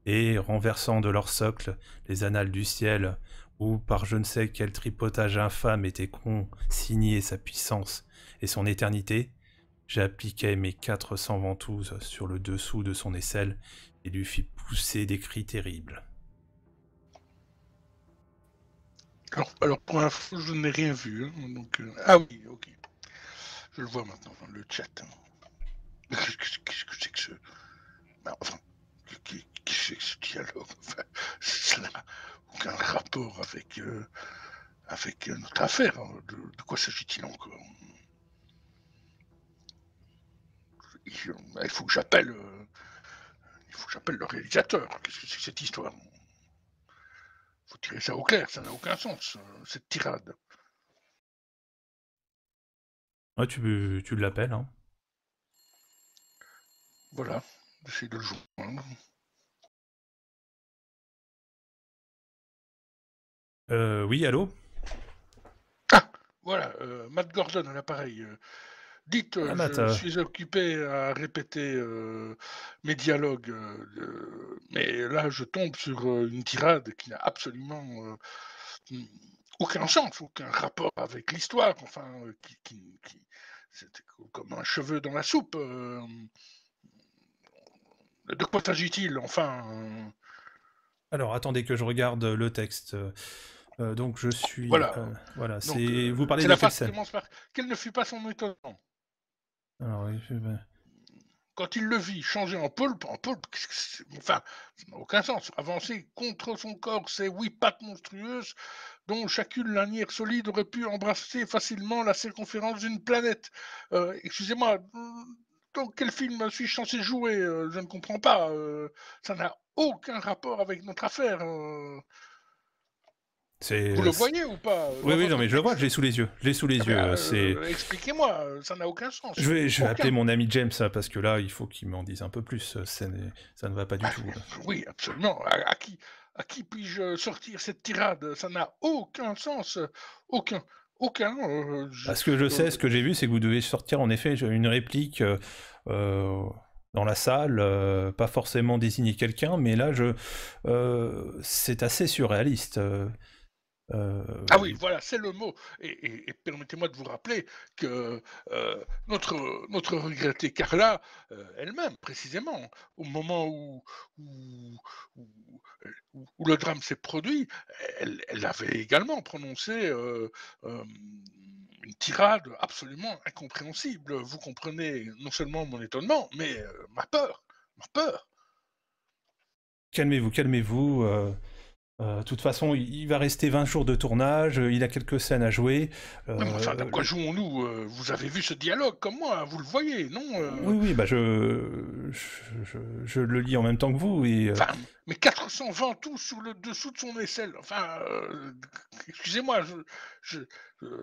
Speaker 2: et, renversant de leur socle les annales du ciel, où, par je ne sais quel tripotage infâme était signé sa puissance et son éternité, j'appliquai mes 400 ventouses sur le dessous de son aisselle et lui fit pousser des cris terribles. Alors, pour je n'ai rien vu. Hein,
Speaker 4: donc, euh, Ah oui, ok. Je le vois maintenant dans le chat. Hein. Qu'est-ce que c'est que ce. Ben, enfin, qu'est-ce ce dialogue Ça n'a aucun rapport avec, euh, avec euh, notre affaire. Hein. De, quoi s'agit-il encore Il euh, faut que j'appelle. il faut que j'appelle le réalisateur. Qu'est-ce que c'est que cette histoire Il faut tirer ça au clair, ça n'a aucun sens, cette tirade
Speaker 1: tu, l'appelles. Hein. Voilà, j'essaie de le joindre. Euh, oui, allô
Speaker 4: Ah, voilà, euh, Matt Gordon à l'appareil. Euh, dites, ah, euh, je suis occupé à répéter mes dialogues, mais là je tombe sur une tirade qui n'a absolument aucun sens, aucun rapport avec l'histoire, enfin, euh, c'était comme un cheveu dans la soupe. Euh, de quoi s'agit-il Enfin. Euh
Speaker 2: Alors, attendez que je regarde le texte. donc, je suis. Voilà. voilà. c'est. vous parlez de la face commence
Speaker 4: Quel ne fut pas son étonnement Quand il le vit changer en poulpe, en poulpe, enfin, ça n'a aucun sens. Avancer contre son corps, c'est « huit pattes monstrueuses, dont chacune lanière solide aurait pu embrasser facilement la circonférence d'une planète. Euh, excusez-moi, dans quel film suis-je censé jouer euh, Je ne comprends pas. Euh, ça n'a aucun rapport avec notre affaire. Vous
Speaker 2: le voyez ou pas Oui, oui, non, mais je le vois, je l'ai sous les yeux. sous les ah ben, yeux.
Speaker 4: Expliquez-moi, ça n'a aucun sens. Je vais, appeler mon
Speaker 2: ami James, hein, parce que là, il faut qu'il m'en dise un peu plus. Ça, ne va pas du ah, tout.
Speaker 4: Oui, absolument. à qui à qui puis-je euh, sortir cette tirade Ça n'a aucun sens. Euh, aucun. Aucun. Ce
Speaker 8: euh, Parce que je sais, ce que
Speaker 2: j'ai vu, c'est que vous devez sortir en effet une réplique dans la salle, pas forcément désigner quelqu'un, mais là, je, c'est assez surréaliste. Euh, ah oui,
Speaker 4: voilà, c'est le mot. Et, permettez-moi de vous rappeler que euh, notre, notre regrettée Carla, euh, elle-même, précisément, au moment où, où, le drame s'est produit, elle, elle, avait également prononcé une tirade absolument incompréhensible. Vous comprenez non seulement mon étonnement, mais ma peur, ma peur.
Speaker 2: Calmez-vous, calmez-vous. De euh, toute façon, il va rester 20 jours de tournage, euh, il a quelques scènes à jouer. Euh, mais enfin,
Speaker 4: jouons-nous euh, Vous avez vu ce dialogue comme moi, vous le voyez, non
Speaker 2: Oui, oui, bah je... Je, le lis en même temps que vous. Et,
Speaker 4: mais 420 tout sous le dessous de son aisselle. Enfin, excusez-moi, je, je,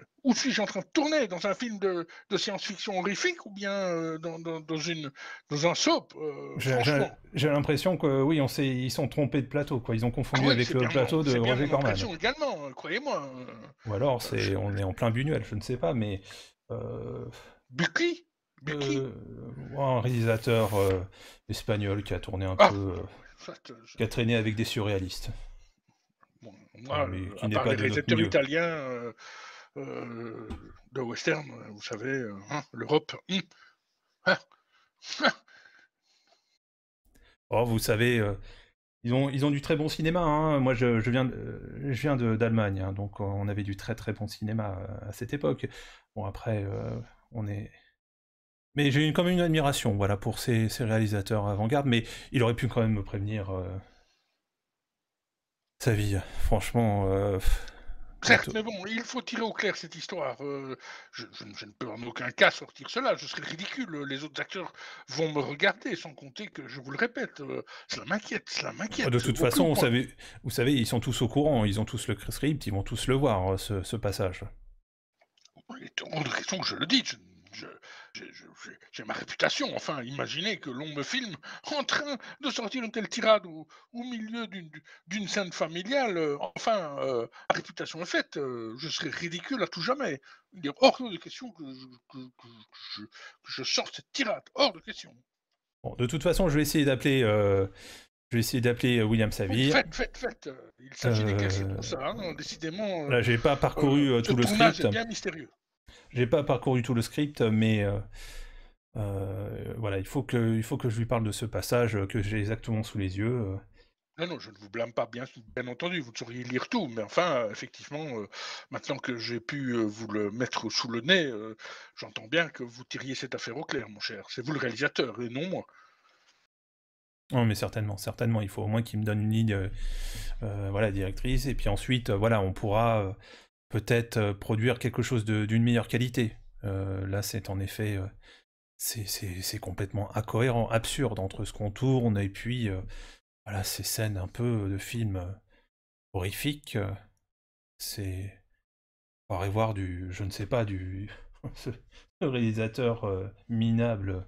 Speaker 4: « Où suis-je en train de tourner dans un film de, science-fiction horrifique ou bien euh, dans, une, dans un soap euh,
Speaker 2: J'ai l'impression que oui, on ils sont trompés de plateau, quoi. Ils ont confondu ah avec le plateau de Roger Corman.
Speaker 4: également, hein, croyez-moi. Hein.
Speaker 2: Ou alors, on est en plein Buñuel, je ne sais pas, mais. Euh, Bucky Un réalisateur espagnol qui a tourné un ah, peu. qui a traîné avec des surréalistes.
Speaker 4: Bon, moi, ah, pas des réalisateurs italiens, euh, de western, hein, vous savez, euh, hein, l'Europe.
Speaker 2: Hein. Oh, vous savez, euh, ils, ont, ils ont du très bon cinéma. Moi, je, je, viens, je viens d'Allemagne, donc on avait du très très bon cinéma à, cette époque. Bon, après, on est. Mais j'ai quand même une admiration voilà, pour ces, ces réalisateurs avant-garde, mais il aurait pu quand même me prévenir sa vie. Franchement.
Speaker 4: Certes, mais bon, il faut tirer au clair cette histoire. Euh, je, ne peux en aucun cas sortir cela, je serais ridicule. Les autres acteurs vont me regarder, sans compter que, je vous le répète, euh, cela m'inquiète, cela m'inquiète. De toute façon, vous savez,
Speaker 2: vous savez, ils sont tous au courant, ils ont tous le script, ils vont tous le voir, euh, ce, passage.
Speaker 4: Il est de question que je le dis, j'ai ma réputation. Enfin, imaginez que l'on me filme en train de sortir une telle tirade au, milieu d'une scène familiale. Euh, enfin, euh, réputation est faite. Euh, je serais ridicule à tout jamais. Il est hors de question que je, sorte cette tirade. Hors de question.
Speaker 2: de toute façon, je vais essayer d'appeler. je vais essayer William Saville. Faites, faites, faites. Il s'agit des questions pour ça,
Speaker 4: hein, décidément. Là, j'ai pas parcouru tout le script. C'est bien mystérieux.
Speaker 2: J'ai pas parcouru tout le script, mais euh, euh, voilà, il faut, que, il faut que je lui parle de ce passage que j'ai exactement sous les yeux. Non,
Speaker 4: ah non, je ne vous blâme pas, bien, bien entendu, vous sauriez lire tout, mais enfin, euh, effectivement, maintenant que j'ai pu vous le mettre sous le nez, j'entends bien que vous tiriez cette affaire au clair, mon cher. C'est vous le réalisateur, et non moi.
Speaker 2: Non, oh, mais certainement, certainement, il faut au moins qu'il me donne une ligne, voilà, directrice, et puis ensuite, voilà, on pourra peut-être euh, produire quelque chose d'une meilleure qualité. Euh, là, c'est en effet, euh, c'est complètement incohérent, absurde entre ce qu'on tourne et puis voilà ces scènes un peu de films horrifiques. c'est pourrait voir du, je ne sais pas, du ce réalisateur minable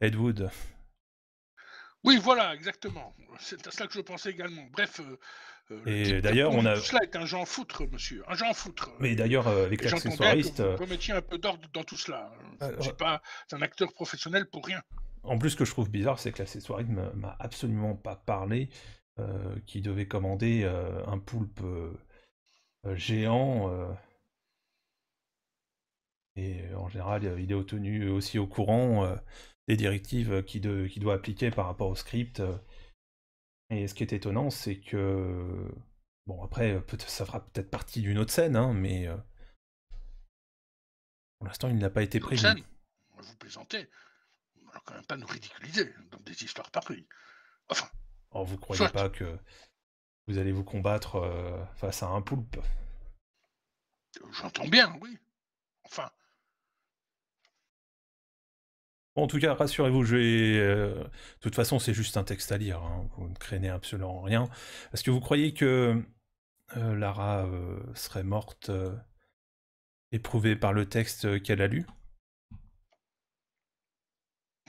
Speaker 2: Ed Wood.
Speaker 4: Oui, voilà, exactement. C'est à cela que je pensais également. Bref, euh, et d'ailleurs, on a. Cela est un genre foutre, monsieur. Un genre foutre. Mais d'ailleurs, euh, avec l'accessoiriste. Euh, vous remettiez un peu d'ordre dans tout cela. Je suis pas un acteur professionnel
Speaker 2: pour rien. En plus, ce que je trouve bizarre, c'est que l'accessoiriste m'a absolument pas parlé, euh, qui devait commander un poulpe géant. et en général, il est tenu aussi au courant des directives qu'il de, doit appliquer par rapport au script. Et ce qui est étonnant, c'est que. Bon, après, ça fera peut-être partie d'une autre scène, hein, mais. Euh, pour l'instant, il n'a pas été prévu.
Speaker 4: vous plaisantez. On quand même pas nous ridiculiser dans des histoires pareilles.
Speaker 2: Enfin. Alors, oh, vous croyez pas que vous allez vous combattre euh, face à un poulpe
Speaker 1: J'entends bien, oui. Enfin,
Speaker 2: en tout cas, rassurez-vous, je vais... Euh, de toute façon, c'est juste un texte à lire, hein. vous ne craignez absolument rien. Est-ce que vous croyez que euh, Lara euh, serait morte éprouvée par le texte qu'elle a lu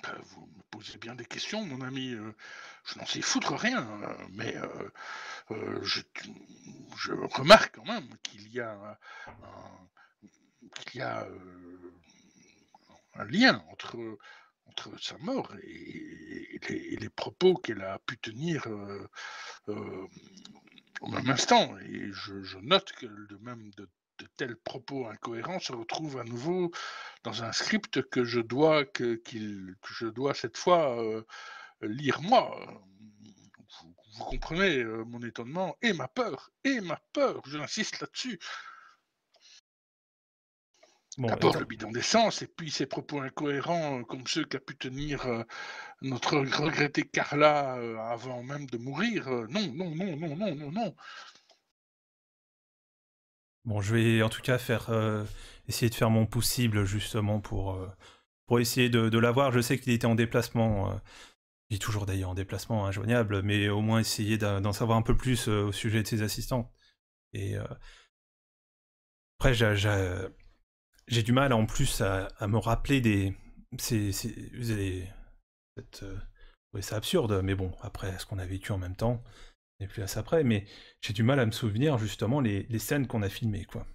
Speaker 4: ben, Vous me posez bien des questions, mon ami. Je n'en sais foutre rien, mais je, remarque quand même qu'il y a a un lien entre, sa mort et, les, propos qu'elle a pu tenir euh, euh, au même instant. Et je, note que de même de, tels propos incohérents se retrouvent à nouveau dans un script que je dois, que, je dois cette fois euh, lire moi. Vous, comprenez mon étonnement et ma peur, et ma peur, je l'insiste là-dessus. D'abord ah le bidon d'essence, et puis ses propos incohérents, euh, comme ceux qu'a pu tenir euh, notre regretté Carla euh, avant même de mourir. non, non, non, non, non, non, non.
Speaker 2: Bon, je vais en tout cas faire essayer de faire mon possible justement pour, pour essayer de, l'avoir. Je sais qu'il était en déplacement. il est toujours d'ailleurs en déplacement, injoignable, hein, mais au moins essayer d'en savoir un peu plus au sujet de ses assistants. Et après, j'ai j'ai du mal en plus à, me rappeler des. Euh, c'est, vous allez absurde, mais bon, après ce qu'on a vécu en même temps, et n'est plus à ça près, mais j'ai du mal à me souvenir justement les, scènes qu'on a filmées, quoi.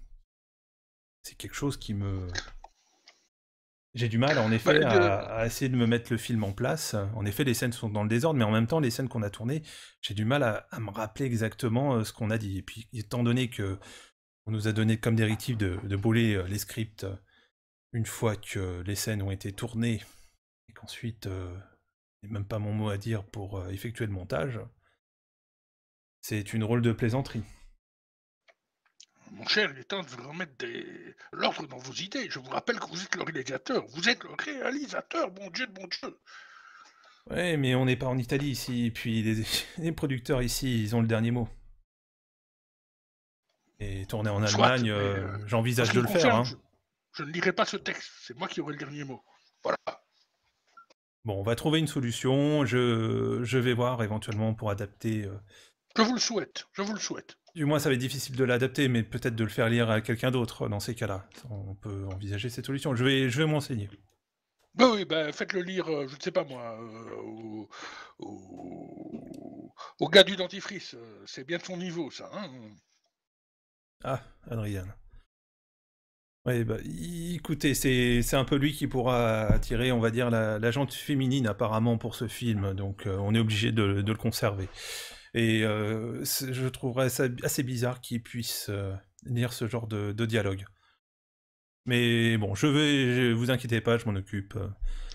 Speaker 2: C'est quelque chose qui me. J'ai du mal, en effet, bah, à, essayer de me mettre le film en place. En effet, les scènes sont dans le désordre, mais en même temps, les scènes qu'on a tournées, j'ai du mal à, me rappeler exactement euh, ce qu'on a dit. Et puis, étant donné que on nous a donné comme directive de, de bouler euh, les scripts euh, une fois que euh, les scènes ont été tournées et qu'ensuite, même pas mon mot à dire pour effectuer le montage. C'est une rôle de plaisanterie.
Speaker 4: Mon cher, il est temps de vous remettre des... l'ordre dans vos idées. Je vous rappelle que vous êtes le réalisateur. Vous êtes le réalisateur, bon Dieu de
Speaker 8: bon Dieu.
Speaker 2: Ouais, mais on n'est pas en Italie ici. Et puis les producteurs ici, ils ont le dernier mot. Et tourner en Allemagne, euh, euh, j'envisage de le faire. Hein.
Speaker 4: Je, ne lirai pas ce texte, c'est moi qui aurai le dernier mot. Voilà.
Speaker 2: Bon, on va trouver une solution. Je, je vais voir éventuellement pour adapter. Euh.
Speaker 4: Je vous le souhaite, je vous le souhaite.
Speaker 2: Du moins, ça va être difficile de l'adapter, mais peut-être de le faire lire à quelqu'un d'autre dans ces cas-là. On peut envisager cette solution. Je vais, je vais m'enseigner.
Speaker 4: Bah oui, bah, faites-le lire, je ne sais pas moi, au, gars du dentifrice. C'est bien de son niveau, ça. Hein.
Speaker 2: Ah, Adrien... Oui, bah, écoutez, c'est un peu lui qui pourra attirer, on va dire, la, féminine apparemment pour ce film, donc euh, on est obligé de, le conserver. Et euh, je trouverais assez bizarre qu'il puisse euh, lire ce genre de, dialogue. Mais bon, je vais, vous inquiétez pas, je m'en occupe.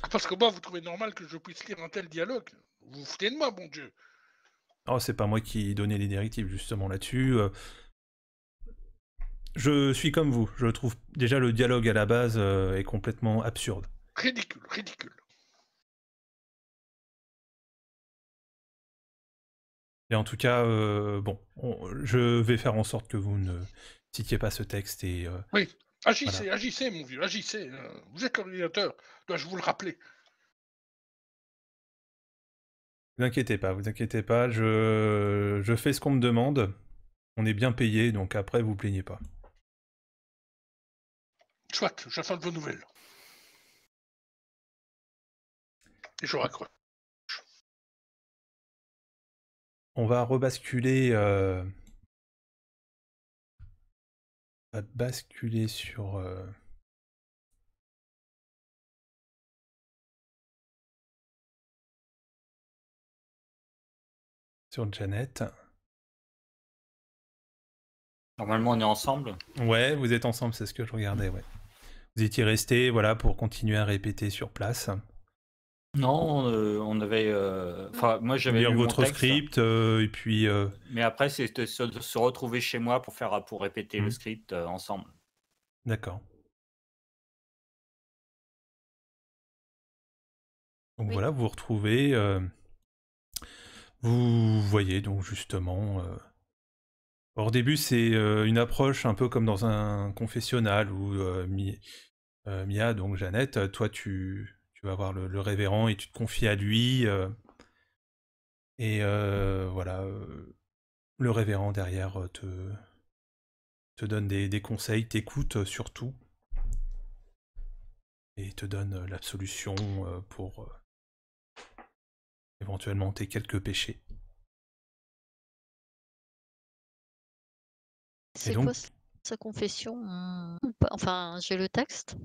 Speaker 4: Ah, parce que moi, vous trouvez normal que je puisse lire un tel dialogue Vous vous foutez de moi, bon Dieu
Speaker 2: Oh, c'est pas moi qui donnais les directives justement là-dessus. Je suis comme vous.
Speaker 1: Je trouve déjà le dialogue à la base euh, est complètement absurde. Ridicule, ridicule. Et en tout cas, euh, bon, je vais faire en sorte que vous ne citiez pas ce texte et. Euh,
Speaker 4: oui, agissez, agissez, mon vieux, agissez. Vous êtes l'ordinateur, dois-je vous le rappeler
Speaker 2: Ne Vous inquiétez pas, vous inquiétez pas, je, je fais ce qu'on me demande. On est bien payé, donc après, vous plaignez pas.
Speaker 1: Soit, j'attends de vos nouvelles. Et je raccroche. On va rebasculer. Euh, on va basculer sur. Euh, sur Janet. Normalement, on est ensemble. Ouais, vous êtes ensemble,
Speaker 2: c'est ce que je regardais, ouais. Vous étiez resté voilà, pour continuer à répéter sur place
Speaker 7: non, euh, on avait. Euh, enfin, moi j'avais. Lire votre
Speaker 2: script euh, et puis.
Speaker 1: Mais après, c'était se, retrouver chez moi pour faire pour répéter le mmh. script ensemble. D'accord. Donc voilà, vous retrouvez. vous voyez donc
Speaker 2: justement au début, c'est euh, une approche un peu comme dans un confessionnal où euh, euh, Mia, donc Jeannette, toi tu, vas voir le, révérend et tu te confies à lui. et voilà, le révérend derrière te, te donne des, des conseils, t'écoute surtout. Et te donne l'absolution pour
Speaker 1: éventuellement tes quelques péchés. C'est quoi sa confession mmh,
Speaker 3: Enfin, j'ai le texte.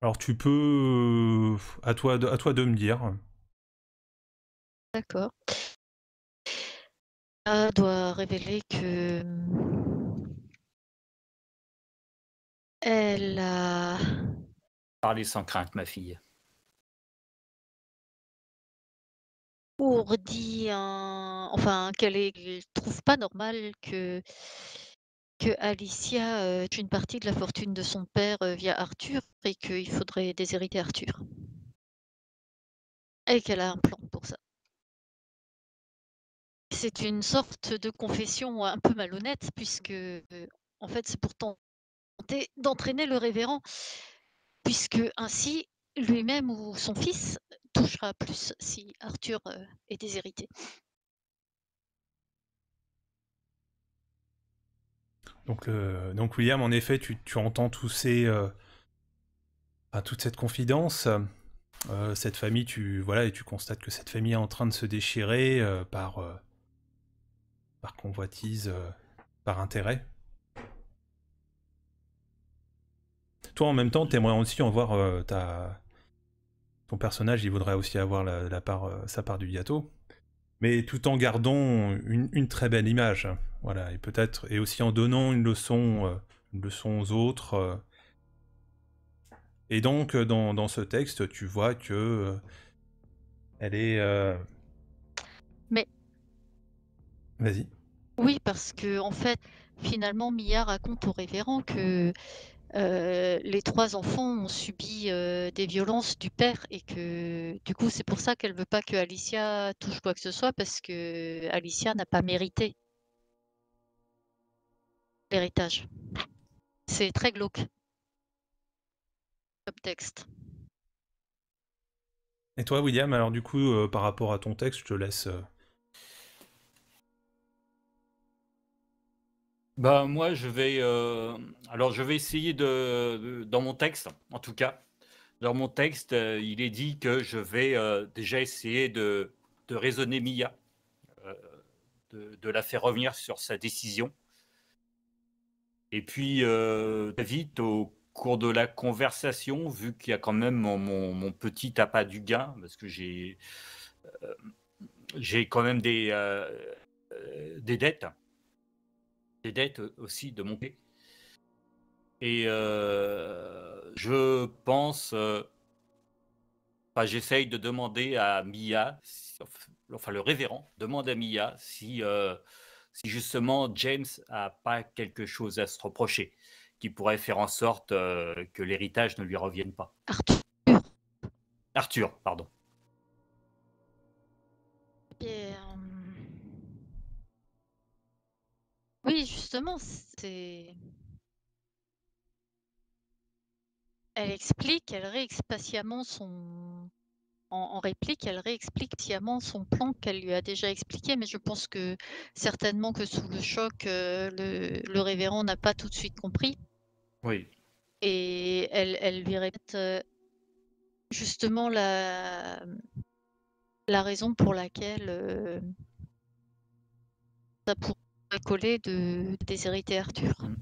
Speaker 1: Alors tu peux, euh, à
Speaker 2: toi, à toi de me dire.
Speaker 3: D'accord.
Speaker 1: Elle ah, doit révéler que mmh, elle a Parlez sans crainte, ma fille.
Speaker 3: pour dire, hein, enfin, qu'elle trouve pas normal que Alicia ait euh, une partie de la fortune de son père euh, via Arthur et qu'il faudrait déshériter Arthur. Et qu'elle a un plan pour ça. C'est une sorte de confession un peu malhonnête, puisque euh, en fait c'est pourtant tenter d'entraîner le révérend, puisque ainsi lui-même ou son fils touchera plus si Arthur euh, est déshérité.
Speaker 2: Donc, euh, donc, William, en effet, tu, entends tous ces, à euh, toute cette confidence, cette famille, tu voilà, et tu constates que cette famille est en train de se déchirer par, par convoitise, par intérêt. Toi, en même temps, t'aimerais aussi en voir ta, ton personnage, il voudrait aussi avoir la, part, euh, sa part du gâteau, mais tout en gardant une, très belle image. Voilà, et peut-être, et aussi en donnant une leçon, euh, une leçon aux autres. Euh. Et donc, dans, ce texte, tu vois que elle est.
Speaker 3: Mais. Vas-y. Oui, parce que en fait, finalement, Mia raconte au révérend que euh, les trois enfants ont subi euh, des violences du père et que du coup c'est pour ça qu'elle veut pas que Alicia touche quoi que ce soit parce que Alicia n'a pas mérité l'héritage. C'est très glauque texte.
Speaker 2: Et toi William, alors du coup euh, par rapport à ton texte, je te laisse
Speaker 7: Bah, moi je vais euh, alors je vais essayer de, dans mon texte en tout cas dans mon texte euh, il est dit que je vais euh, déjà essayer de, raisonner Mia de, la faire revenir sur sa décision et puis vite au cours de la conversation vu qu'il y a quand même mon, petit appât du gain parce que j'ai j'ai quand même des des dettes des dettes aussi de mon Et euh, je pense, euh, j'essaye de demander à Mia, enfin le révérend demande à Mia si, euh, si justement James a pas quelque chose à se reprocher qui pourrait faire en sorte que l'héritage ne lui revienne pas. Arthur. pardon.
Speaker 3: c'est. Elle explique, elle réexplique patiemment son. En, réplique, elle réexplique patiemment son plan qu'elle lui a déjà expliqué, mais je pense que certainement que sous le choc, euh, le, révérend n'a pas tout de suite compris. Oui. Et elle, lui répète euh, justement la, la raison pour laquelle euh, ça pourrait coller de, des Arthur. Mm.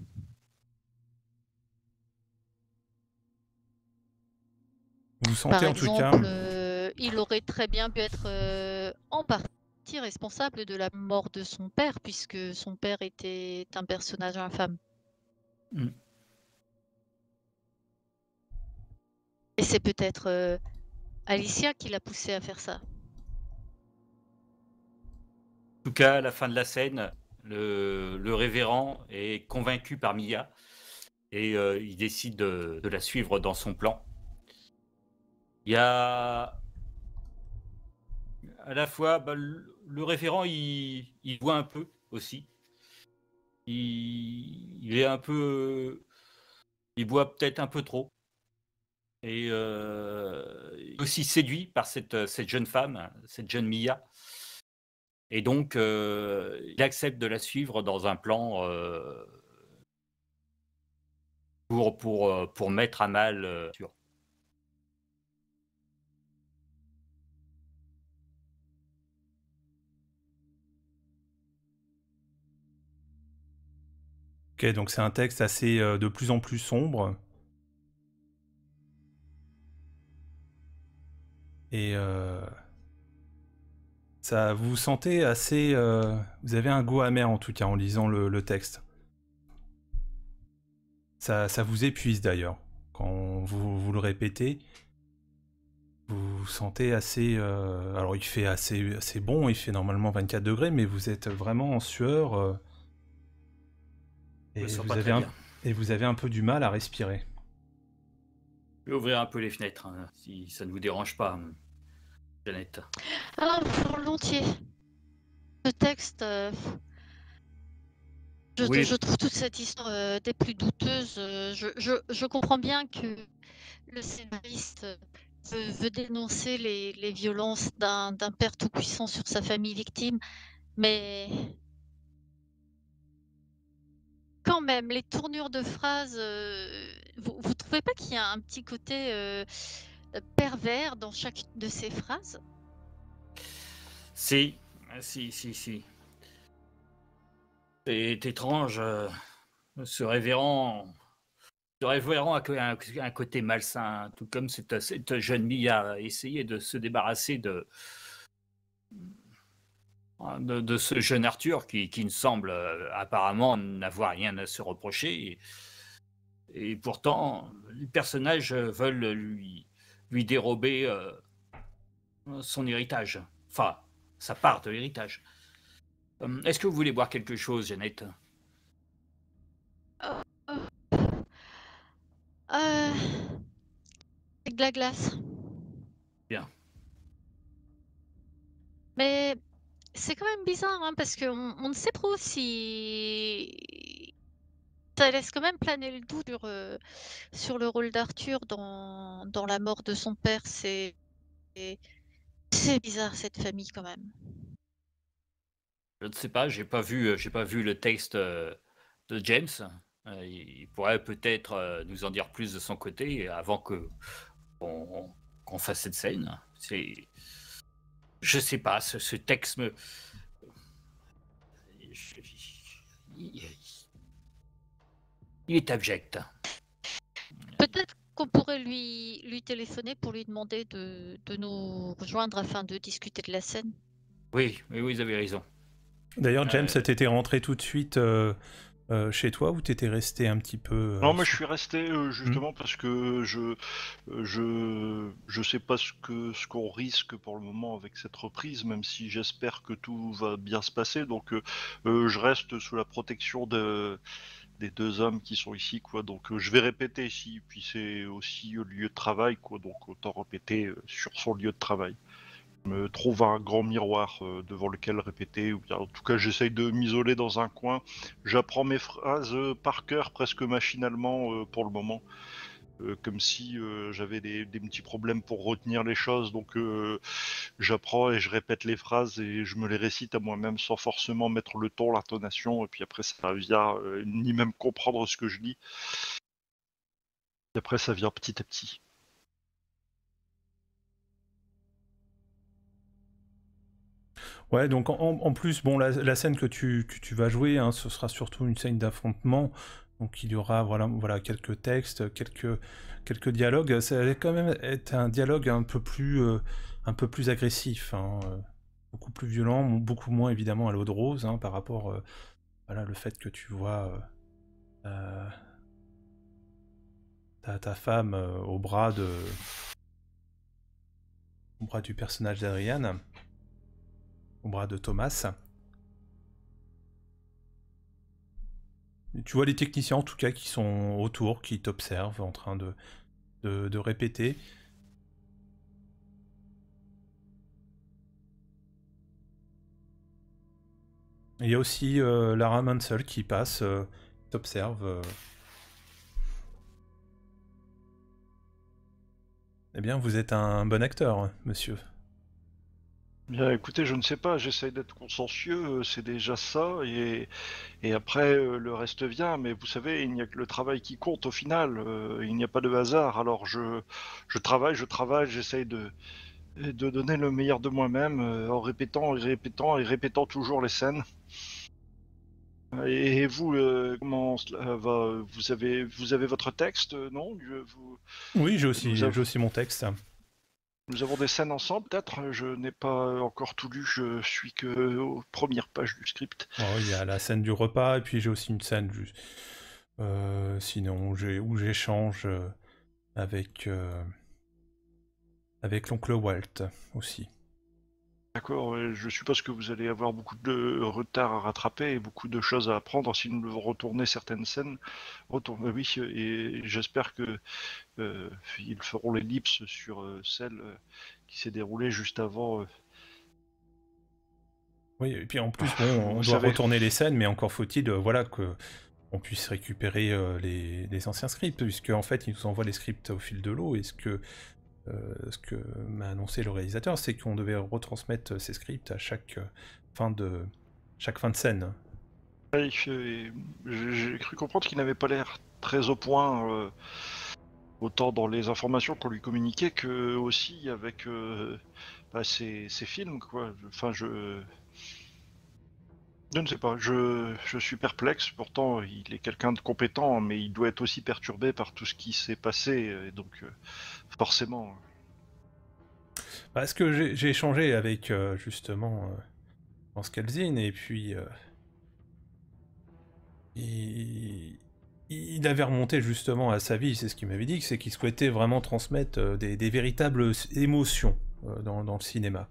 Speaker 8: Vous sentez en tout cas.
Speaker 3: Euh, il aurait très bien pu être euh, en partie responsable de la mort de son père, puisque son père était un personnage infâme. Mm. Et c'est peut-être euh, Alicia qui l'a poussé à faire ça.
Speaker 7: En tout cas, à la fin de la scène, le, le révérend est convaincu par Mia et euh, il décide de, la suivre dans son plan. Il y a à la fois bah, le, révérend, il, il, voit un peu aussi. Il, est un peu, il boit peut-être un peu trop. Et euh, aussi séduit par cette, cette jeune femme, cette jeune Mia. Et donc, euh, il accepte de la suivre dans un plan euh, pour, pour, euh, pour mettre à mal.
Speaker 2: Ok, donc c'est un texte assez de plus en plus sombre. Et. Ça, vous sentez assez. Euh, vous avez un goût amer en tout cas en lisant le, texte. Ça, ça, vous épuise d'ailleurs. Quand vous, vous, le répétez, vous vous sentez assez. Euh, alors il fait assez, assez bon, il fait normalement 24 degrés, mais vous êtes vraiment en sueur. Euh,
Speaker 8: et, vous avez un,
Speaker 2: et vous avez un peu du mal à respirer.
Speaker 7: Je vais ouvrir un peu les fenêtres, hein, si ça ne vous dérange pas. Hein.
Speaker 3: Alors ah, volontiers. Ce texte, euh, je, trouve toute cette histoire euh, des plus douteuses. Euh, je, comprends bien que le scénariste veut, dénoncer les, violences d'un père tout-puissant sur sa famille victime, mais quand même, les tournures de phrases, vous ne trouvez pas qu'il y a un petit côté pervers dans chacune de ses phrases
Speaker 7: Si, si, si, si. C'est étrange. Euh, ce révérend, ce révérend a un, côté malsain, tout comme cette, jeune fille a essayé de se débarrasser de, de, ce jeune Arthur qui, ne semble euh, apparemment n'avoir rien à se reprocher. et pourtant, les personnages veulent lui, lui dérober euh, son héritage. Enfin, sa part de l'héritage. Euh, est-ce que vous voulez boire quelque chose, Jeannette
Speaker 3: euh, de la glace. Bien. Mais c'est quand même bizarre, hein, parce que on ne sait trop si ça laisse quand même planer le doute sur, sur le rôle d'Arthur dans, la mort de son père. C'est c'est bizarre cette famille quand même.
Speaker 7: Je ne sais pas, j'ai pas vu, j'ai pas vu le texte de James. Il pourrait peut-être nous en dire plus de son côté avant que qu'on fasse cette scène. C'est, je sais pas, ce, texte me. Il est abject.
Speaker 3: Peut-être qu'on pourrait lui, lui téléphoner pour lui demander de, de, nous rejoindre afin de discuter de la scène.
Speaker 7: Oui, oui, vous avez raison.
Speaker 3: D'ailleurs, James, euh...
Speaker 2: t'étais rentré tout de suite euh, euh, chez toi ou t'étais resté un petit peu euh, Non, mais je
Speaker 6: suis resté hmm. justement parce que je, je je sais pas ce que ce qu'on risque pour le moment avec cette reprise, même si j'espère que tout va bien se passer. Donc, je reste sous la protection de des deux hommes qui sont ici, quoi. Donc euh, je vais répéter ici, puis c'est aussi le lieu de travail, quoi. Donc autant répéter euh, sur son lieu de travail. Je me trouve un grand miroir euh, devant lequel répéter, ou bien en tout cas j'essaye de m'isoler dans un coin. J'apprends mes phrases par cœur presque machinalement pour le moment. Euh, comme si euh, j'avais des, petits problèmes pour retenir les choses. Donc euh, j'apprends et je répète les phrases et je me les récite à moi-même sans forcément mettre le ton, l'intonation. Et puis après, ça vient ni même comprendre ce que je dis. Et après, ça vient petit à petit.
Speaker 2: Ouais, donc en, plus, bon, la, scène que tu, vas jouer, hein, ce sera surtout une scène d'affrontement. Donc il y aura voilà, voilà, quelques textes, quelques, quelques dialogues. Ça allait quand même être un dialogue un peu plus, euh, un peu plus agressif, hein, euh, beaucoup plus violent, beaucoup moins évidemment à l'eau de rose hein, par rapport euh, le fait que tu vois ta, femme au bras de au bras du personnage d'Adriane, au bras de Thomas. tu vois les techniciens en tout cas qui sont autour, qui t'observent en train de, de, répéter. Il y a aussi euh, Lara Mansell qui passe, euh, t'observe. Euh. Eh bien, vous êtes un bon acteur, monsieur.
Speaker 6: Bien, écoutez, je ne sais pas, j'essaye d'être consciencieux, euh, c'est déjà ça, et, après euh, le reste vient, mais vous savez, il n'y a que le travail qui compte au final, euh, il n'y a pas de hasard, alors je, travaille, je travaille, j'essaye de, donner le meilleur de moi-même en répétant et répétant et répétant toujours les scènes. Et vous, vous avez, votre texte, non
Speaker 2: Oui, j'ai aussi, aussi mon texte.
Speaker 6: Nous avons des scènes ensemble, peut-être. Je n'ai pas encore tout lu, je suis que aux premières pages du script.
Speaker 2: Oh, il y a la scène du repas, et puis j'ai aussi une scène du... euh, sinon où j'échange euh, avec, euh, avec l'oncle Walt aussi.
Speaker 6: D'accord, je suppose que vous allez avoir beaucoup de retard à rattraper et beaucoup de choses à apprendre si nous devons retourner certaines scènes. Euh, oui, euh, et j'espère que euh, ils feront l'ellipse sur celle qui s'est déroulée juste avant.
Speaker 2: Oui, et puis en plus, ah, on, doit retourner les scènes, mais encore faut-il, voilà, que puisse récupérer les, les, anciens scripts, puisque en fait, ils nous envoient les scripts au fil de l'eau. Est-ce que euh, ce que m'a annoncé le réalisateur, c'est qu'on devait retransmettre euh, ses scripts à chaque euh, fin de chaque fin de
Speaker 6: scène. J'ai cru comprendre qu'il n'avait pas l'air très au point, autant dans les informations qu'on lui communiquait que aussi avec bah, ses, films. Enfin, je, je ne sais pas. Je, suis perplexe. Pourtant, il est quelqu'un de compétent, mais il doit être aussi perturbé par tout ce qui s'est passé. Et donc. Forcément.
Speaker 2: Parce bah, que j'ai échangé avec euh, justement Hans euh, et puis euh, il, avait remonté justement à sa vie, c'est ce qu'il m'avait dit, c'est qu'il souhaitait vraiment transmettre des, véritables émotions dans, dans, le cinéma.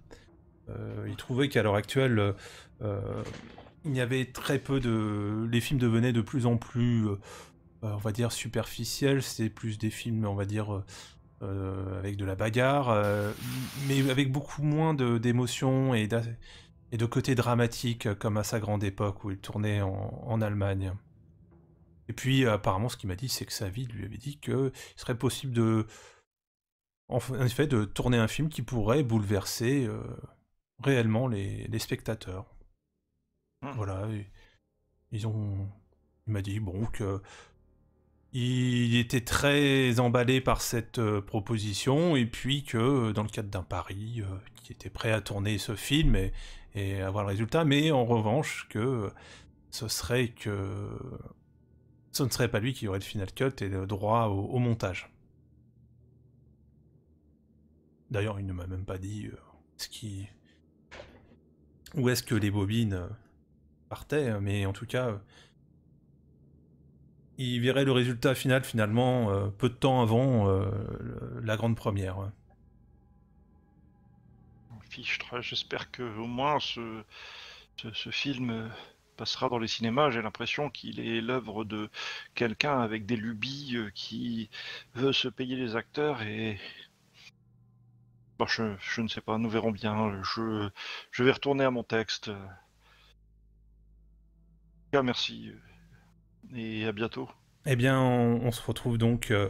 Speaker 2: il trouvait qu'à l'heure actuelle, il y avait très peu de... Les films devenaient de plus en plus, on va dire, superficiels, c'est plus des films, on va dire euh, avec de la bagarre, euh, mais avec beaucoup moins d'émotions et, de côté dramatique euh, comme à sa grande époque où il tournait en, Allemagne. Et puis apparemment ce qu'il m'a dit c'est que sa vie lui avait dit qu'il serait possible de, en de tourner un film qui pourrait bouleverser réellement les, spectateurs. Mmh. Voilà, ils ont, il m'a dit bon que il était très emballé par cette euh, proposition et puis que euh, dans le cadre d'un pari, qui euh, était prêt à tourner ce film et, avoir le résultat, mais en revanche que ce serait que ce ne serait pas lui qui aurait le final cut et le droit au, montage. D'ailleurs, il ne m'a même pas dit ce qui où est-ce que les bobines partaient, hein, mais en tout cas il verrait le résultat final finalement euh, peu de temps avant euh, la grande première.
Speaker 6: j'espère que au moins ce, film euh, passera dans les cinémas. J'ai l'impression qu'il est l'œuvre de quelqu'un avec des lubies qui veut se payer les acteurs et je, ne sais pas, nous verrons bien. Je, vais retourner à mon texte. merci et à bientôt.
Speaker 2: Eh bien, on, se retrouve donc euh,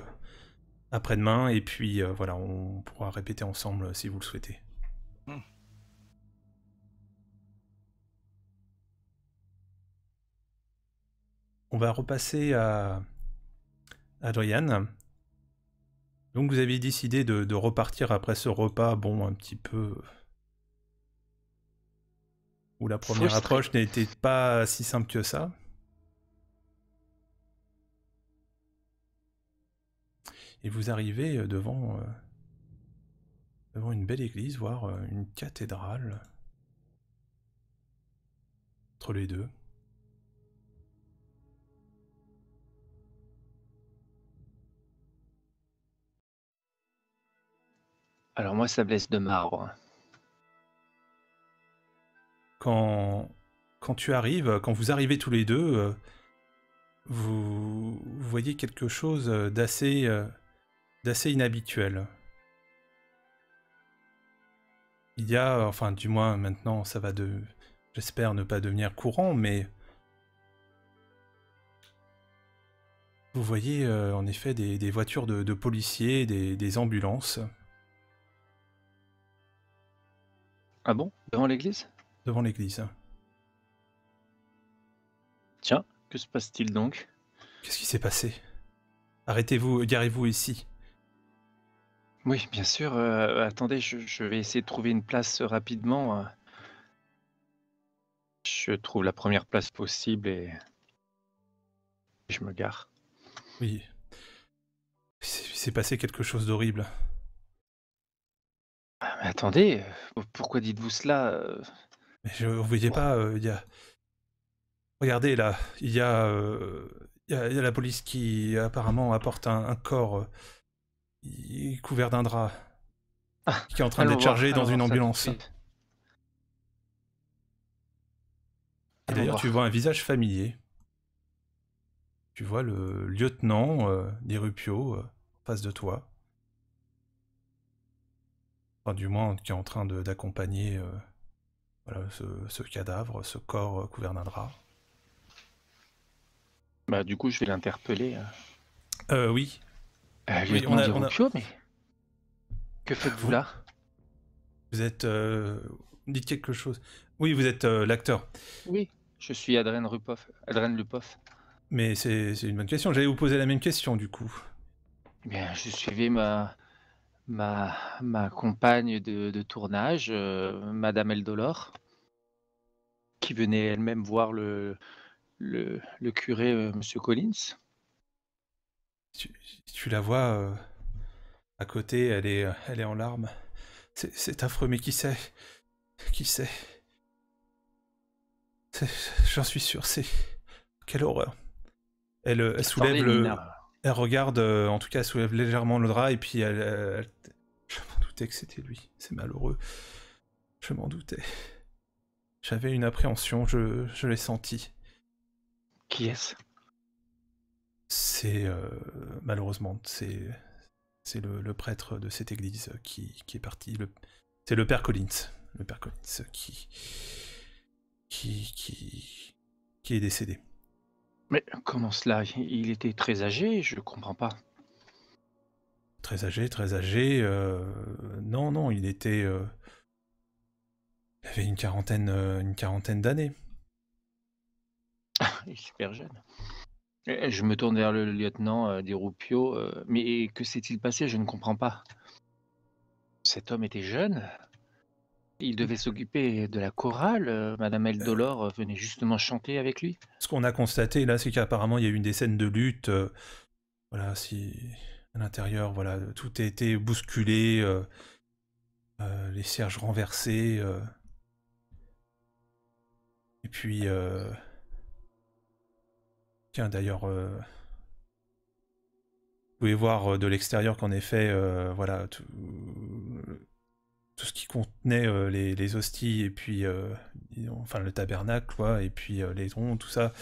Speaker 2: après-demain, et puis euh, voilà, on pourra répéter ensemble euh, si vous le souhaitez. Hmm. On va repasser à Adrien Donc vous avez décidé de, repartir après ce repas, bon, un petit peu... où la première approche n'était pas si simple que ça. Et vous arrivez euh, devant, euh, devant une belle église, voire euh, une cathédrale. Entre les
Speaker 8: deux.
Speaker 5: Alors moi, ça blesse de marbre.
Speaker 2: Quand, quand tu arrives, quand vous arrivez tous les deux, vous voyez quelque chose d'assez d'assez inhabituel. Il y a, enfin du moins maintenant ça va de... J'espère ne pas devenir courant, mais... Vous voyez euh, en effet des, voitures de, policiers, des, des, ambulances. Ah bon Devant l'église Devant l'église.
Speaker 5: Tiens, que se passe-t-il donc
Speaker 2: Qu'est-ce qui s'est passé Arrêtez-vous, garez-vous ici.
Speaker 5: Oui, bien sûr, attendez, je vais essayer de trouver une place, rapidement, je trouve la première place possible et je me gare.
Speaker 2: Oui. Il s'est passé quelque chose d'horrible.
Speaker 5: Ah, mais attendez, pourquoi dites-vous cela,
Speaker 2: Mais je ne voyais pas, il y a Regardez là, il y a, y la police qui apparemment apporte un corps, il couvert d'un drap. Ah, qui est en train d'être chargé dans une ambulance. Et d'ailleurs, tu vois un visage familier. Tu vois le lieutenant euh, des euh, face de toi. Enfin, du moins, qui est en train d'accompagner euh, ce, ce, cadavre, ce corps couvert d'un
Speaker 5: drap. Bah, du coup, je vais l'interpeller. Hein.
Speaker 2: Euh, oui, ah oui, on a, mais... Que faites-vous là Vous êtes... Euh, dites quelque chose. Oui, vous êtes euh, l'acteur.
Speaker 5: Oui, je suis Adrien Rupoff. Adrien Lupoff.
Speaker 2: Mais c'est une bonne question. J'allais vous poser la même question, du coup.
Speaker 5: Eh bien, je suivais ma... Ma, ma compagne de, de tournage, euh, Madame Eldolore, qui venait elle-même voir le, le, le curé, Monsieur Collins.
Speaker 2: Tu, la vois euh, à côté, elle est, euh, elle est en larmes. C'est affreux, mais qui sait Qui sait J'en suis sûr, c'est. Quelle horreur.
Speaker 3: Elle, euh, soulève le.
Speaker 2: Elle regarde, en tout cas, elle soulève légèrement le drap et puis elle. Je m'en doutais que c'était lui. C'est malheureux. Je m'en doutais. J'avais une appréhension, je, je l'ai senti. Qui est-ce c'est euh, malheureusement c'est le, prêtre de cette église qui, est parti.
Speaker 5: C'est le père Collins, le père Collins qui qui qui, est décédé. Mais comment cela Il était très âgé, je comprends pas.
Speaker 2: Très âgé, très âgé. Euh, non, non, il était. Euh, il avait une quarantaine, une quarantaine d'années.
Speaker 5: il est super jeune. Eh, je me tourne vers le lieutenant euh, euh, mais que s'est-il passé Je ne comprends pas. Cet homme était jeune. Il devait s'occuper de la chorale. Euh, madame Eldolor euh, venait justement chanter avec lui.
Speaker 2: Ce qu'on a constaté là, c'est qu'apparemment il y a eu des scènes de lutte. voilà, si à l'intérieur, voilà, tout a été bousculé, les cierges renversés. Et puis, d'ailleurs, euh, vous pouvez voir euh, de l'extérieur qu'en effet, euh, voilà, tout... ce qui contenait les, les, hosties et puis, enfin, le tabernacle, quoi, et puis les troncs, tout ça,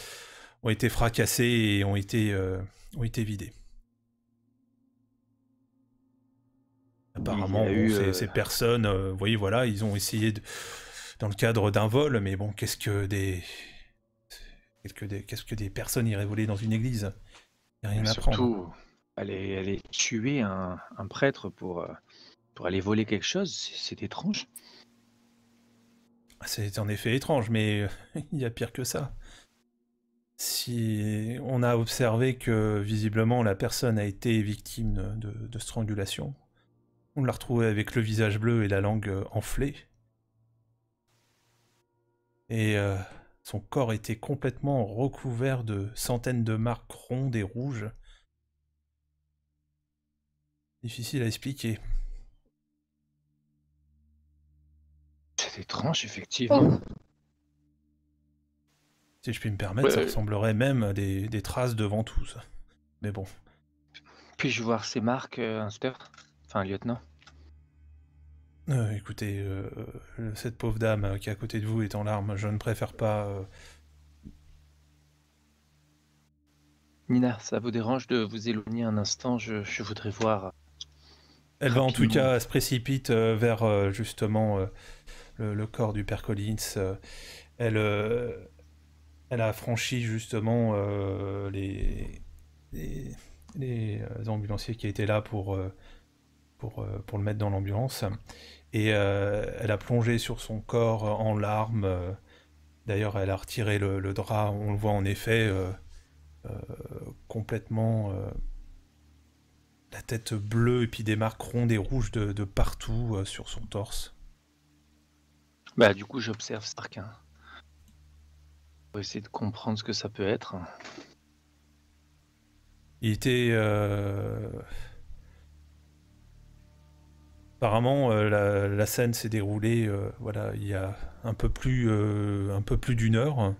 Speaker 2: ont été fracassés et ont été, ont été vidés. Apparemment, ces, personnes, vous voyez, voilà, ils ont essayé dans le cadre d'un vol, mais bon, qu'est-ce que des Qu'est-ce que des, personnes iraient voler dans une église Rien à Surtout,
Speaker 5: aller, tuer un, prêtre pour, euh, pour aller voler quelque chose, c'est étrange. Ah, c'est en effet étrange, mais euh,
Speaker 2: il y a pire que ça. Si on a observé que visiblement la personne a été victime de, strangulation, on l'a retrouvée avec le visage bleu et la langue euh, enflée. Et euh, son corps était complètement recouvert de centaines de marques rondes et rouges. Difficile à expliquer. C'est étrange, effectivement. Oh. Si je puis me permettre, ça ressemblerait même à des, traces de ventouse. Mais bon.
Speaker 5: Puis-je voir ces marques, un euh, Inster Enfin, lieutenant
Speaker 2: euh, écoutez, euh, euh, cette pauvre dame qui est à côté de vous est en larmes, je ne préfère pas...
Speaker 5: Nina, ça vous dérange de vous éloigner un instant je, voudrais voir... Elle va en tout cas,
Speaker 2: se précipite vers justement le, corps du père Collins. Elle, elle a franchi justement les, les, ambulanciers qui étaient là pour... Pour, pour, le mettre dans l'ambulance et euh, elle a plongé sur son corps euh, en larmes. Euh. D'ailleurs, elle a retiré le, drap, on le voit en effet complètement la tête bleue et puis des marques rondes et rouges de, partout sur son torse.
Speaker 5: Bah du coup j'observe Starkin. Pour essayer de comprendre ce que ça peut être.
Speaker 2: Il était... Apparemment, euh, la, scène s'est déroulée euh, voilà, il y a un peu plus, euh, un peu plus d'une heure.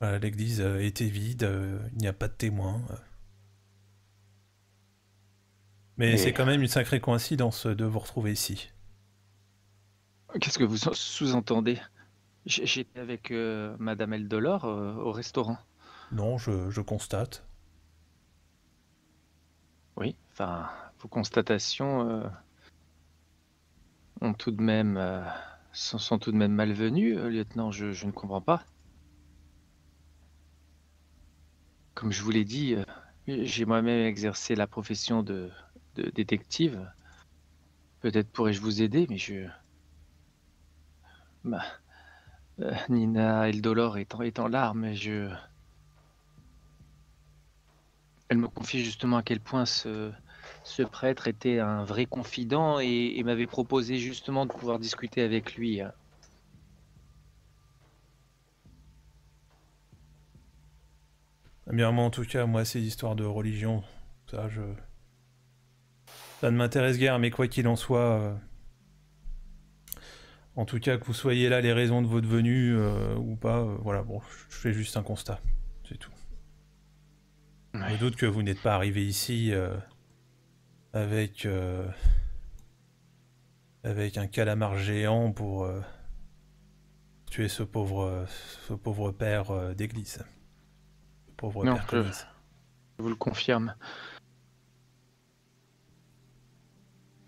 Speaker 2: L'église était vide, il n'y a pas de témoins. Mais c'est quand même une sacrée coïncidence de vous retrouver ici.
Speaker 5: Qu'est-ce que vous sous-entendez J'étais avec Madame Eldolor au restaurant. Non, je constate vos constatations euh, ont tout de même, euh, sont, tout de même malvenues, euh, lieutenant. Je, ne comprends pas. Comme je vous l'ai dit, j'ai moi-même exercé la profession de, détective. Peut-être pourrais-je vous aider, mais je. Bah, Nina Eldolor est en, est Je. Elle me confie justement à quel point ce, ce prêtre était un vrai confident et, m'avait proposé justement de pouvoir discuter avec lui.
Speaker 2: Bien, moi, en tout cas, moi, ces histoires de religion, ça, je... Ça ne m'intéresse guère, mais quoi qu'il en soit... Euh, en tout cas, que vous soyez là, les raisons de votre venue euh, ou pas, euh, voilà, bon, je fais juste un constat, c'est tout. Je doute que vous n'êtes pas arrivé ici avec euh, avec un calamar géant pour euh, tuer ce pauvre ce pauvre père euh, d'église. non, je,
Speaker 5: vous le confirme.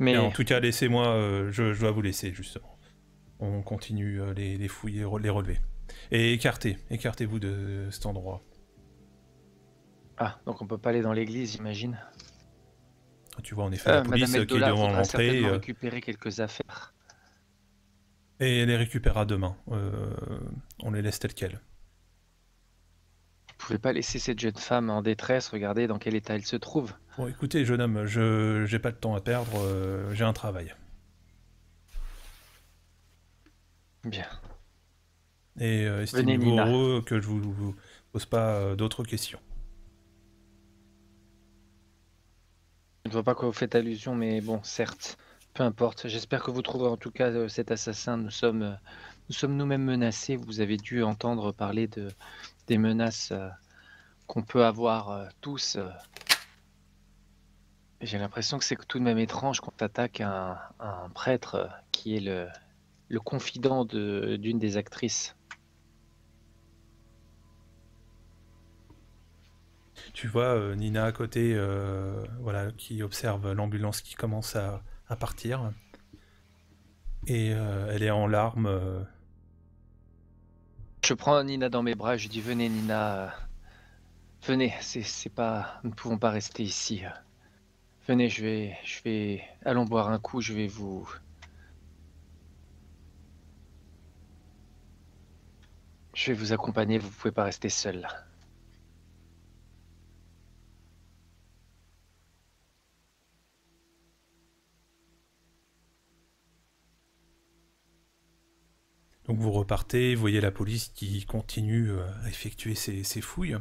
Speaker 2: Mais en tout cas, laissez-moi, je, dois vous laisser justement. On continue les, les les relever Et écartez, écartez-vous de cet endroit.
Speaker 5: Ah, donc on peut pas aller dans l'église, j'imagine. Tu vois en effet euh, la police euh, qui est devant l'entrée. Euh, récupérer quelques affaires.
Speaker 2: Et elle les récupérera
Speaker 5: demain. on les laisse telles quelles. Vous pouvez pas laisser cette jeune femme en détresse, regardez dans quel état elle se trouve.
Speaker 2: Bon, écoutez, jeune homme, je j'ai pas de temps à perdre, j'ai un travail. Bien. Et estimez-vous heureux que je vous, vous pose pas d'autres
Speaker 5: questions. Je ne vois pas quoi vous faites allusion, mais bon, certes, peu importe. J'espère que vous trouverez en tout cas euh, cet assassin. Nous sommes euh, nous sommes nous-mêmes menacés. Vous avez dû entendre parler de, des menaces euh, qu'on peut avoir tous. J'ai l'impression que c'est tout de même étrange qu'on attaque un, un prêtre qui est le, le confident d'une des actrices.
Speaker 2: tu vois euh, Nina à côté, euh, voilà, qui observe l'ambulance qui commence à, partir. Et euh, elle est en larmes.
Speaker 5: Je prends Nina dans mes bras je dis Venez, Nina. Venez, c'est- pas. Nous ne pouvons pas rester ici. Venez, je vais. Je vais. Allons boire un coup, je vais vous. Je vais vous accompagner, vous pouvez pas rester seul.
Speaker 2: Donc vous repartez, vous voyez la police qui continue euh, à effectuer ses, fouilles.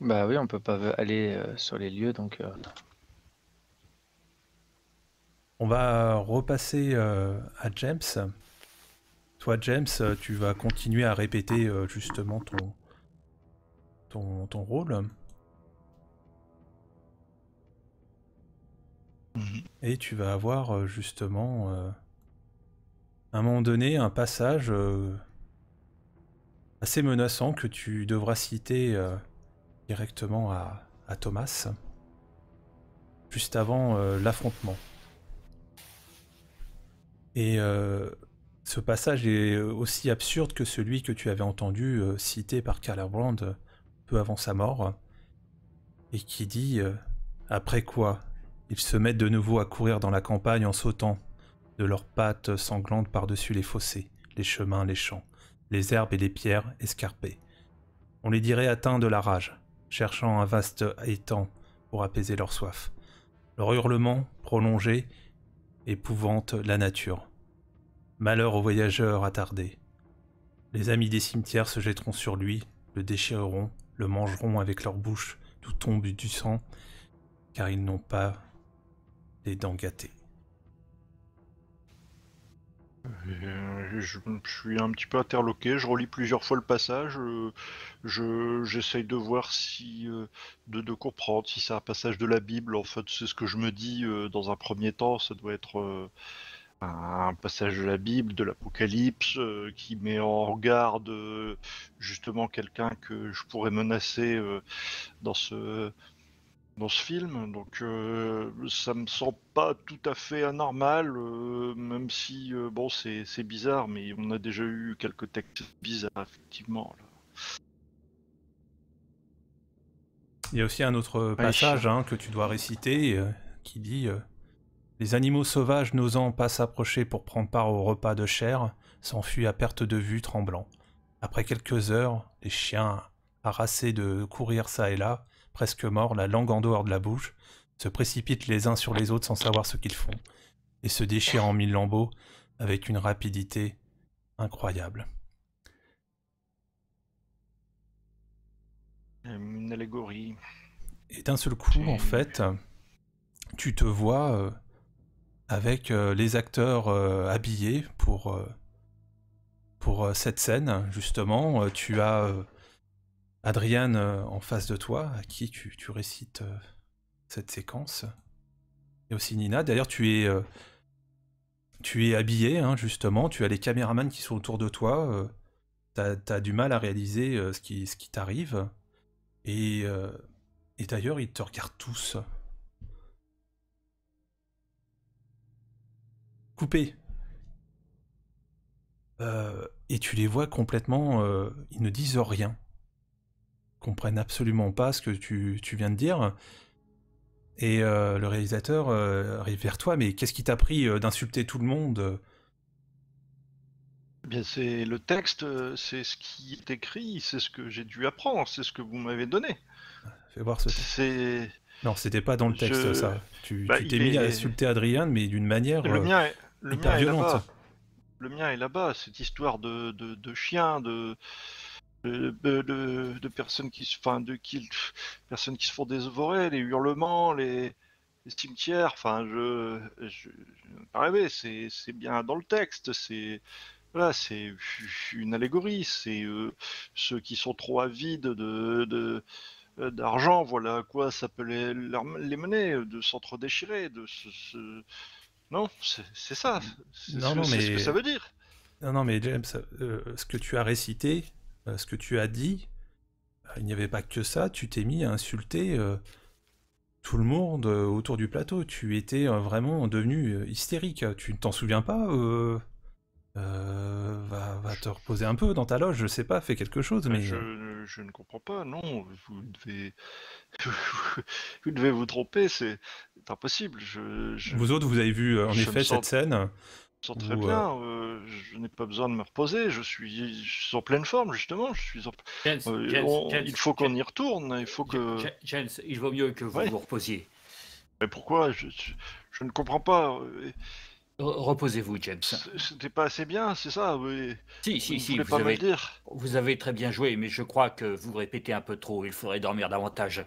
Speaker 5: Bah oui, on peut pas aller euh, sur les lieux, donc... Euh. On
Speaker 2: va repasser à James. Toi, James, tu vas continuer à répéter justement ton rôle. Et tu vas avoir euh, justement, euh, à un moment donné, un passage euh, assez menaçant que tu devras citer directement à, Thomas, juste avant l'affrontement. Et ce passage est aussi absurde que celui que tu avais entendu cité par Callerbrand peu avant sa mort, et qui dit Après quoi ils se mettent de nouveau à courir dans la campagne en sautant de leurs pattes sanglantes par-dessus les fossés, les chemins, les champs, les herbes et les pierres escarpées. On les dirait atteints de la rage, cherchant un vaste étang pour apaiser leur soif. Leur hurlement, prolongé, épouvante la nature. Malheur aux voyageurs attardés. Les amis des cimetières se jetteront sur lui, le déchireront, le mangeront avec leur bouche, d'où tombe du sang, car ils n'ont pas les dents
Speaker 6: euh, Je, suis un petit peu interloqué, je relis plusieurs fois le passage, euh, je, j'essaye de voir si, euh, de, comprendre si c'est un passage de la Bible, en fait c'est ce que je me dis dans un premier temps, ça doit être un passage de la Bible, de l'Apocalypse, qui met en garde justement quelqu'un que je pourrais menacer dans ce dans ce film, donc euh, ça me semble pas tout à fait anormal, euh, même si euh, bon c'est, bizarre, mais on a déjà eu quelques textes bizarres effectivement.
Speaker 2: Il y a aussi un autre passage hein, que tu dois réciter qui dit Les animaux sauvages n'osant pas s'approcher pour prendre part au repas de chair s'enfuient à perte de vue tremblant. Après quelques heures, les chiens harassés de courir ça et là presque mort, la langue en dehors de la bouche, se précipitent les uns sur les autres sans savoir ce qu'ils font, et se déchirent en mille lambeaux avec une rapidité incroyable.
Speaker 6: Une allégorie. Et d'un seul coup, en fait,
Speaker 2: tu te vois euh, avec euh, les acteurs euh, habillés pour, pour cette scène, justement. tu as Adriane euh, en face de toi, à qui tu, récites euh, cette séquence. Et aussi Nina. D'ailleurs, tu es, euh, tu es habillé, hein, justement. Tu as les caméramans qui sont autour de toi. tu as du mal à réaliser ce qui, ce qui t'arrive. Et, d'ailleurs, ils te regardent tous. Coupé. et tu les vois complètement. ils ne disent rien comprennent absolument pas ce que tu, tu viens de dire. Et euh, le réalisateur euh, arrive vers toi, mais qu'est-ce qui t'a pris euh, d'insulter tout le monde
Speaker 6: eh Bien, c'est le texte, c'est ce qui est écrit, c'est ce que j'ai dû apprendre, c'est ce que vous m'avez donné. Fais voir ce. C'est.
Speaker 2: Non, c'était pas dans le texte ça. Tu bah, t'es mis à insulter Adrien, mais d'une manière le mien est... le hyper violente.
Speaker 6: le mien est là-bas, cette histoire de, de, de chien, de de, personnes qui se, enfin, de personnes qui se font dévorer, les hurlements, les, les cimetières. Enfin, je, je, c'est, c'est bien dans le texte. C'est, voilà, c'est une allégorie. C'est euh, ceux qui sont trop avides de, de d'argent, voilà à quoi s'appelait les mener, de s'entre-déchirer, de se, Non, c'est ça. C'est ce, que ça veut dire.
Speaker 2: Non, non, mais James, euh, ce que tu as récité, euh, ce que tu as dit, euh, il n'y avait pas que ça, tu t'es mis à insulter euh, tout le monde autour du plateau. Tu étais vraiment devenu hystérique. Tu ne t'en souviens pas Va, te reposer un peu dans ta loge, je sais pas, fais quelque chose. Mais je,
Speaker 6: ne comprends pas, non. Vous devez, vous devez vous tromper, c'est impossible. Vous autres, vous avez vu en effet cette scène très bien. Euh, euh, je n'ai pas besoin de me reposer. Je suis, en pleine forme, justement. Je suis en... Euh, il faut qu'on y retourne. Il faut que. James, il vaut mieux que vous vous reposiez. Mais pourquoi je, ne comprends pas. Reposez-vous, James. C'était pas assez bien, c'est ça oui. Si, si, vous si. Vous, avez,
Speaker 7: vous avez très bien joué, mais je crois que vous répétez un peu trop. Il faudrait dormir davantage.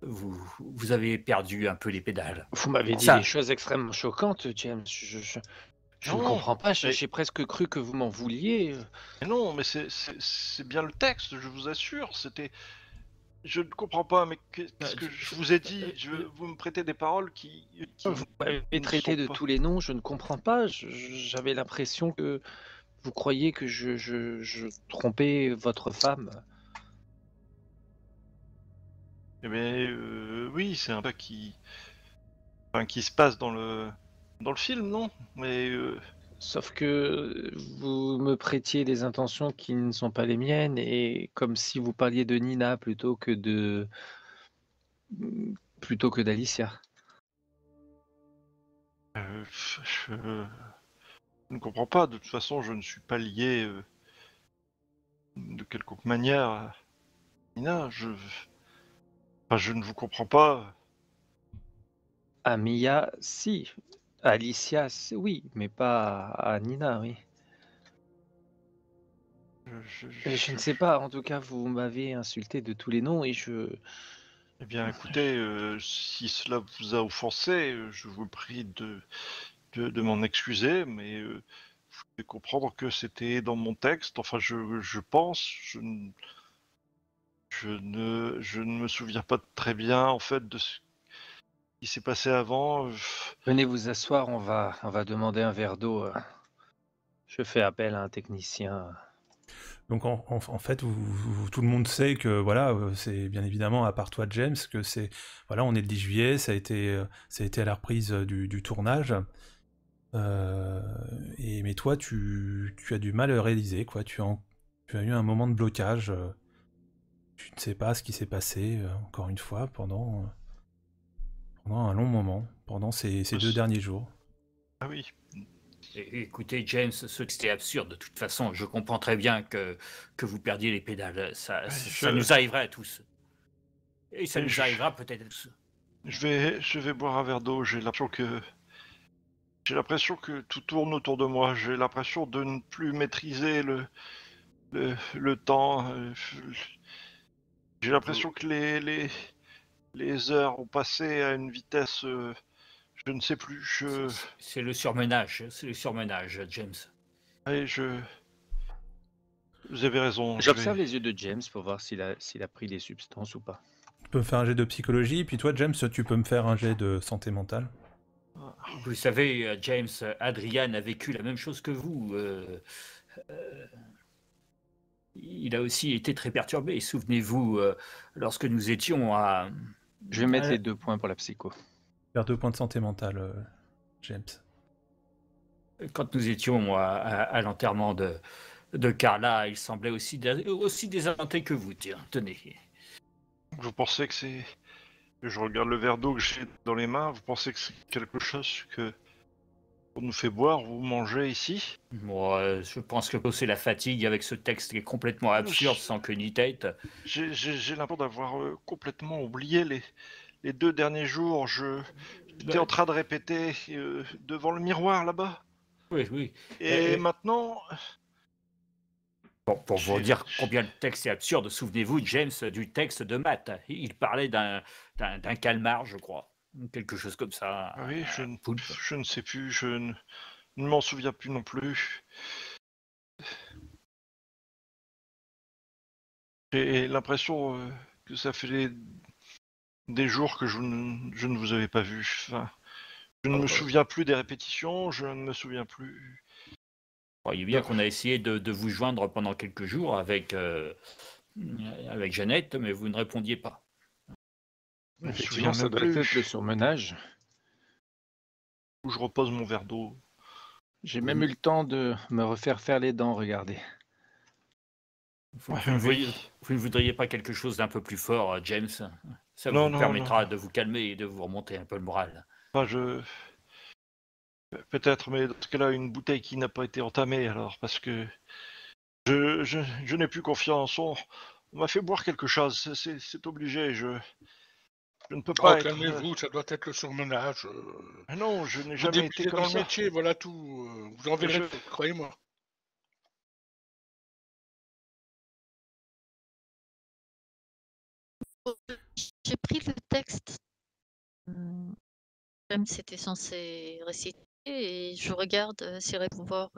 Speaker 7: Vous, vous, avez perdu un peu les pédales. Vous m'avez dit des choses extrêmement choquantes, James.
Speaker 6: je, je ne comprends pas, j'ai presque cru que vous m'en vouliez. Euh. non, mais c'est bien le texte, je vous assure. C'était. Je ne comprends pas, mais qu'est-ce bah, que je vous ai euh, dit euh, Vous me prêtez des paroles qui. vous m'avez traité de tous
Speaker 5: les noms, je ne comprends pas. J'avais l'impression que vous croyez que je, trompais votre femme.
Speaker 6: Eh ben, oui, c'est un peu qui. Enfin, qui se passe dans le dans le film, non Mais euh, Sauf que vous me prêtiez des intentions qui ne
Speaker 5: sont pas les miennes, et comme si vous parliez de Nina plutôt que de. plutôt que d'Alicia.
Speaker 6: Euh, je... ne comprends pas, de toute façon, je ne suis pas lié euh, de quelque manière à Nina, je. je ne vous comprends pas. À Mia, si, Alicia,
Speaker 5: oui, mais pas à Nina, oui.
Speaker 6: Je, ne sais pas, en tout cas, vous m'avez insulté de tous les noms et je. Eh bien, écoutez, euh, si cela vous a offensé, je vous prie de, de, m'en excuser, mais euh, vous devez comprendre que c'était dans mon texte. Enfin, je, pense, je, ne, je ne me souviens pas très bien, en fait, de ce s'est passé avant. Venez vous asseoir, on va, on
Speaker 5: va demander un verre d'eau. Hein. Je fais appel à un technicien.
Speaker 2: Donc en, fait, tout le monde sait que voilà, euh, c'est bien évidemment à part toi James que c'est voilà, on est le 10 juillet, ça a été euh, ça a été à la reprise euh, du, tournage. et mais toi, tu, as du mal à réaliser quoi. Tu, en, tu as eu un moment de blocage. Tu ne sais pas ce qui s'est passé encore une fois pendant pendant un long moment, pendant ces, deux derniers jours.
Speaker 7: Ah oui. écoutez, James, ce c'était absurde. De toute façon, je comprends très bien que, que vous perdiez les pédales. Ça, ça nous arriverait à tous. Et ça nous arrivera peut-être à tous.
Speaker 6: Je vais, je vais boire un verre d'eau. J'ai l'impression que. J'ai l'impression que tout tourne autour de moi. J'ai l'impression de ne plus maîtriser le, le, le temps. Euh, j'ai l'impression que les, les, les heures ont passé à une vitesse, euh, je ne sais plus. Je... C'est le
Speaker 7: surmenage, c'est le surmenage, James.
Speaker 6: Et je. Vous
Speaker 7: avez raison. J'observe les yeux de James pour voir s'il a, pris des substances ou pas.
Speaker 2: Tu peux faire un jet de psychologie, puis toi, James, tu peux me faire un jet de santé mentale.
Speaker 7: Ah. Vous savez, euh, James, Adrian a vécu la même chose que vous. Euh, il a aussi été très perturbé. Souvenez-vous, lorsque nous étions à, je vais mettre les deux points pour la psycho.
Speaker 2: Faire deux points de santé mentale, euh, James.
Speaker 7: Quand nous étions à, à, l'enterrement de, de Carla, il semblait
Speaker 6: aussi, aussi désalenté que vous, tiens, tenez. Vous pensez que c'est. Je regarde le verre d'eau que j'ai dans les mains, vous pensez que c'est quelque chose que on nous fait boire, vous mangez ici Moi, je pense que c'est la fatigue avec ce texte qui est
Speaker 7: complètement absurde sans que ni tête.
Speaker 6: J'ai l'impression d'avoir euh, complètement oublié les, les deux derniers jours. Je j'étais bah- en train de répéter euh, devant le miroir là-bas. Oui, oui. Et, euh, maintenant.
Speaker 7: Bon, pour vous dire combien le texte est absurde, souvenez-vous, James, du texte de Matt. Il parlait d'un calmar, je crois quelque chose comme ça.
Speaker 6: Oui, euh, je, ne, je ne sais plus, je ne, m'en souviens plus non plus. J'ai l'impression euh, que ça fait des, jours que je ne, je ne, vous avais pas vu. je ne ah me bah. souviens plus des répétitions, je ne me souviens plus.
Speaker 7: Croyez bien qu'on a essayé de, vous joindre pendant quelques jours avec, euh, avec Jeannette, mais vous ne répondiez pas.
Speaker 8: Je ça doit être
Speaker 7: le surmenage. Où je repose mon verre d'eau. J'ai même eu le temps de me refaire faire les dents, regardez.
Speaker 8: Vous, ne
Speaker 7: voudriez pas quelque chose d'un peu plus fort, euh, James Ça vous permettra de vous calmer et de vous remonter un peu le moral.
Speaker 6: je... Peut-être, mais dans ce cas-là, une bouteille qui n'a pas été entamée, alors, parce que je, je, n'ai plus confiance. on m'a fait boire quelque chose, c'est obligé. Je, je ne peux pas. Calmez-vous,
Speaker 4: euh, ça doit être le surmenage. Euh. Ah non, je n'ai jamais été dans le métier,
Speaker 1: voilà tout. Euh, vous en verrez, croyez-moi. J'ai pris le
Speaker 3: texte. Même c'était censé réciter et je regarde si vrai pouvoir.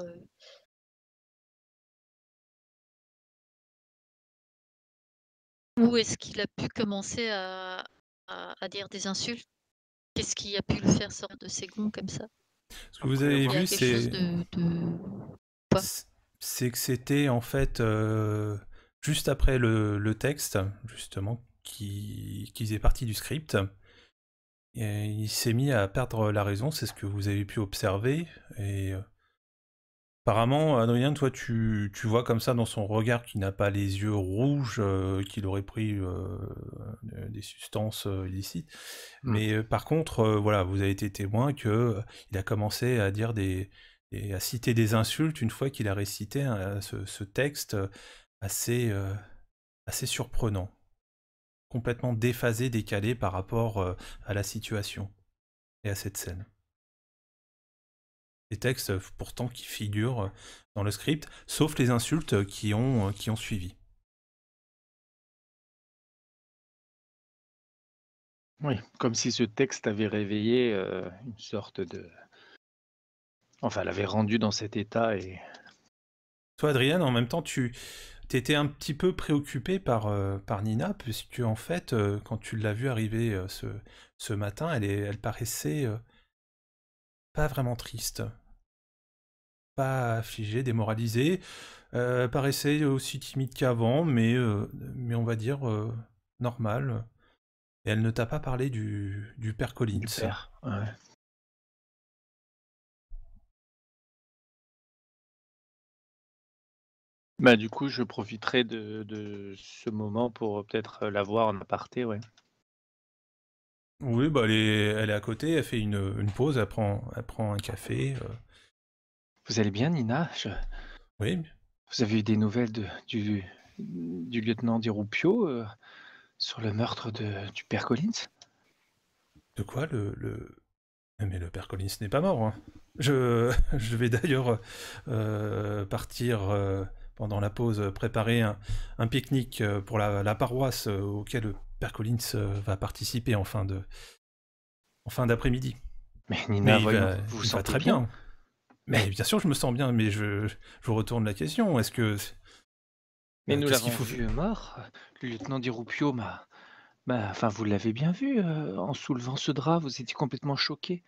Speaker 3: Où est-ce qu'il a pu commencer à, à, dire des insultes. Qu'est-ce qui a pu le faire sortir de ses gonds comme ça Ce que vous avez vu, c'est.
Speaker 2: que c'était en fait euh, juste après le, texte, justement, qui, faisait partie du script. Et il s'est mis à perdre la raison, c'est ce que vous avez pu observer. Et euh, Apparemment, Adrien, toi, tu, tu, vois comme ça dans son regard qu'il n'a pas les yeux rouges, euh, qu'il aurait pris euh, euh, des substances illicites. Mm. Mais par contre, voilà, vous avez été témoin que il a commencé à dire des, à citer des insultes une fois qu'il a récité ce, ce, texte assez, assez surprenant, complètement déphasé, décalé par rapport à la situation et à cette scène
Speaker 1: des textes euh, pourtant qui figurent euh, dans le script, sauf les insultes euh, qui ont, qui ont suivi. Oui, comme si ce texte avait réveillé une sorte de...
Speaker 5: Enfin, l'avait rendu dans cet état et... Toi, Adrienne, en même temps, tu
Speaker 2: étais un petit peu préoccupé par, par Nina, puisque en fait, quand tu l'as vue arriver ce, ce matin, elle, est, elle paraissait pas vraiment triste, pas affligé, démoralisé, euh, paraissait aussi timide qu'avant, mais, euh, mais on va dire euh, normal. Et elle ne t'a pas
Speaker 1: parlé du, du père Collins. Du Bah, du coup, je profiterai de, de ce moment pour peut-être la voir en aparté, ouais.
Speaker 2: Oui, bah elle est, à côté, elle fait une, pause, elle prend, elle prend un café. Euh.
Speaker 5: Vous allez bien, Nina Oui, Vous avez eu des nouvelles de- du, du lieutenant Dirupio euh, sur le meurtre du père Collins
Speaker 2: de quoi le, eh, Mais le père Collins n'est pas mort. Hein. Je, je vais d'ailleurs euh, partir pendant la pause préparer un, pique-nique pour la, la paroisse auquel Collins euh, va participer en fin de en fin d'après-midi. Mais Nina, vous très bien. Mais bien sûr, je me sens bien, mais je, je retourne la question. Est-ce que
Speaker 5: mais euh, nous l'avons vu mort. Le lieutenant Dirupio m'a enfin, vous l'avez bien vu, euh, en soulevant ce drap, vous étiez complètement choqué.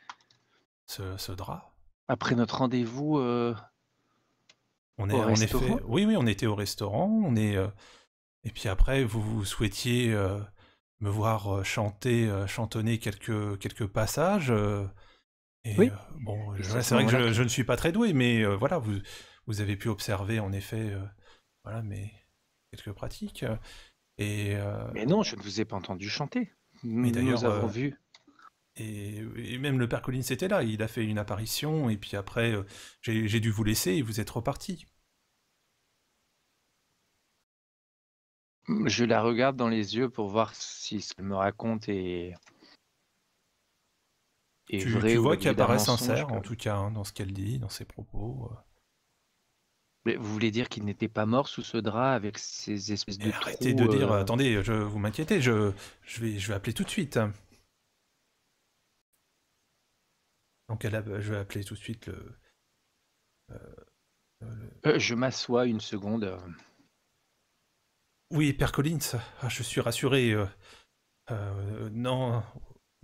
Speaker 5: Ce, drap Après notre rendez-vous. on est,
Speaker 2: Oui, oui, on était au restaurant. On est, Et puis après, vous, vous souhaitiez me voir euh, chanter, euh, chantonner quelques, quelques passages. Euh, et oui. bon, c'est vrai que je, ne suis pas très doué, mais voilà, vous, vous avez pu observer en effet, voilà, mais quelques pratiques. Et mais non, je ne vous ai pas entendu chanter. Mais d'ailleurs, nous avons vu. Et, même le père Collins était là, il a fait une apparition, et puis après, j'ai dû vous laisser et vous êtes reparti.
Speaker 5: Je la regarde dans les yeux pour voir si ce qu'elle me raconte est. est tu, tu vois qu'elle paraît sincère,
Speaker 2: en tout cas, hein, dans ce qu'elle
Speaker 5: dit, dans ses propos. Euh. vous voulez dire qu'il n'était pas mort sous ce drap avec ces espèces de. arrêtez de dire, euh,
Speaker 2: attendez, je, vous m'inquiétez, je, vais, je vais appeler tout de suite.
Speaker 5: Donc je vais appeler tout de suite le. Euh, je m'assois une seconde.
Speaker 2: Oui, Père Collins, ah, je suis rassuré. Euh, euh, non,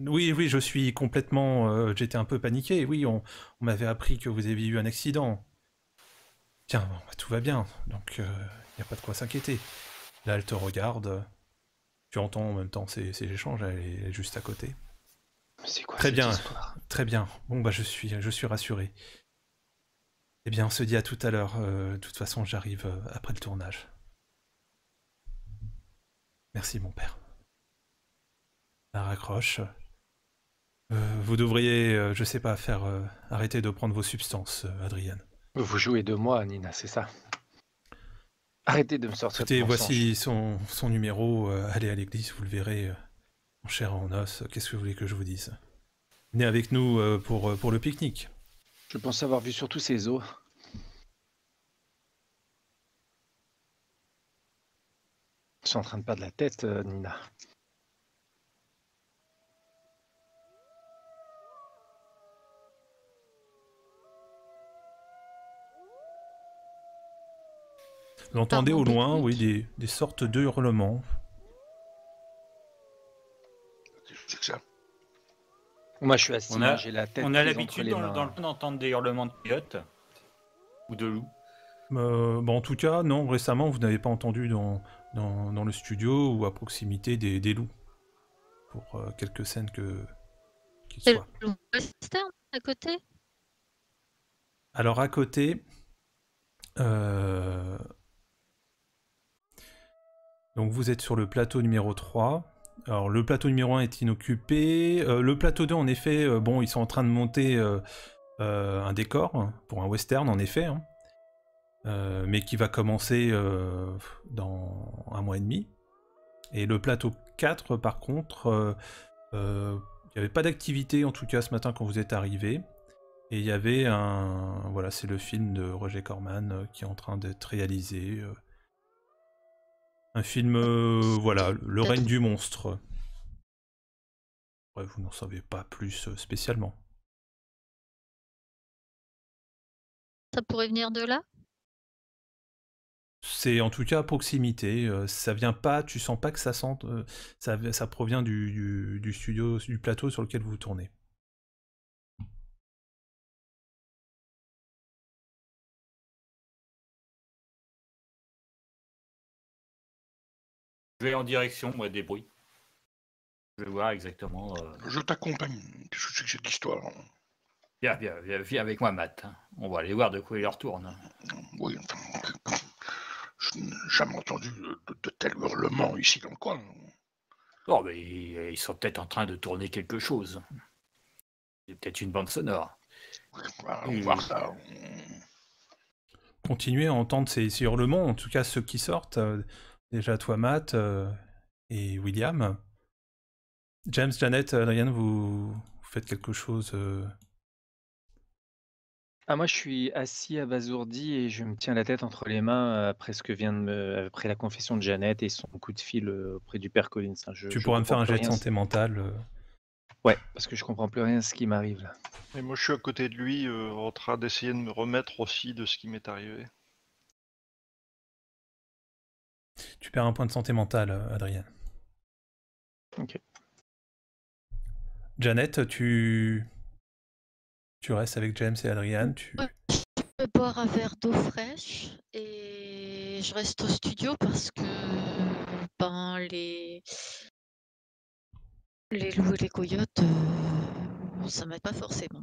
Speaker 2: oui, oui, je suis complètement. Euh, j'étais un peu paniqué. Oui, on, m'avait appris que vous aviez eu un accident. Tiens, bah, tout va bien, donc il n'y a pas de quoi s'inquiéter. Là, elle te regarde. Tu entends en même temps ces, échanges, elle est juste à côté. C'est Quoi, très bien, très bien. Bon bah je suis, je suis rassuré. Eh bien, on se dit à tout à l'heure. De toute façon, j'arrive après le tournage. Merci, mon père. La raccroche. Euh, vous devriez, euh, je sais pas, faire euh, arrêter de prendre vos substances, Adrienne.
Speaker 5: Vous jouez de moi, Nina, c'est ça. Arrêtez de me sortir Écoutez, voici
Speaker 2: son, numéro. allez à l'église, vous le verrez Mon cher en os. Qu'est-ce que vous voulez que je vous dise Venez avec nous pour, pour le pique-nique. Je pense
Speaker 5: avoir vu surtout ses os. Je suis en train de perdre la tête, euh, Nina.
Speaker 1: Vous au loin,
Speaker 2: oui, des, sortes de hurlements.
Speaker 5: Moi, je suis assis, on a, la tête. On a l'habitude dans, le
Speaker 7: d'entendre des hurlements de coyotes ou de loups.
Speaker 2: Euh, bah, en tout cas, non, récemment, vous n'avez pas entendu dans, dans, le studio ou à proximité des, loups. Pour euh, quelques scènes que
Speaker 3: à côté
Speaker 2: Alors à côté. Euh, donc vous êtes sur le plateau numéro 3. Alors le plateau numéro 1 est inoccupé. Euh, le plateau 2 en effet, bon ils sont en train de monter un décor pour un western en effet. Hein. Euh, mais qui va commencer euh, dans un mois et demi. Et le plateau 4, par contre, euh, il n'y avait pas d'activité, en tout cas ce matin quand vous êtes arrivé. Et il y avait un... Voilà, c'est le film de Roger Corman qui est en train d'être réalisé.
Speaker 1: Un film, voilà, Le règne du monstre. vous n'en savez pas plus spécialement.
Speaker 3: Ça pourrait venir de là
Speaker 1: c'est en tout cas à
Speaker 2: proximité. Euh, ça vient pas, tu sens pas que ça sente, euh, ça, provient du,
Speaker 1: studio, du plateau sur lequel vous tournez. Je vais en direction moi, des bruits. Je vais voir
Speaker 7: exactement. Euh,
Speaker 8: Je t'accompagne. Qu'est-ce que c'est cette histoire
Speaker 7: Viens, viens, viens, avec moi, Matt. On va aller voir de quoi il retourne. Oui, enfin, je jamais entendu de, tels hurlements ici dans le coin. Oh, mais ils sont peut-être en train de tourner quelque chose. C'est peut-être une bande sonore. on va voir
Speaker 1: ça.
Speaker 2: Continuez à entendre ces, hurlements, en tout cas ceux qui sortent. Euh, déjà toi, Matt euh, et William. James, Janet, euh, Ryan, vous, faites quelque chose
Speaker 5: ah, moi, je suis assis abasourdi et je me tiens la tête entre les mains après ce que vient de me... après la confession de Jeannette et son coup de fil euh, auprès du père Collins. Tu pourrais pourras me faire un jet de santé mentale. Euh. Ouais, parce que je comprends plus rien à ce qui m'arrive là.
Speaker 6: Et moi, je suis à côté de lui, euh, en train d'essayer de me remettre aussi de ce qui m'est arrivé.
Speaker 2: Tu perds un point de santé mentale, Adrien. Ok. Janet, tu tu restes avec James et Adriane.
Speaker 3: Tu... Je vais boire un verre d'eau fraîche et je reste au studio parce que ben, les... les loups et les coyotes, euh, ça m'aide pas forcément.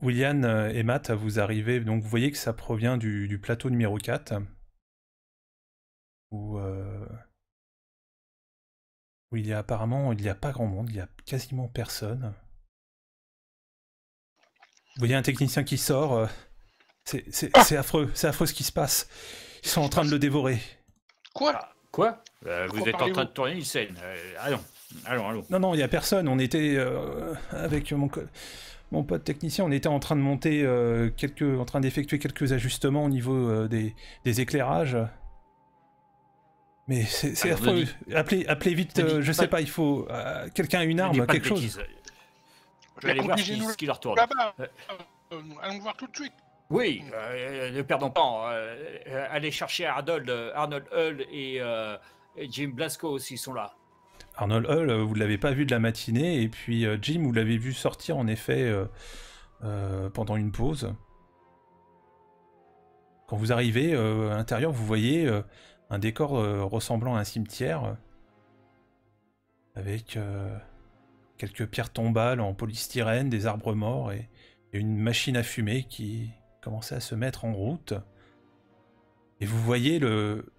Speaker 2: William euh, et Matt, vous arrivez, donc vous voyez que ça provient du, plateau numéro 4, où euh, où il y a apparemment, il n'y a pas grand monde, il n'y a quasiment personne. Vous voyez un technicien qui sort, euh, ah c'est affreux, c'est affreux ce qui se passe. Ils sont en train de le dévorer.
Speaker 1: Quoi ah, euh,
Speaker 7: Quoi Vous êtes en train de tourner une scène. Euh, allons, allons,
Speaker 2: Non, non, il n'y a personne. On était avec mon, mon pote technicien, on était en train de monter quelques, en train d'effectuer quelques ajustements au niveau des, des éclairages. Mais c'est affreux. Appelez, vite, euh, je sais pas, il faut. Euh, quelqu'un a une arme, quelque chose. Je vais aller voir ce qui leur tourne.
Speaker 4: Euh, allons voir tout de suite.
Speaker 7: Oui, ne perdons pas. allez chercher Arnold, Arnold Hull et, Jim Blasco s'ils sont là.
Speaker 2: Arnold Hull, vous ne l'avez pas vu de la matinée, et puis Jim, vous l'avez vu sortir en effet pendant une pause. Quand vous arrivez euh, à l'intérieur, vous voyez un décor euh, ressemblant à un cimetière euh, avec euh, quelques pierres tombales en polystyrène, des arbres morts et, et, une machine à fumer qui commençait à se mettre en route. Et vous voyez le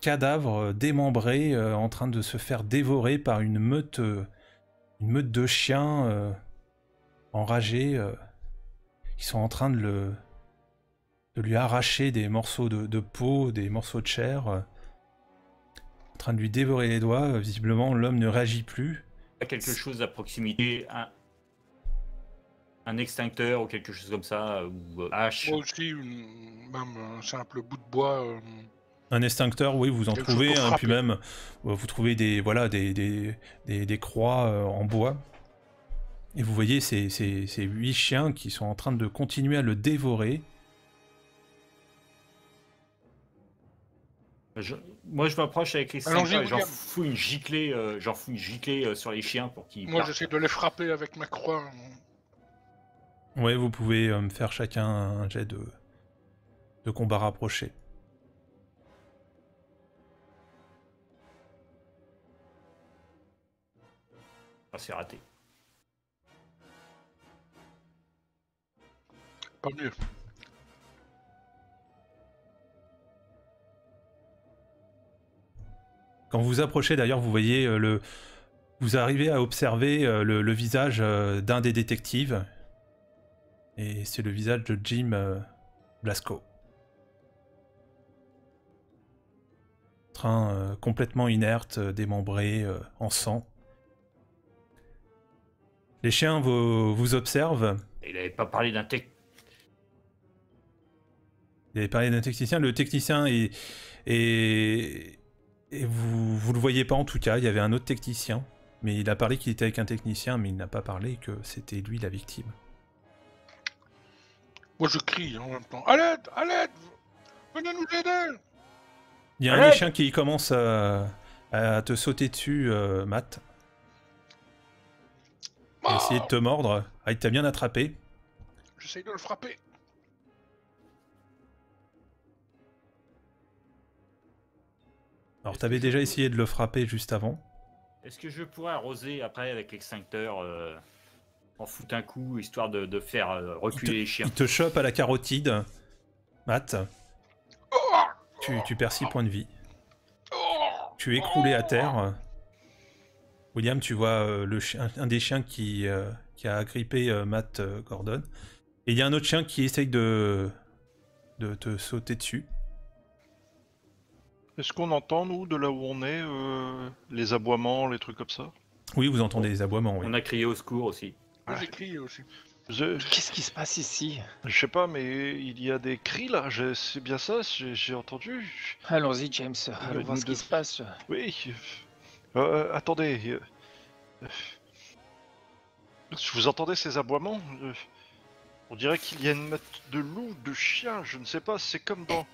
Speaker 2: cadavre démembré en train de se faire dévorer par une meute, une meute de chiens enragés qui sont en train de le, de lui arracher des morceaux de, peau, des morceaux de chair, euh, en train de lui dévorer les doigts. Euh, visiblement, l'homme ne réagit plus.
Speaker 7: Il y a quelque chose à proximité, un, un, extincteur ou quelque chose comme ça, ou euh,
Speaker 2: aussi,
Speaker 4: un simple bout de bois.
Speaker 2: Un extincteur, oui, vous en trouvez, un hein, puis même vous trouvez des voilà des, croix en bois. Et vous voyez ces, ces huit chiens qui sont en train de continuer à le dévorer.
Speaker 7: moi, je m'approche avec les cinq euh, euh, j'en fous une giclée, j'en fous une giclée sur les chiens pour qu'ils. Moi, j'essaie de les
Speaker 4: frapper avec ma croix.
Speaker 2: Ouais, vous pouvez euh, me faire chacun un jet de, de combat rapproché.
Speaker 7: Ah, c'est raté.
Speaker 8: Pas mieux.
Speaker 2: Quand vous approchez d'ailleurs, vous voyez euh, le... Vous arrivez à observer euh, le, visage euh, d'un des détectives. Et c'est le visage de Jim Blasco. Train complètement inerte, démembré, en sang. Les chiens vous, vous observent.
Speaker 7: Il n'avait pas parlé d'un tech.
Speaker 2: Il avait parlé d'un technicien. Le technicien est, est, et vous, le voyez pas en tout cas, il y avait un autre technicien, mais il a parlé qu'il était avec un technicien, mais il n'a pas parlé que c'était lui la victime. Moi je crie hein, en même temps. À
Speaker 4: l'aide, à l'aide, venez nous aider. Il y a un chien
Speaker 2: qui commence à, te sauter dessus, euh, Matt. Ah. Essayer de te mordre. Ah, il t'a bien attrapé.
Speaker 4: J'essaye de le frapper.
Speaker 7: Alors, t'avais déjà
Speaker 2: essayé de le frapper juste avant.
Speaker 7: Est-ce que je pourrais arroser après avec l'extincteur euh, En foutre un coup, histoire de, faire euh, reculer les chiens. Il
Speaker 2: te chope à la carotide. Matt. Tu, perds 6 points de vie. Tu es écroulé à terre. William, tu vois euh, le un des chiens qui, qui a agrippé Matt Gordon. Et il y a un autre chien qui essaye de, de te sauter dessus.
Speaker 6: Est-ce qu'on entend, nous, de là où on est, euh, les aboiements, les trucs comme ça
Speaker 2: Oui, vous entendez les aboiements, On
Speaker 6: a crié au secours aussi. J'ai crié aussi. Qu'est-ce qui se passe ici Je sais pas, mais il y a des cris là, je... c'est bien ça, j'ai entendu. Allons-y, James, allons voir ce qui se passe. Oui. Euh, euh, attendez. vous entendez ces aboiements On dirait qu'il y a une meute de loups, de chiens, je ne sais pas, c'est comme dans.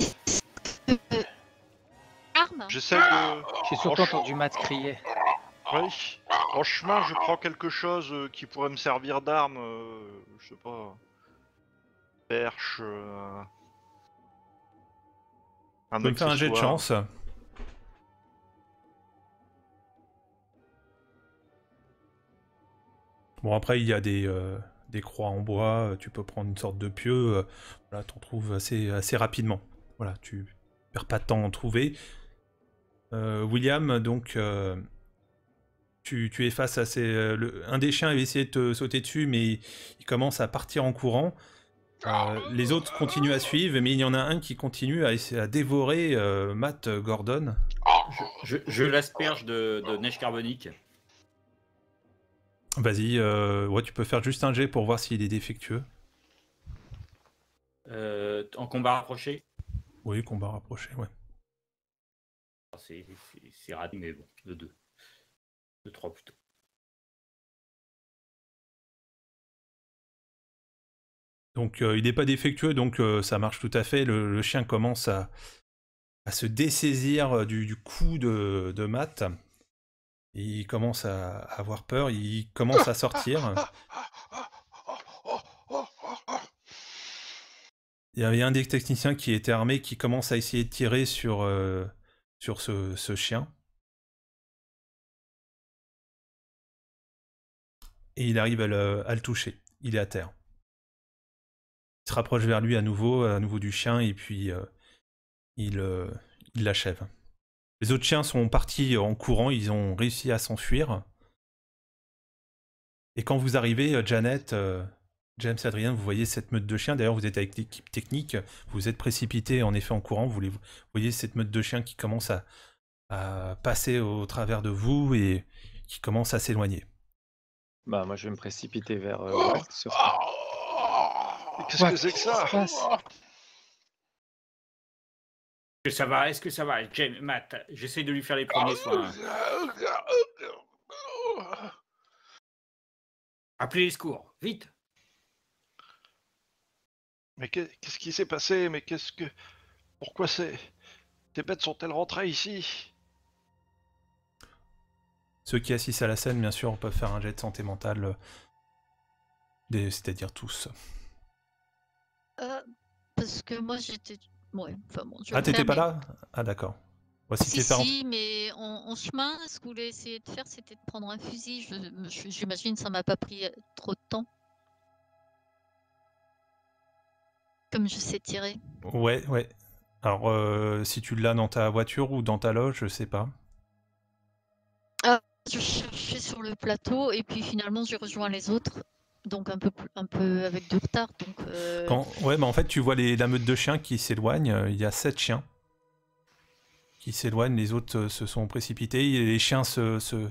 Speaker 6: J'essaye de. J'ai surtout entendu Mat crier. Oui. En chemin, je prends quelque chose euh, qui pourrait me servir d'arme. Euh, je sais pas. Perche. Euh.
Speaker 2: Un un jet de chance. Bon, après, il y a des, croix en bois, tu peux prendre une sorte de pieu, Là, voilà, t'en trouves assez, assez rapidement. Voilà, tu perds pas de temps à en trouver. Euh, William, donc euh, tu, tu, es face à ces. Euh, un des chiens a essayé de te sauter dessus, mais il, commence à partir en courant. Ah. les autres continuent à suivre, mais il y en a un qui continue à, essayer, à dévorer Matt Gordon.
Speaker 7: Ah. Je, l'asperge de, neige carbonique.
Speaker 2: Vas-y, tu peux faire juste un jet pour voir s'il est défectueux.
Speaker 7: en combat rapproché
Speaker 2: Oui, combat rapproché, ouais.
Speaker 7: Ah, c'est
Speaker 1: raté, mais bon, de 2 De trois plutôt. Donc euh, il n'est pas défectueux, donc euh,
Speaker 2: ça marche tout à fait. Le, chien commence à, se dessaisir euh, du, coup de, de Matt. Il commence à, avoir peur, il commence à sortir. Il y avait un des techniciens qui était armé qui commence à essayer de tirer sur, sur ce, chien.
Speaker 1: Et il arrive à le, toucher. Il est à terre. Il se rapproche vers lui à nouveau,
Speaker 2: à nouveau du chien, et puis euh, euh, il l'achève. Les autres chiens sont partis en courant, ils ont réussi à s'enfuir. Et quand vous arrivez, euh, Janet, James Adrien, vous voyez cette meute de chiens. D'ailleurs, vous êtes avec l'équipe technique. Vous êtes précipité en effet en courant. Vous, voyez cette meute de chiens qui commence à, passer au travers de vous et qui commence à s'éloigner.
Speaker 5: Bah, moi, je vais
Speaker 7: me précipiter vers. Euh, oh.
Speaker 1: Qu'est-ce que c'est que ça
Speaker 7: Est-ce que ça va Est-ce que ça va James, Matt, j'essaie de lui faire les premiers ah, soins.
Speaker 6: Appelez les secours, vite mais qu'est-ce qui s'est passé Mais qu'est-ce que. Pourquoi ces. bêtes sont-elles rentrées ici
Speaker 2: Ceux qui assistent à la scène, bien sûr, peuvent faire un jet de santé mentale. Euh, c'est-à-dire tous.
Speaker 3: Euh, parce que moi j'étais. enfin ah, t'étais pas là
Speaker 2: Ah, d'accord. Voici si, si,
Speaker 3: mais en, chemin, ce vous voulez essayer de faire, c'était de prendre un fusil. J'imagine je, ça m'a pas pris euh, trop de temps. comme je sais tirer.
Speaker 2: Ouais, ouais. Alors, euh, si tu l'as dans ta voiture ou dans ta loge, je sais pas.
Speaker 3: Ah, je cherchais sur le plateau et puis finalement j'ai rejoint les autres, donc un peu, un peu avec du retard. Donc, euh, Quand...
Speaker 2: Ouais, mais en fait, tu vois les, la meute de chiens qui s'éloignent. Il y a sept chiens qui s'éloignent. Les autres euh, se sont précipités. Les chiens se, se,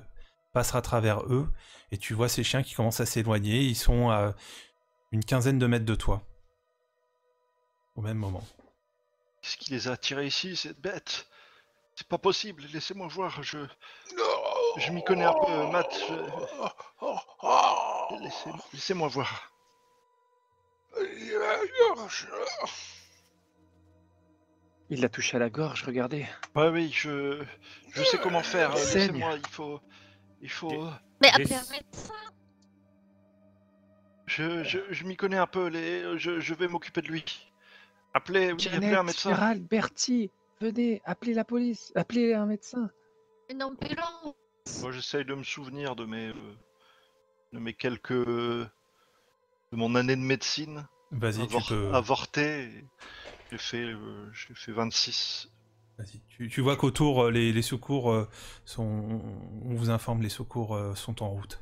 Speaker 2: passent à travers eux et tu vois ces chiens qui commencent à s'éloigner. Ils sont à une quinzaine de mètres de toi
Speaker 6: même moment. Qu'est-ce qui les a attirés ici, cette bête C'est pas possible, laissez-moi voir, je. Je m'y connais un peu, Matt. Laissez... moi voir. Il l'a touché à la gorge, regardez. Bah oui, je, je sais comment faire. Laissez-moi, il faut. Il faut. Mais Je, je, je m'y connais un peu, les... je, je vais m'occuper de lui. Appelez, oui, appelez un médecin. Gérald,
Speaker 5: Bertie, venez, appelez la police, appelez un médecin.
Speaker 3: Moi,
Speaker 6: j'essaye de me souvenir de mes, euh, de mes quelques, de mon année de médecine. Vas-y, tu peux... Avorté, j'ai fait, euh, j'ai fait 26.
Speaker 2: Tu, tu, vois qu'autour, euh, les, les, secours sont. On vous informe, les secours sont en route.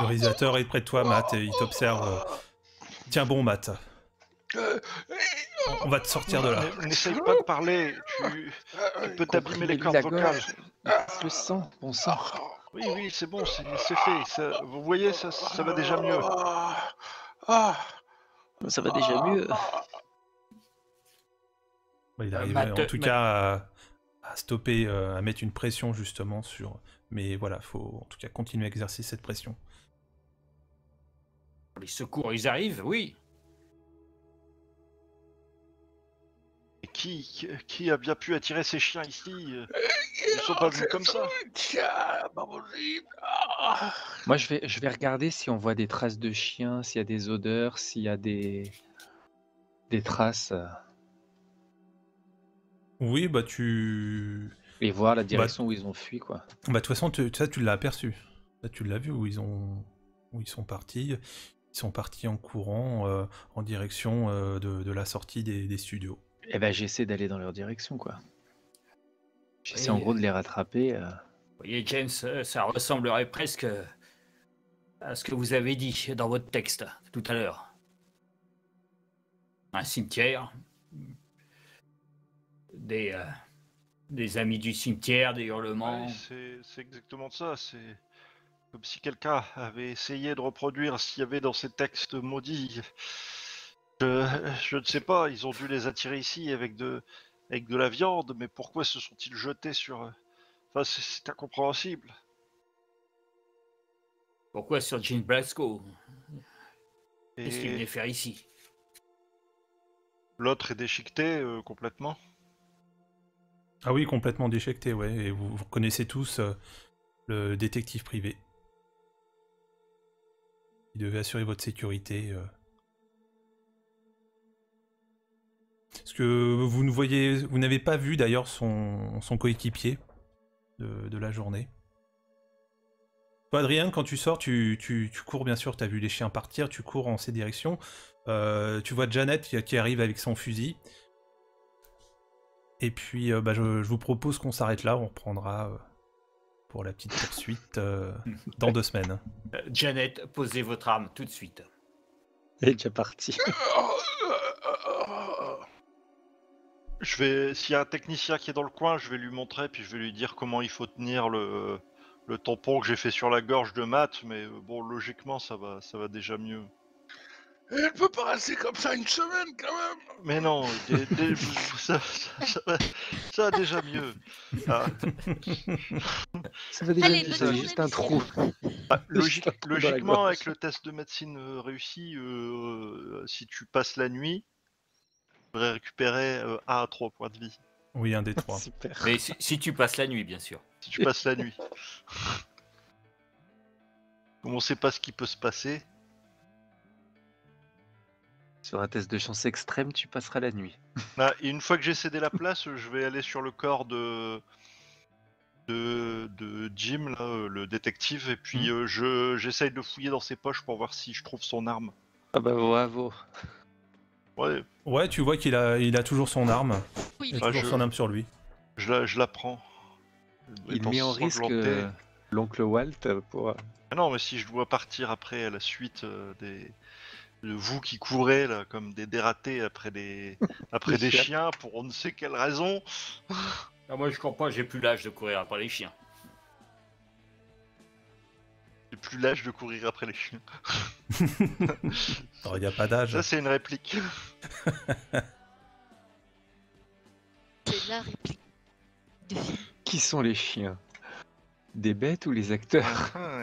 Speaker 2: Le réalisateur est près de toi, Matt, et il t'observe Tiens bon, Matt. Euh, On va te sortir de là.
Speaker 6: N'essaye pas de parler, tu, peux t'abîmer les cordes vocales. Je sens, bon sang. Oui, oui, c'est bon, c'est fait. vous voyez, ça, va déjà mieux.
Speaker 2: Ça
Speaker 8: va déjà mieux.
Speaker 2: Bah, il euh, arrive en tout cas à, à stopper, euh, à mettre une pression justement sur. Mais voilà, faut en tout cas continuer à exercer cette pression.
Speaker 7: Les secours, ils arrivent, oui.
Speaker 6: Qui, qui a bien pu attirer ces chiens ici euh, Ils sont pas venus comme ça. Ah.
Speaker 5: Moi, je vais, je vais regarder si on voit des traces de chiens, s'il y a des odeurs, s'il y a des, des traces. Euh. Oui, bah tu. Et voir la bah, direction où ils ont fui, quoi.
Speaker 2: Bah de toute façon, tu, ça tu l'as aperçu. tu l'as vu où ils ont, où ils sont partis. Ils sont partis en courant euh, en direction euh, de, la sortie des, studios.
Speaker 5: Eh ben, j'essaie d'aller dans leur direction, quoi. J'essaie en gros de les rattraper. Euh. Vous
Speaker 7: voyez, James, ça ressemblerait presque à ce que vous avez dit dans votre texte tout à l'heure. Un cimetière, des, des amis du cimetière, des hurlements.
Speaker 6: c'est exactement ça, c'est comme si quelqu'un avait essayé de reproduire ce qu'il y avait dans ces textes maudits. Je, ne sais pas, ils ont dû les attirer ici avec de, avec de la viande, mais pourquoi se sont-ils jetés sur... Enfin, c'est incompréhensible. Pourquoi sur Jean Blasco Qu'est-ce qu'il venait faire ici L'autre est déchiqueté euh, complètement.
Speaker 2: Ah oui, complètement déchiqueté, ouais. Et vous, connaissez tous euh, le détective privé. Il devait assurer votre sécurité. Euh. ce que vous ne voyez, vous n'avez pas vu d'ailleurs son, coéquipier de, la journée. Toi, Adrien, quand tu sors, tu, cours bien sûr, tu as vu les chiens partir, tu cours en ces directions. Euh, tu vois Janet qui, arrive avec son fusil. Et puis, euh, bah, je, vous propose qu'on s'arrête là, on reprendra pour la petite poursuite euh, dans deux semaines.
Speaker 6: Euh, Janet, posez votre arme tout de suite.
Speaker 2: et' déjà parti. Euh,
Speaker 6: je vais, s'il y a un technicien qui est dans le coin, je vais lui montrer, puis je vais lui dire comment il faut tenir le, le tampon que j'ai fait sur la gorge de Matt, mais bon, logiquement, ça va, ça va déjà mieux.
Speaker 4: Et elle peut pas rester comme
Speaker 6: ça une semaine quand même Mais non, ça, ça, va, déjà mieux.
Speaker 8: Ah. Ça va déjà mieux, c'est juste un trou. Bah, logiquement, avec le
Speaker 6: test de médecine euh, réussi, euh, euh, si tu passes la nuit, tu devrais récupérer 1 à 3 points de vie.
Speaker 2: Oui, un des 3.
Speaker 7: Mais si, tu
Speaker 6: passes la nuit, bien sûr. Si tu passes la nuit. On on sait pas ce qui peut se passer. Sur un test de chance extrême, tu passeras la nuit. Bah, une fois que j'ai cédé la place, je vais aller sur le corps de de, Jim, euh, le détective, et puis hmm. euh, je j'essaye de fouiller dans ses poches pour voir si je trouve son arme. Ah bah bravo. Ouais.
Speaker 2: tu vois qu'il a il a toujours son arme. Il a ah, toujours son arme sur lui.
Speaker 6: Je la, prends. Il, met en risque euh, l'oncle Walt pour. Ah non, mais si je dois partir après à la suite des vous qui courez là, comme des dératés après des, après des chiens pour on ne sait quelle raison. moi je comprends, pas, j'ai plus l'âge de courir après les chiens. J'ai plus l'âge de courir après les chiens. Il n'y a pas d'âge. Ça c'est une réplique.
Speaker 3: c'est la réplique.
Speaker 5: Qui sont les chiens Des bêtes ou les acteurs ah,